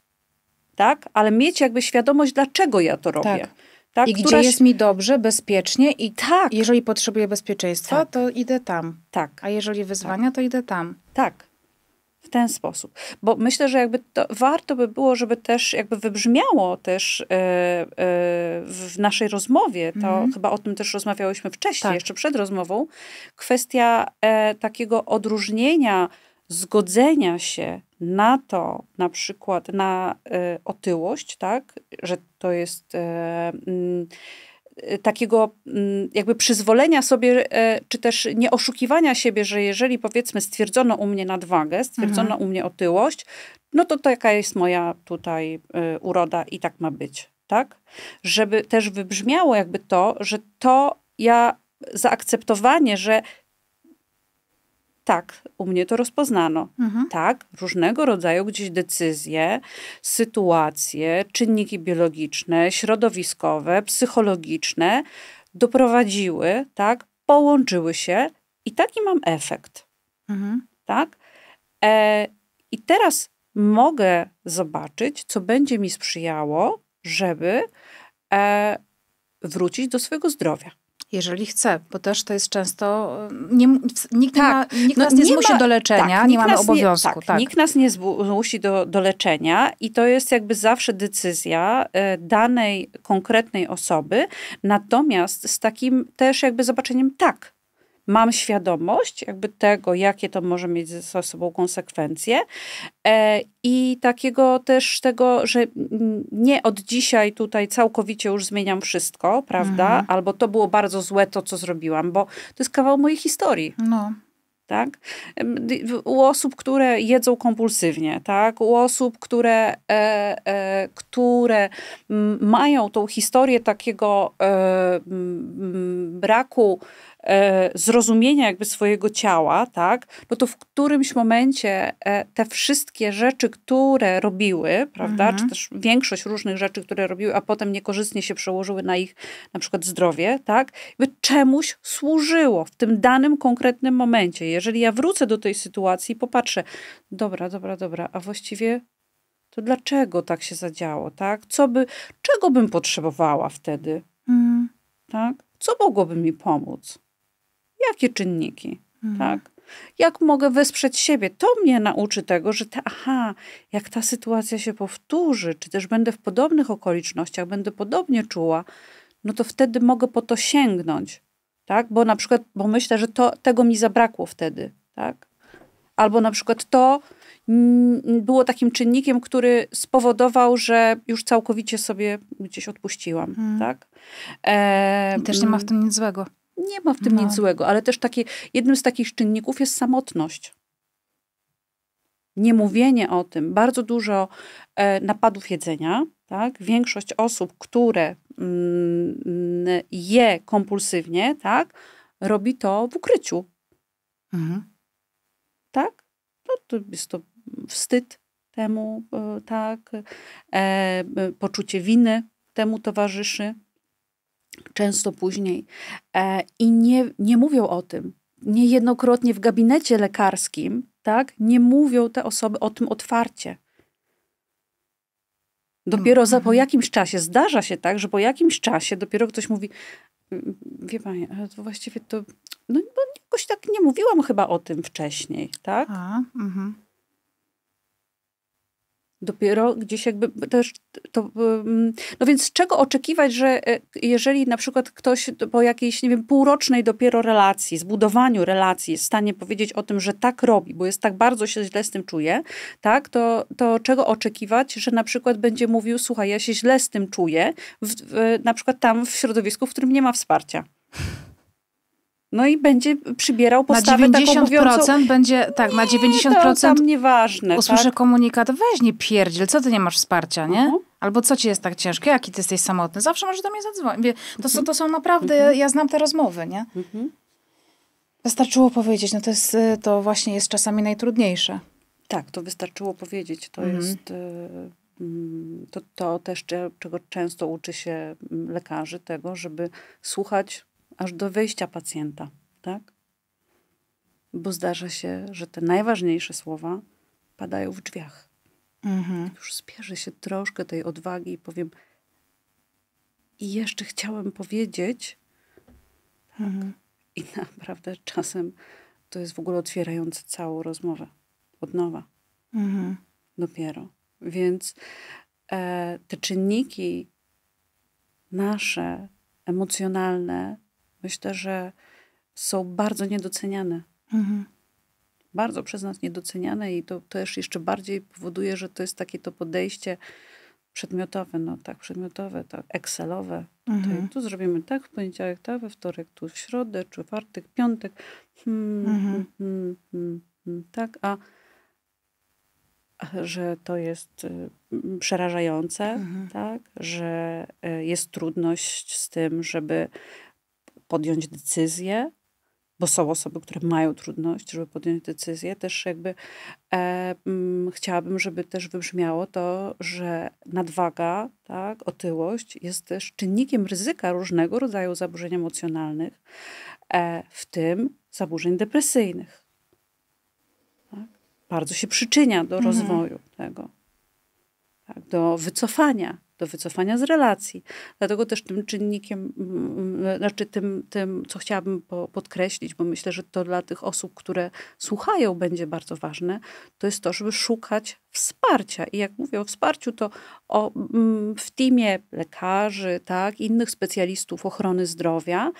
tak? Ale mieć jakby świadomość, dlaczego ja to robię. Tak. tak? I gdzie jest mi dobrze, bezpiecznie i tak. jeżeli potrzebuję bezpieczeństwa, tak. to idę tam. Tak. A jeżeli wyzwania, tak. to idę tam. Tak. W ten sposób. Bo myślę, że jakby warto by było, żeby też jakby wybrzmiało też e, e, w naszej rozmowie, to mhm. chyba o tym też rozmawiałyśmy wcześniej, tak. jeszcze przed rozmową, kwestia e, takiego odróżnienia zgodzenia się na to, na przykład na e, otyłość, tak, że to jest e, mm, takiego mm, jakby przyzwolenia sobie, e, czy też nie oszukiwania siebie, że jeżeli powiedzmy stwierdzono u mnie nadwagę, stwierdzono mhm. u mnie otyłość, no to to jaka jest moja tutaj uroda i tak ma być, tak? Żeby też wybrzmiało jakby to, że to ja zaakceptowanie, że tak, u mnie to rozpoznano. Mhm. Tak, różnego rodzaju gdzieś decyzje, sytuacje, czynniki biologiczne, środowiskowe, psychologiczne doprowadziły, tak, połączyły się i taki mam efekt. Mhm. Tak? E, I teraz mogę zobaczyć, co będzie mi sprzyjało, żeby e, wrócić do swojego zdrowia. Jeżeli chce, bo też to jest często. E, nie, nikt, tak. ma, nikt no, nas nie, nie zmusi ma, do leczenia, tak, nie mamy obowiązku. Nie, tak, tak, Nikt nas nie zmusi do, do leczenia i to jest jakby zawsze decyzja e, danej konkretnej osoby, natomiast z takim też jakby zobaczeniem, tak, mam świadomość jakby tego, jakie to może mieć ze sobą konsekwencje e, i takiego też tego, że nie od dzisiaj tutaj całkowicie już zmieniam wszystko, prawda? Mhm. Albo to było bardzo złe to, co zrobiłam, bo to jest kawał mojej historii. No. Tak? U osób, które jedzą kompulsywnie, tak? u osób, które, e, e, które mają tą historię takiego e, m, braku E, zrozumienia jakby swojego ciała, tak, no to w którymś momencie e, te wszystkie rzeczy, które robiły, prawda, mhm. czy też większość różnych rzeczy, które robiły, a potem niekorzystnie się przełożyły na ich na przykład zdrowie, tak, jakby czemuś służyło w tym danym konkretnym momencie. Jeżeli ja wrócę do tej sytuacji i popatrzę, dobra, dobra, dobra, a właściwie to dlaczego tak się zadziało, tak? Co by, czego bym potrzebowała wtedy, mhm. tak? Co mogłoby mi pomóc? Jakie czynniki, mhm. tak? Jak mogę wesprzeć siebie? To mnie nauczy tego, że aha, jak ta sytuacja się powtórzy, czy też będę w podobnych okolicznościach, będę podobnie czuła, no to wtedy mogę po to sięgnąć, tak? Bo na przykład, bo myślę, że to, tego mi zabrakło wtedy, tak? Albo na przykład to było takim czynnikiem, który spowodował, że już całkowicie sobie gdzieś odpuściłam, mm. tak? E, I też nie ma w tym nic złego. Nie ma w tym no. nic złego, ale też takie, jednym z takich czynników jest samotność. Niemówienie o tym. Bardzo dużo e, napadów jedzenia. Tak? Większość osób, które mm, je kompulsywnie, tak? robi to w ukryciu. Mhm. Tak? No, to jest to wstyd temu, e, tak? E, poczucie winy temu towarzyszy, często później e, i nie, nie mówią o tym. Niejednokrotnie w gabinecie lekarskim, tak, nie mówią te osoby o tym otwarcie. Dopiero mm, za, po mhm. jakimś czasie, zdarza się tak, że po jakimś czasie dopiero ktoś mówi, mm, wie pani, e, to właściwie to, no bo jakoś tak nie mówiłam chyba o tym wcześniej, tak? A, mhm. Dopiero gdzieś jakby też to. No więc czego oczekiwać, że e, jeżeli na przykład ktoś po jakiejś, nie wiem, półrocznej dopiero relacji, zbudowaniu relacji jest w stanie powiedzieć o tym, że tak robi, bo jest tak bardzo się źle z tym czuje, tak, to, to czego oczekiwać, że na przykład będzie mówił, słuchaj, ja się źle z tym czuję, w, w, na przykład tam w środowisku, w którym nie ma wsparcia. No i będzie przybierał postawę na 90% mówiącą, będzie, tak, nie, na 90% mm, to tam nieważne. Usłyszę tak? komunikat, weź nie pierdziel, co ty nie masz wsparcia, nie? Uh mhm. -huh. Albo co ci jest tak ciężkie, jaki ty jesteś samotny? Zawsze możesz do mnie zadzwonić. To, są, mhm. to są naprawdę, uh mhm. -huh. ja znam te rozmowy, nie? Uh -huh. Wystarczyło powiedzieć, no to jest, y, to właśnie jest czasami najtrudniejsze. Tak, to wystarczyło powiedzieć, to jest... Y, mm, to, to też, czego często uczy się mm, lekarzy, tego, żeby słuchać aż do wyjścia pacjenta, tak? Bo zdarza się, że te najważniejsze słowa padają w drzwiach. Mhm. Już spierzę się troszkę tej odwagi i powiem i jeszcze chciałem powiedzieć mhm. tak? mhm. i naprawdę czasem to jest w ogóle otwierające całą rozmowę od nowa. Mhm. Dopiero. Więc e, te czynniki nasze, emocjonalne, myślę, że są bardzo niedoceniane. Mhm. Bardzo przez nas niedoceniane i to też jeszcze bardziej powoduje, że to jest takie to podejście przedmiotowe, no tak, przedmiotowe, tak, excelowe. Mhm. tu zrobimy tak w poniedziałek, tak we wtorek, tu w środę, czwartek, piątek. Hmm, mhm. hmm, hmm, hmm, hmm tak, a że to jest y, przerażające, mhm. tak? że y, jest trudność z tym, żeby podjąć decyzję, bo są osoby, które mają trudność, żeby podjąć decyzję. Też jakby e, m, mm, chciałabym, żeby też wybrzmiało to, że nadwaga, tak, otyłość jest też czynnikiem ryzyka różnego rodzaju zaburzeń emocjonalnych, e, w tym zaburzeń depresyjnych. Tak? Bardzo się przyczynia do mhm. rozwoju tego, tak, do wycofania do wycofania z relacji. Dlatego też tym czynnikiem, mm, mm, znaczy tym, tym co chciałabym po, podkreślić, bo myślę, że to dla tych osób, które słuchają, będzie bardzo ważne, to jest to, żeby szukać wsparcia. I jak mówię o wsparciu, to o, mm, w teamie lekarzy, tak, innych specjalistów ochrony zdrowia,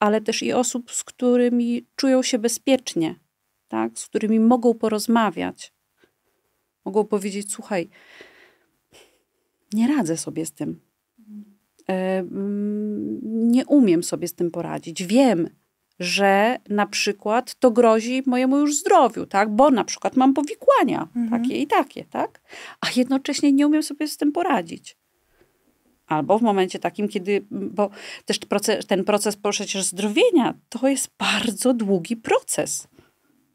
ale też i osób, z którymi czują się bezpiecznie, tak, z którymi mogą porozmawiać. Mogą powiedzieć, słuchaj, nie radzę sobie z tym. E, mm, nie umiem sobie z tym poradzić. Wiem, że na przykład to grozi mojemu już zdrowiu, tak? bo na przykład mam powikłania mhm. takie i takie, tak? a jednocześnie nie umiem sobie z tym poradzić. Albo w momencie takim, kiedy, mm, bo też proces, ten proces przecież zdrowienia to jest bardzo długi proces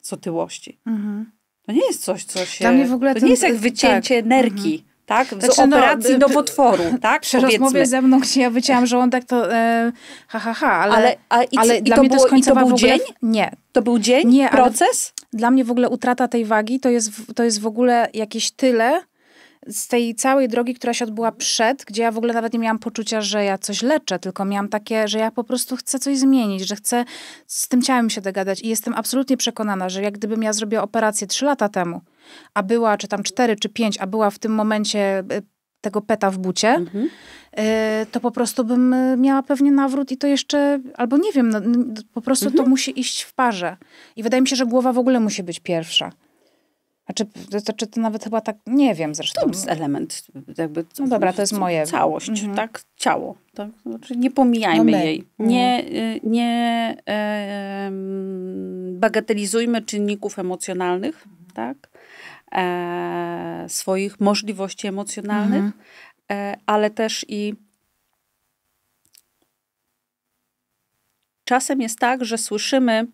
z otyłości. Mhm. To nie jest coś, co się. Dla mnie w ogóle to ten, nie jest jak tak. wycięcie tak. energii. Mhm tak? Z znaczy, no, operacji no, nowotworu, *laughs* tak? Przy powiedzmy. rozmowie ze mną, gdzie ja wycięłam żołądek, tak to e, ha, ha, ha, ale, ale, a, i, ale i dla mnie było, to jest to był dzień? Nie. To był dzień? Nie. Proces? Dla mnie w ogóle utrata tej wagi to jest, to jest w ogóle jakieś tyle, z tej całej drogi, która się odbyła przed, gdzie ja w ogóle nawet nie miałam poczucia, że ja coś leczę, tylko miałam takie, że ja po prostu chcę coś zmienić, że chcę z tym ciałem się dogadać i jestem absolutnie przekonana, że jak gdybym ja zrobiła operację trzy lata temu, a była, czy tam cztery, czy pięć, a była w tym momencie y, tego peta w bucie, mhm. Y, to po prostu bym y, miała pewnie nawrót i to jeszcze, albo nie wiem, no, po prostu mhm. to musi iść w parze. I wydaje mi się, że głowa w ogóle musi być pierwsza. Znaczy, to, czy to nawet chyba tak, nie wiem zresztą. To jest element. Jakby, no dobra, to jest moje. Całość, mhm. tak? Ciało. Tak? Znaczy, nie pomijajmy no jej. Mhm. Nie, y, nie e, bagatelizujmy czynników emocjonalnych, mhm. tak? E, swoich możliwości emocjonalnych, mhm. e, ale też i czasem jest tak, że słyszymy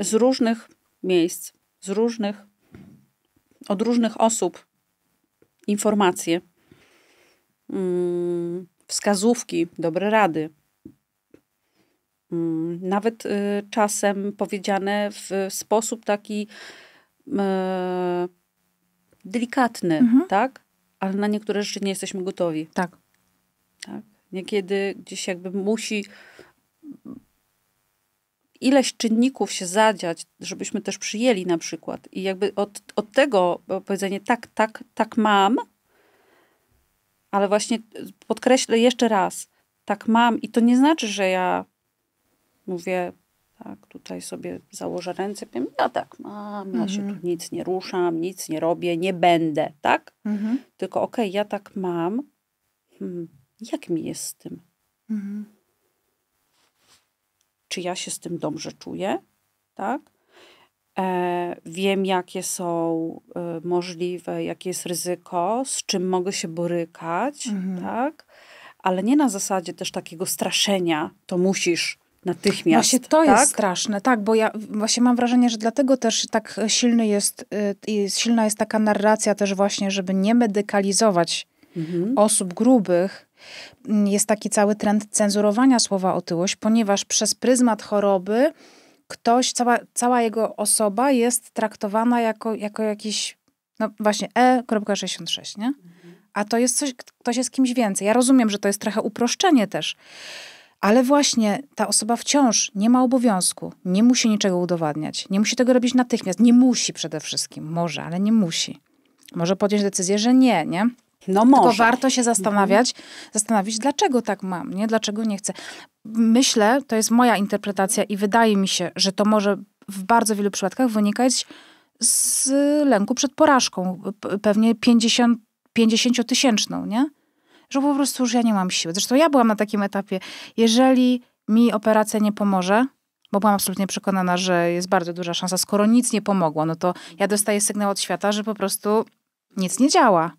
z różnych miejsc, z różnych, od różnych osób informacje, mm, wskazówki, dobre rady. Mm, nawet y, czasem powiedziane w sposób taki e, delikatny, mhm. tak? Ale na niektóre rzeczy nie jesteśmy gotowi. Tak. tak. Niekiedy gdzieś jakby musi ileś czynników się zadziać, żebyśmy też przyjęli na przykład. I jakby od, od tego powiedzenie tak, tak, tak mam, ale właśnie podkreślę jeszcze raz, tak mam i to nie znaczy, że ja mówię, tak, tutaj sobie założę ręce, powiem, ja tak mam, ja mhm. się tu mhm. nic nie ruszam, nic nie robię, nie będę, tak? Mhm. Tylko okej, okay, ja tak mam, hmm, jak mi jest z tym? Mhm czy ja się z tym dobrze czuję, tak? E, wiem, jakie są e, możliwe, jakie jest ryzyko, z czym mogę się borykać, mhm. tak? Ale nie na zasadzie też takiego straszenia, to musisz natychmiast. Właśnie to tak? jest straszne, tak, bo ja właśnie mam wrażenie, że dlatego też tak silny jest, jest y, silna jest taka narracja też właśnie, żeby nie medykalizować mhm. osób grubych, jest taki cały trend cenzurowania słowa otyłość, ponieważ przez pryzmat choroby ktoś, cała, cała jego osoba jest traktowana jako, jako jakiś, no właśnie E.66, nie? A to jest coś, ktoś jest kimś więcej. Ja rozumiem, że to jest trochę uproszczenie też, ale właśnie ta osoba wciąż nie ma obowiązku, nie musi niczego udowadniać, nie musi tego robić natychmiast, nie musi przede wszystkim, może, ale nie musi. Może podjąć decyzję, że nie, nie? No może. Tylko warto się zastanawiać, mhm. zastanowić, dlaczego tak mam, nie? Dlaczego nie chcę. Myślę, to jest moja interpretacja i wydaje mi się, że to może w bardzo wielu przypadkach wynikać z lęku przed porażką, pewnie 50, tysięczną, nie? Że po prostu już ja nie mam siły. Zresztą ja byłam na takim etapie, jeżeli mi operacja nie pomoże, bo byłam absolutnie przekonana, że jest bardzo duża szansa, skoro nic nie pomogło, no to ja dostaję sygnał od świata, że po prostu nic nie działa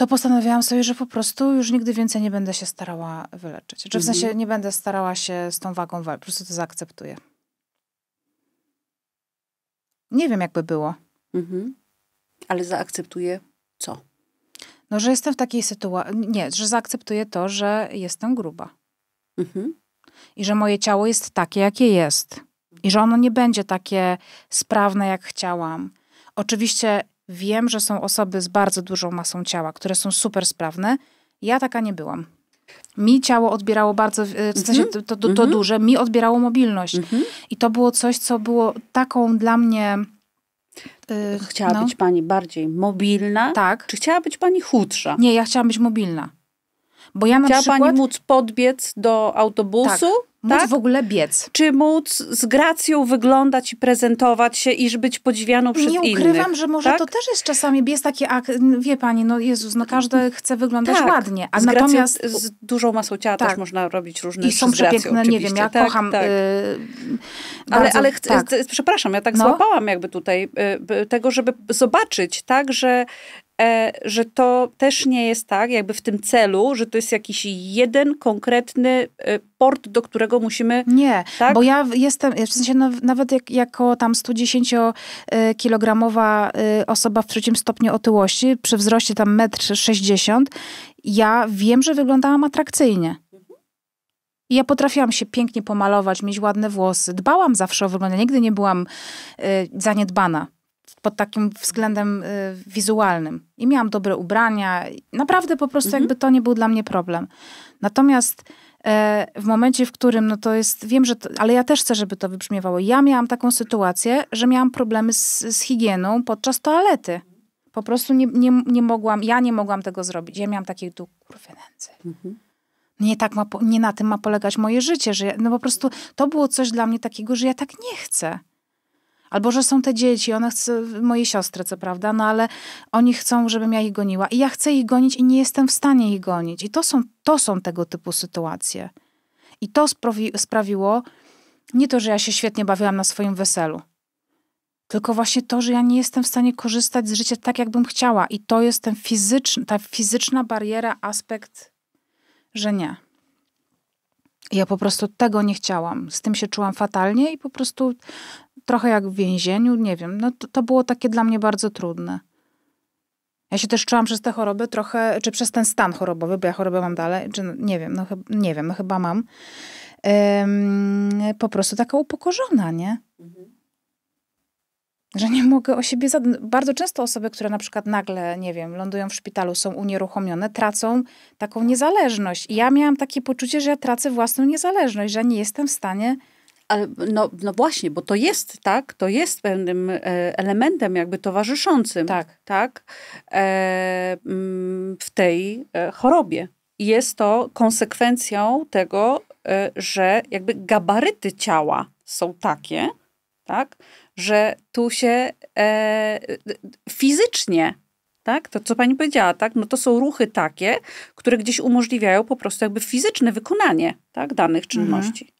to postanowiłam sobie, że po prostu już nigdy więcej nie będę się starała wyleczyć. Czy znaczy w sensie mhm. nie będę starała się z tą wagą walczyć, po prostu to zaakceptuję. Nie wiem, jakby było. Mhm. Ale zaakceptuję co? No, że jestem w takiej sytuacji. Nie, że zaakceptuję to, że jestem gruba. Mhm. I że moje ciało jest takie, jakie jest. I że ono nie będzie takie sprawne, jak chciałam. Oczywiście Wiem, że są osoby z bardzo dużą masą ciała, które są super sprawne. Ja taka nie byłam. Mi ciało odbierało bardzo, w sensie mhm. to, to, to mm -hmm. duże, mi odbierało mobilność. Mm -hmm. I to było coś, co było taką dla mnie. Yy, chciała no. być pani bardziej mobilna? Tak. Czy chciała być pani chudsza? Nie, ja chciałam być mobilna. Bo ja na Chciała przykład... pani móc podbiec do autobusu? Tak Móc tak? w ogóle biec. Czy móc z gracją wyglądać i prezentować się i być podziwianą przez innych. Nie ukrywam, innych, że może tak? to też jest czasami, jest taki wie pani, no Jezus, no każdy chce wyglądać tak. ładnie. A z gracją, natomiast z dużą masą ciała tak. też można robić różne rzeczy I są przepiękne, nie wiem, ja tak, kocham... Tak. Yy, ale ale tak. przepraszam, ja tak no. złapałam jakby tutaj y, tego, żeby zobaczyć, tak, że E, że to też nie jest tak, jakby w tym celu, że to jest jakiś jeden konkretny e, port, do którego musimy. Nie, tak? bo ja jestem, w sensie nawet jak, jako tam 110-kilogramowa e, osoba w trzecim stopniu otyłości, przy wzroście tam 1,60 m, ja wiem, że wyglądałam atrakcyjnie. I ja potrafiłam się pięknie pomalować, mieć ładne włosy. Dbałam zawsze o wygląd. Nigdy nie byłam y, zaniedbana pod takim względem y, wizualnym. I miałam dobre ubrania. Naprawdę po prostu mhm. jakby to nie był dla mnie problem. Natomiast e, w momencie, w którym, no to jest, wiem, że, to, ale ja też chcę, żeby to wybrzmiewało. Ja miałam taką sytuację, że miałam problemy z, z higieną podczas toalety. Po prostu nie, nie, nie mogłam, ja nie mogłam tego zrobić. Ja miałam takie, tu kurwy nędzy. Mhm. Nie, tak ma, nie na tym ma polegać moje życie, że ja, no po prostu to było coś dla mnie takiego, że ja tak nie chcę. Albo że są te dzieci, one chcą, moje siostry, co prawda, no ale oni chcą, żebym ja ich goniła. I ja chcę ich gonić i nie jestem w stanie ich gonić. I to są, to są tego typu sytuacje. I to sprawi, sprawiło nie to, że ja się świetnie bawiłam na swoim weselu, tylko właśnie to, że ja nie jestem w stanie korzystać z życia tak, jakbym chciała. I to jest ten fizyczny, ta fizyczna bariera, aspekt, że nie. ja po prostu tego nie chciałam. Z tym się czułam fatalnie i po prostu trochę jak w więzieniu, nie wiem, no to, to było takie dla mnie bardzo trudne. Ja się też czułam przez tę chorobę trochę, czy przez ten stan chorobowy, bo ja chorobę mam dalej, czy no, nie wiem, no, nie wiem, no chyba mam. Ym, po prostu taka upokorzona, nie? Mhm. Że nie mogę o siebie zadbać. Bardzo często osoby, które na przykład nagle, nie wiem, lądują w szpitalu, są unieruchomione, tracą taką niezależność. I ja miałam takie poczucie, że ja tracę własną niezależność, że nie jestem w stanie no, no właśnie, bo to jest, tak, to jest pewnym e, elementem jakby towarzyszącym, tak, tak e, mm, w tej e, chorobie. Jest to konsekwencją tego, że jakby gabaryty ciała są takie, tak, że tu się fizycznie tak? To, co pani powiedziała, tak? No to są ruchy takie, które gdzieś umożliwiają po prostu jakby fizyczne wykonanie, tak? Danych mhm. czynności. Mhm.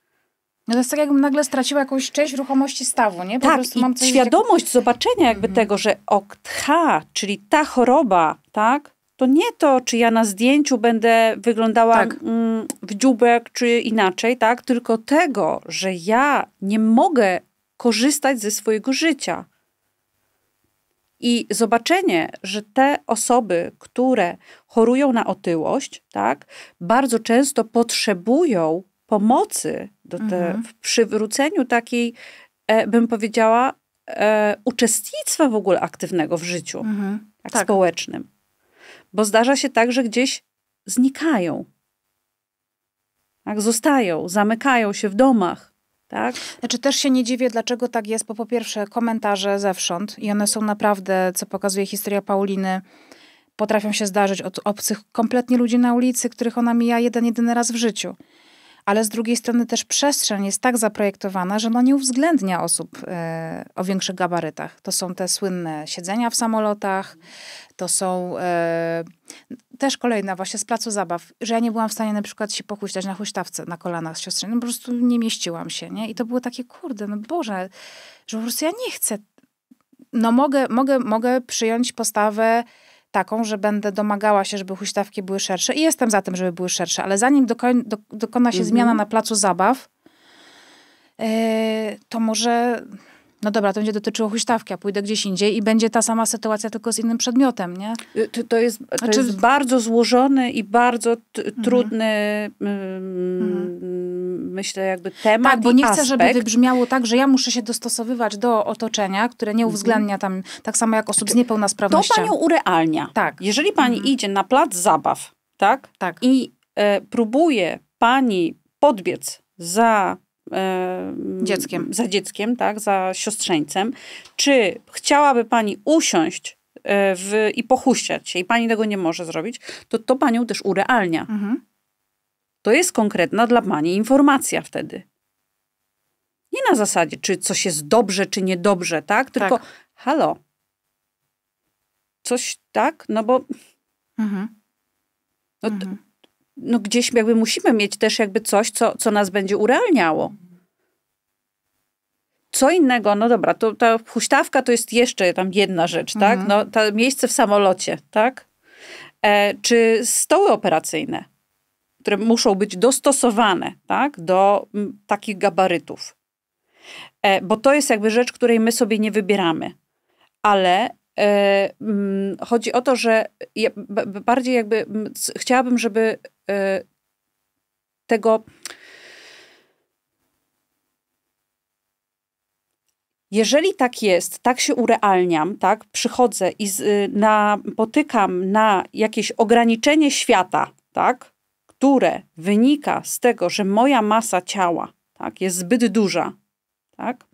No to jest tak, jakbym nagle straciła jakąś część ruchomości stawu, nie? Po tak, prostu mam coś świadomość zobaczenia jakby mm -hmm. tego, że OKH, czyli ta choroba, tak? To nie to, czy ja na zdjęciu będę wyglądała tak. mm, w dziubek, czy inaczej, tak? Tylko tego, że ja nie mogę korzystać ze swojego życia. I zobaczenie, że te osoby, które chorują na otyłość, tak, bardzo często potrzebują pomocy do te, mhm. w przywróceniu takiej, e, bym powiedziała, e, uczestnictwa w ogóle aktywnego w życiu mhm. tak, tak. społecznym. Bo zdarza się tak, że gdzieś znikają. Tak, zostają, zamykają się w domach. Tak? Znaczy też się nie dziwię, dlaczego tak jest, bo po pierwsze komentarze zewsząd i one są naprawdę, co pokazuje historia Pauliny, potrafią się zdarzyć od obcych kompletnie ludzi na ulicy, których ona mija jeden, jedyny raz w życiu ale z drugiej strony też przestrzeń jest tak zaprojektowana, że ona no nie uwzględnia osób e, o większych gabarytach. To są te słynne siedzenia w samolotach, to są e, też kolejna właśnie z placu zabaw, że ja nie byłam w stanie na przykład się pochuśtać na huśtawce na kolanach z siostrzeną, no po prostu nie mieściłam się, nie? I to było takie, kurde, no Boże, że po prostu ja nie chcę no mogę, mogę, mogę przyjąć postawę taką, że będę domagała się, żeby huśtawki były szersze i jestem za tym, żeby były szersze, ale zanim do, dokona się mhm. zmiana na placu zabaw, yy, to może no dobra, to będzie dotyczyło huśtawki, a pójdę gdzieś indziej i będzie ta sama sytuacja, tylko z innym przedmiotem, nie? Y, to, to jest, to znaczy... jest bardzo złożony i bardzo mhm. trudny, mm, mhm. Mm, myślę, jakby temat. Tak, bo nie aspekt. chcę, żeby wybrzmiało tak, że ja muszę się dostosowywać do otoczenia, które nie mhm. uwzględnia tam tak samo jak osób z znaczy, niepełnosprawnością. To panią urealnia. Tak. Jeżeli pani mhm. idzie na plac zabaw, tak? Tak. I e, próbuje pani podbiec za dzieckiem. za dzieckiem, tak, za siostrzeńcem, czy chciałaby pani usiąść e, w, i pochuściać się i pani tego nie może zrobić, to to panią też urealnia. Mhm. To jest konkretna dla pani informacja wtedy. Nie na zasadzie, czy coś jest dobrze, czy niedobrze, tak? Tylko tak. halo. Coś tak? No bo. Mhm. No, mhm no gdzieś jakby musimy mieć też jakby coś, co, co nas będzie urealniało. Co innego, no dobra, to, ta huśtawka to jest jeszcze tam jedna rzecz, tak? mhm. tak? No, to miejsce w samolocie, tak? E, czy stoły operacyjne, które muszą być dostosowane, tak? Do m, takich gabarytów. E, bo to jest jakby rzecz, której my sobie nie wybieramy. Ale e, m, chodzi o to, że ja, b, bardziej jakby m, chciałabym, żeby Y, tego. Jeżeli tak jest, tak się urealniam, tak, przychodzę i z, y, na, potykam na jakieś ograniczenie świata, tak, które wynika z tego, że moja masa ciała tak, jest zbyt duża, tak,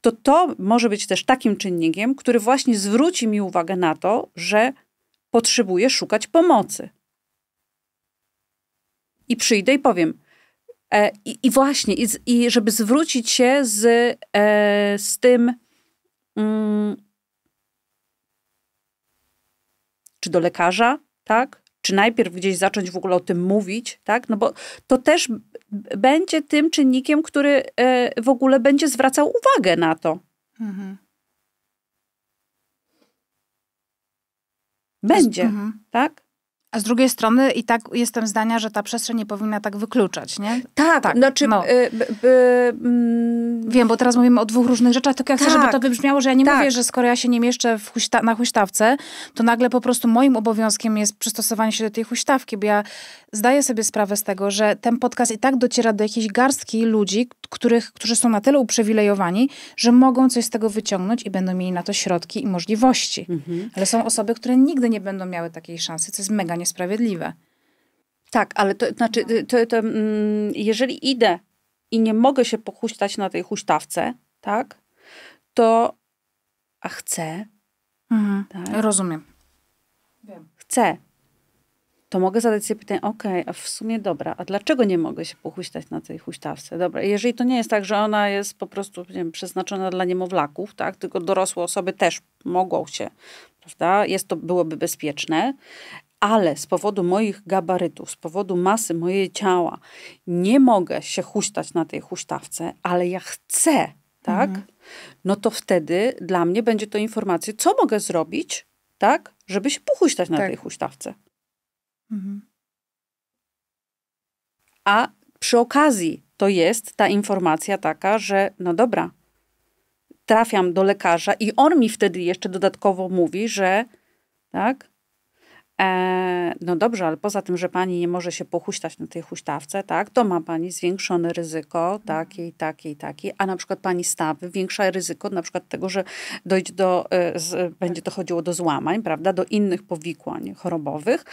to to może być też takim czynnikiem, który właśnie zwróci mi uwagę na to, że potrzebuję szukać pomocy i przyjdę i powiem. E, i, i, właśnie, i, i, żeby zwrócić się z, e, z tym. Mm, czy do lekarza, tak? Czy najpierw gdzieś zacząć w ogóle o tym mówić, tak? No bo to też będzie tym czynnikiem, który e, w ogóle będzie zwracał uwagę na to. Mhm. Będzie, mhm. tak? A z drugiej strony i tak jestem zdania, że ta przestrzeń nie powinna tak wykluczać, nie? Tak, tak znaczy... No. Y, y, y, Wiem, bo teraz mówimy o dwóch różnych rzeczach, tylko ja tak, chcę, żeby to tak. wybrzmiało, że ja nie tak. mówię, że skoro ja się nie mieszczę huśta na huśtawce, to nagle po prostu moim obowiązkiem jest przystosowanie się do tej huśtawki, bo ja zdaję sobie sprawę z tego, że ten podcast i tak dociera do jakiejś garstki ludzi, których, którzy są na tyle uprzywilejowani, że mogą coś z tego wyciągnąć i będą mieli na to środki i możliwości. Mhm. Ale są osoby, które nigdy nie będą miały takiej szansy, co jest mega niesprawiedliwe. Tak, ale to znaczy, y, to, to, mm, jeżeli idę i nie mogę się pochuśtać na tej huśtawce, tak, to a chcę. Mhm. Tak? Rozumiem. Chcę to mogę zadać sobie pytanie, okej, a w sumie dobra, a dlaczego nie mogę się pochuśtać na tej huśtawce? Dobra, jeżeli to nie jest tak, że ona jest po prostu wiem, przeznaczona dla niemowlaków, tak, tylko dorosłe osoby też mogą się, prawda, jest to, byłoby bezpieczne, ale z powodu moich gabarytów, z powodu masy mojej ciała nie mogę się huśtać na tej huśtawce, ale ja chcę, tak, mhm. no to wtedy dla mnie będzie to informacja, co mogę zrobić, tak, żeby się pochuśtać na tak. tej huśtawce. Mhm. A przy okazji to jest ta informacja taka, że no dobra, trafiam do lekarza i on mi wtedy jeszcze dodatkowo mówi, że tak, E, no dobrze, ale poza tym, że pani nie może się pochuśtać na tej huśtawce, tak, to ma pani zwiększone ryzyko mhm. takie i takie i takie, a na przykład pani stawy większe ryzyko na przykład tego, że dojdzie do, e, z, będzie dochodziło do złamań, prawda, do innych powikłań chorobowych.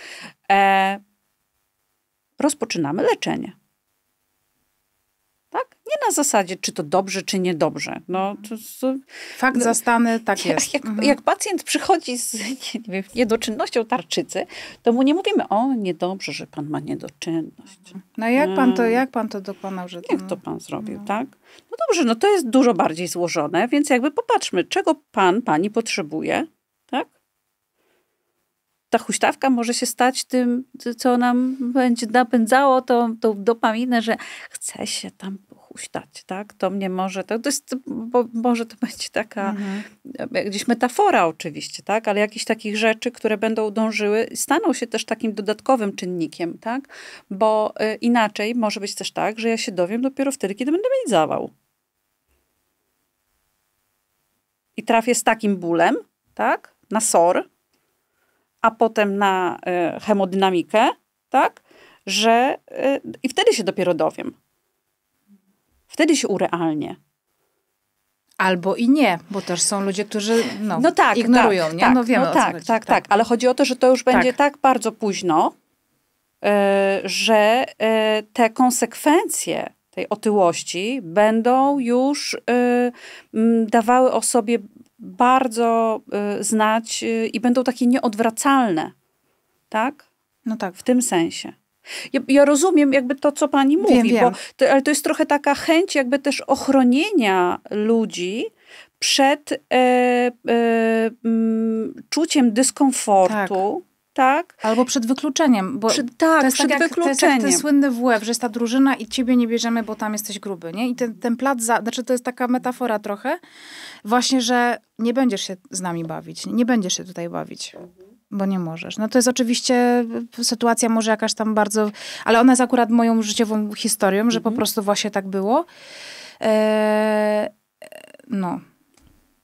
E, rozpoczynamy leczenie nie na zasadzie, czy to dobrze, czy niedobrze. No, to, to, e, Fakt no, zastany, tak jak, jest. Jak, mhm. jak, pacjent przychodzi z *laughs* nie, nie wiem, niedoczynnością tarczycy, to mu nie mówimy, o, niedobrze, że pan ma niedoczynność. No jak pan to, mm. jak pan to dokonał? Że jak to no? pan zrobił, no. tak? No dobrze, no to jest dużo bardziej złożone, więc jakby popatrzmy, czego pan, pani potrzebuje, tak? ta huśtawka może się stać tym, co nam będzie napędzało tą, tą dopaminę, że chce się tam uśtać, tak? To mnie może, to, to jest, bo, może to *laughs* będzie taka mhm. gdzieś metafora oczywiście, tak? Ale jakichś takich rzeczy, które będą dążyły, staną się też takim dodatkowym czynnikiem, tak? Bo y, inaczej może być też tak, że ja się dowiem dopiero wtedy, kiedy będę mieć zawał. I trafię z takim bólem, tak? Na SOR, a potem na y, hemodynamikę, tak? Że y, i wtedy się dopiero dowiem. Wtedy się urealnie. Albo i nie, bo też są ludzie, którzy no, no tak, ignorują, tak, nie? Tak, no wiemy no tak, no tak, tak, tak, tak, ale chodzi o to, że to już będzie tak, tak bardzo późno, y, że y, te konsekwencje tej otyłości będą już y, dawały o sobie bardzo znać i będą takie nieodwracalne, tak? No tak. W tym sensie. Ja, ja, rozumiem jakby to, co pani mówi, wiem, wiem. To, ale to jest trochę taka chęć jakby też ochronienia ludzi przed e, e, m, mm, czuciem dyskomfortu. Tak. Tak? Albo przed wykluczeniem. Bo Przy, tak, to jest przed tak jak, wykluczeniem. To jest jak ten słynny WF, że jest ta drużyna i ciebie nie bierzemy, bo tam jesteś gruby, nie? I ten, ten plac, za, znaczy to jest taka metafora trochę, właśnie, że nie będziesz się z nami bawić, nie będziesz się tutaj bawić bo nie możesz. No to jest oczywiście y, sytuacja może jakaś tam bardzo, ale ona jest akurat moją życiową historią, że po mhm. prostu właśnie tak było. E, e, no.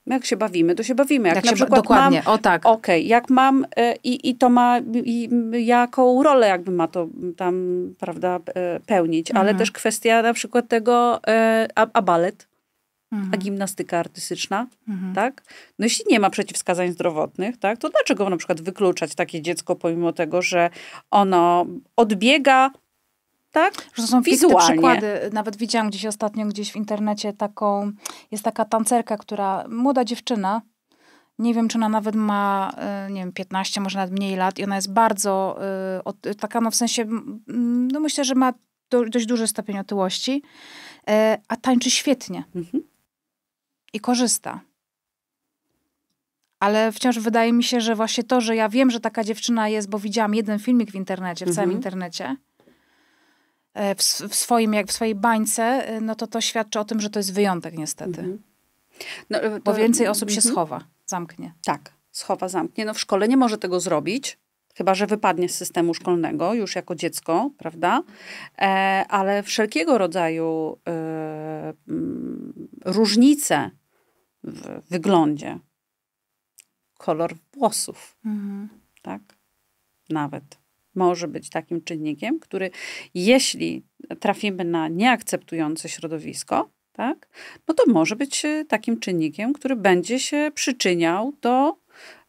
Jak się bawimy, to się bawimy. Jak, jak na się, przykład dokładnie, mam, o tak. Okej, okay, jak mam y, i, i to ma, i, jaką rolę jakby ma to tam, prawda, y, pełnić, ale mhm. też kwestia na przykład tego, a, a balet? Mhm. a gimnastyka artystyczna, mhm. tak? No jeśli nie ma przeciwwskazań zdrowotnych, tak, to dlaczego na przykład wykluczać takie dziecko pomimo tego, że ono odbiega tak? Że to są wizualnie. przykłady. Nawet widziałam gdzieś ostatnio gdzieś w internecie taką, jest taka tancerka, która, młoda dziewczyna, nie wiem, czy ona nawet ma, e, nie wiem, 15, może nawet mniej lat i ona jest bardzo e, taka, no w sensie, no myślę, że ma do, dość duży stopień otyłości, e, a tańczy świetnie. Mhm i korzysta. Ale wciąż wydaje mi się, że właśnie to, że ja wiem, że taka dziewczyna jest, bo widziałam jeden filmik w internecie, w mhm. całym internecie, e, w, w, swoim, jak w swojej bańce, e, no to to świadczy o tym, że to jest wyjątek niestety. Mhm. No, e, to, bo więcej osób się mhm. schowa, zamknie. Tak, schowa, zamknie. No w szkole nie może tego zrobić, chyba że wypadnie z systemu szkolnego już jako dziecko, prawda? E, ale wszelkiego rodzaju E, różnice w wyglądzie, kolor włosów, mhm. tak? Nawet może być takim czynnikiem, który jeśli trafimy na nieakceptujące środowisko, tak, no to może być e, takim czynnikiem, który będzie się przyczyniał do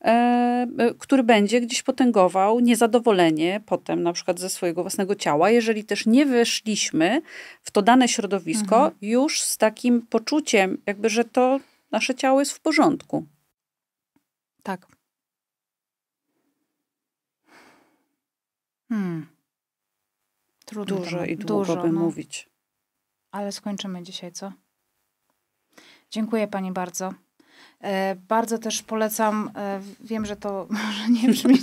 E, e, który będzie gdzieś potęgował niezadowolenie potem na przykład ze swojego własnego ciała, jeżeli też nie weszliśmy w to dane środowisko mhm. już z takim poczuciem, jakby, że to nasze ciało jest w porządku. Tak. Hmm. Trudno dużo i długo dużo, by no. mówić. Ale skończymy dzisiaj, co? Dziękuję pani bardzo. E, bardzo też polecam, e, wiem, że to *laughs* może nie brzmieć,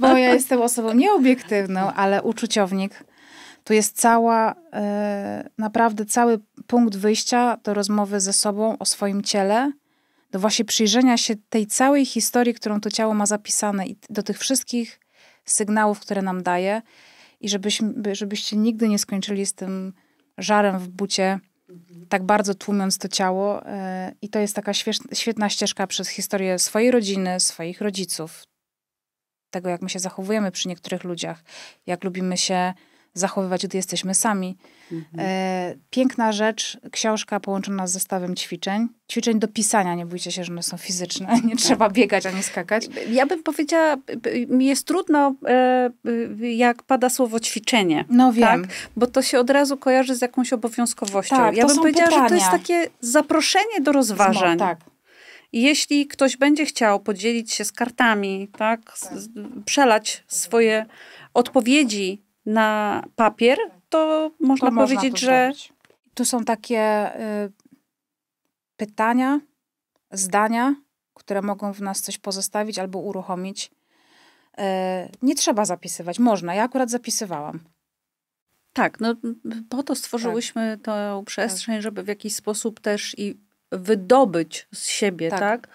bo ja jestem osobą nieobiektywną, ale uczuciownik. Tu jest cała, e, naprawdę cały punkt wyjścia do rozmowy ze sobą o swoim ciele, do właśnie przyjrzenia się tej całej historii, którą to ciało ma zapisane i do tych wszystkich sygnałów, które nam daje i żebyśmy, żebyście nigdy nie skończyli z tym żarem w bucie, tak bardzo tłumiąc to ciało. E, I to jest taka świetna ścieżka przez historię swojej rodziny, swoich rodziców, tego jak my się zachowujemy przy niektórych ludziach, jak lubimy się zachowywać, gdy jesteśmy sami. Mhm. E, piękna rzecz, książka połączona z zestawem ćwiczeń. Ćwiczeń do pisania, nie bójcie się, że one są fizyczne, *laughs* nie tak. trzeba biegać ani skakać. Ja bym powiedziała, mi jest trudno, e, jak pada słowo ćwiczenie. No wiem. Tak? Bo to się od razu kojarzy z jakąś obowiązkowością. Tak, ja bym powiedziała, pytania. że to jest takie zaproszenie do rozważań. Zmo, tak. Jeśli ktoś będzie chciał podzielić się z kartami, tak, tak. przelać swoje odpowiedzi na papier, to można to powiedzieć, można że. Zrobić. Tu są takie y, pytania, zdania, które mogą w nas coś pozostawić albo uruchomić. Y, nie trzeba zapisywać, można. Ja akurat zapisywałam. Tak, no po to stworzyłyśmy tak. tę tak. przestrzeń, tak. żeby w jakiś sposób też i wydobyć z siebie, tak? tak?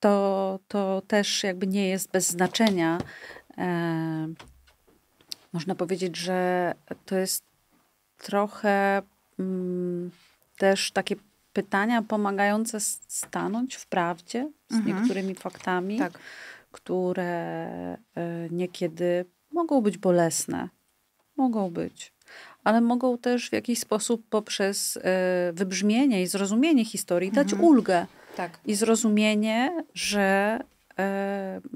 To, to też jakby nie jest bez znaczenia. E, można powiedzieć, że to jest trochę mm, też takie pytania pomagające stanąć w prawdzie z mhm. niektórymi faktami, tak. które y, niekiedy mogą być bolesne. Mogą być. Ale mogą też w jakiś sposób poprzez y, wybrzmienie i zrozumienie historii dać mhm. ulgę. Tak. I zrozumienie, że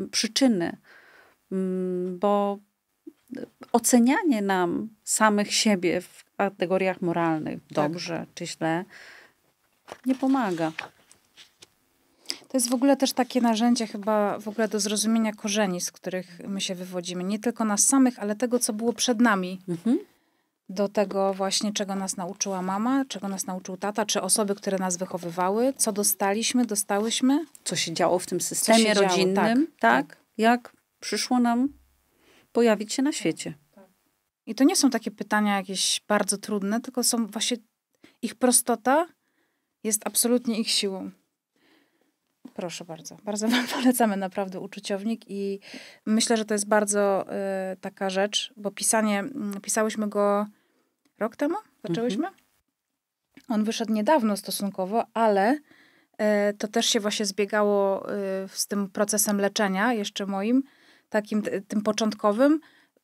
y, przyczyny. Mm, bo ocenianie nam samych siebie w kategoriach moralnych, tak. dobrze tak. czy źle, nie pomaga. To jest w ogóle też takie narzędzie chyba w ogóle do zrozumienia korzeni, z których my się wywodzimy. Nie tylko nas samych, ale tego, co było przed nami. Mhm. Do tego właśnie, czego nas nauczyła mama, czego nas nauczył tata, czy osoby, które nas wychowywały, co dostaliśmy, dostałyśmy. Co się działo w tym systemie rodzinnym, działo, tak, tak, tak, Jak przyszło nam pojawić się na tak, świecie. Tak. I to nie są takie pytania jakieś bardzo trudne, tylko są właśnie ich prostota jest absolutnie ich siłą. Proszę bardzo. Bardzo Wam *laughs* polecamy naprawdę uczuciownik i myślę, że to jest bardzo y, taka rzecz, bo pisanie, mm, pisałyśmy go rok temu, zaczęłyśmy. Mhm. On wyszedł niedawno stosunkowo, ale y, to też się właśnie zbiegało y, z tym procesem leczenia jeszcze moim takim tym początkowym,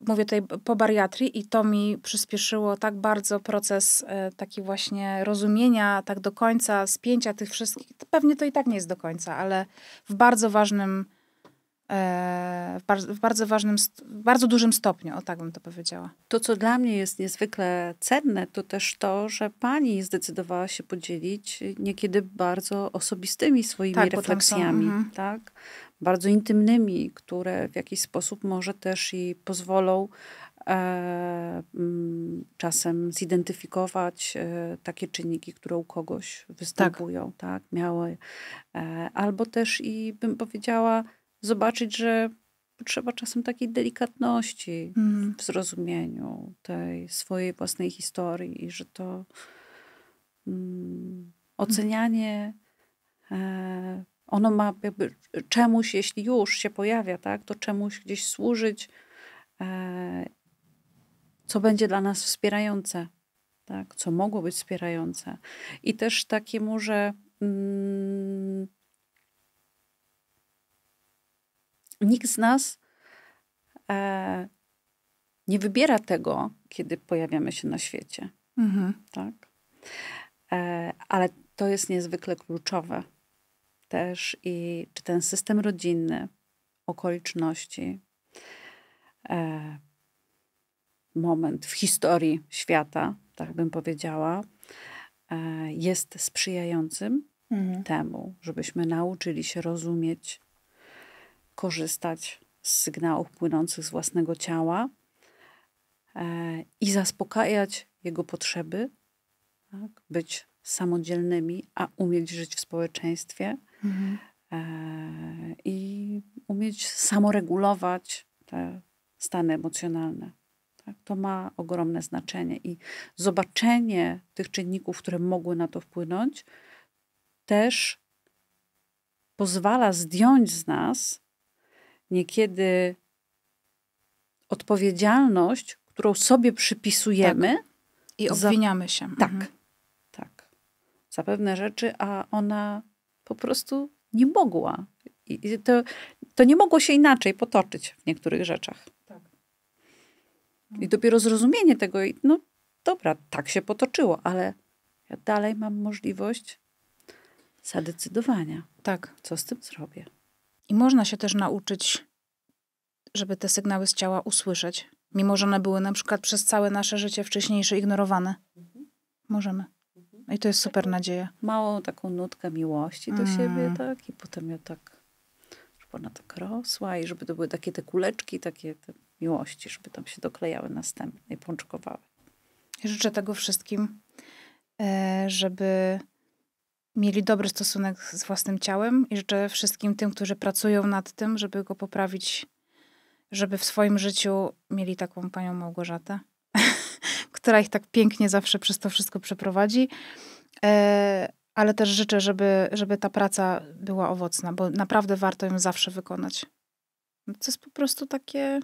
mówię tutaj po bariatrii i to mi przyspieszyło tak bardzo proces e, taki właśnie rozumienia tak do końca, spięcia tych wszystkich, pewnie to i tak nie jest do końca, ale w bardzo ważnym e, w bardzo, w bardzo ważnym, bardzo dużym stopniu, o tak bym to powiedziała. To, co dla mnie jest niezwykle cenne, to też to, że pani zdecydowała się podzielić niekiedy bardzo osobistymi swoimi tak, refleksjami, są, mhm. tak? bardzo intymnymi, które w jakiś sposób może też i pozwolą e, mm, czasem zidentyfikować e, takie czynniki, które u kogoś występują, tak, tak miały. E, albo też i bym powiedziała, zobaczyć, że potrzeba czasem takiej delikatności mm. w zrozumieniu tej swojej własnej historii i że to mm, ocenianie e, ono ma jakby czemuś, jeśli już się pojawia, tak, to czemuś gdzieś służyć, e, co będzie dla nas wspierające, tak, co mogło być wspierające. I też takiemu, że mm, nikt z nas e, nie wybiera tego, kiedy pojawiamy się na świecie. Mhm. Tak? E, ale to jest niezwykle kluczowe też i czy ten system rodzinny, okoliczności, e, moment w historii świata, tak bym powiedziała, e, jest sprzyjającym mhm. temu, żebyśmy nauczyli się rozumieć, korzystać z sygnałów płynących z własnego ciała e, i zaspokajać jego potrzeby, tak? być samodzielnymi, a umieć żyć w społeczeństwie Mhm. E, I umieć samoregulować te stany emocjonalne. Tak? To ma ogromne znaczenie i zobaczenie tych czynników, które mogły na to wpłynąć, też pozwala zdjąć z nas niekiedy odpowiedzialność, którą sobie przypisujemy. Tak. I obwiniamy za... się. Tak, mhm. tak. Za pewne rzeczy, a ona po prostu nie mogła. I to, to nie mogło się inaczej potoczyć w niektórych rzeczach. Tak. No. I dopiero zrozumienie tego, i no dobra, tak się potoczyło, ale ja dalej mam możliwość zadecydowania. Tak. Co z tym zrobię? I można się też nauczyć, żeby te sygnały z ciała usłyszeć, mimo że one były na przykład przez całe nasze życie wcześniejsze ignorowane. Mhm. Możemy. I to jest super nadzieja. Małą taką nutkę miłości do mm. siebie, tak? I potem ja tak, żeby ona tak rosła i żeby to były takie te kuleczki, takie te miłości, żeby tam się doklejały następne i pączkowały. Życzę tego wszystkim, e, żeby mieli dobry stosunek z własnym ciałem i życzę wszystkim tym, którzy pracują nad tym, żeby go poprawić, żeby w swoim życiu mieli taką panią Małgorzatę. *laughs* która ich tak pięknie zawsze przez to wszystko przeprowadzi. E, ale też życzę, żeby, żeby ta praca była owocna, bo naprawdę warto ją zawsze wykonać. No, to jest po prostu takie.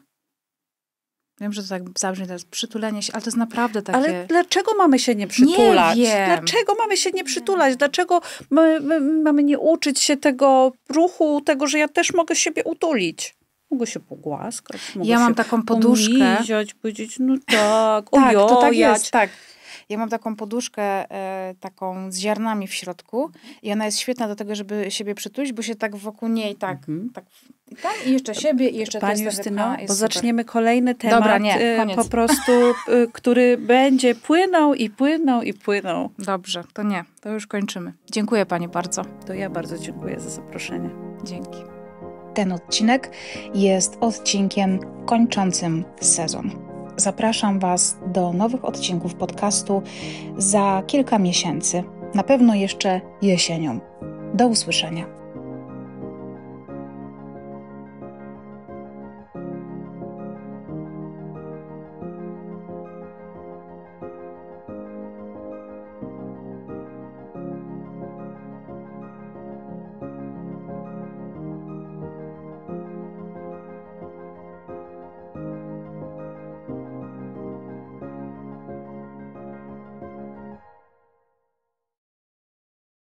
Wiem, że to tak zabrzmi teraz, przytulenie się, ale to jest naprawdę takie... Ale dlaczego mamy się nie przytulać? Nie wiem. Dlaczego mamy się nie przytulać? Dlaczego my, my, mamy nie uczyć się tego ruchu, tego, że ja też mogę siebie utulić? Mogę się pogłaskać. Mogę ja mam taką poduszkę. Umiziać, powiedzieć, no *laughs* tak, tak, to tak jest, tak. Ja mam taką poduszkę e, taką z ziarnami w środku i ona jest świetna do tego, żeby siebie przytulić, bo się tak wokół niej tak, mhm. tak i, tam, i jeszcze siebie, i jeszcze Pani Justyno, bo zaczniemy kolejny temat, Dobra, nie, e, po prostu, e, który będzie płynął i płynął i płynął. Dobrze, to nie, to już kończymy. Dziękuję Pani bardzo. To ja bardzo dziękuję za zaproszenie. Dzięki ten odcinek jest odcinkiem kończącym sezon. Zapraszam Was do nowych odcinków podcastu za kilka miesięcy, na pewno jeszcze jesienią. Do usłyszenia.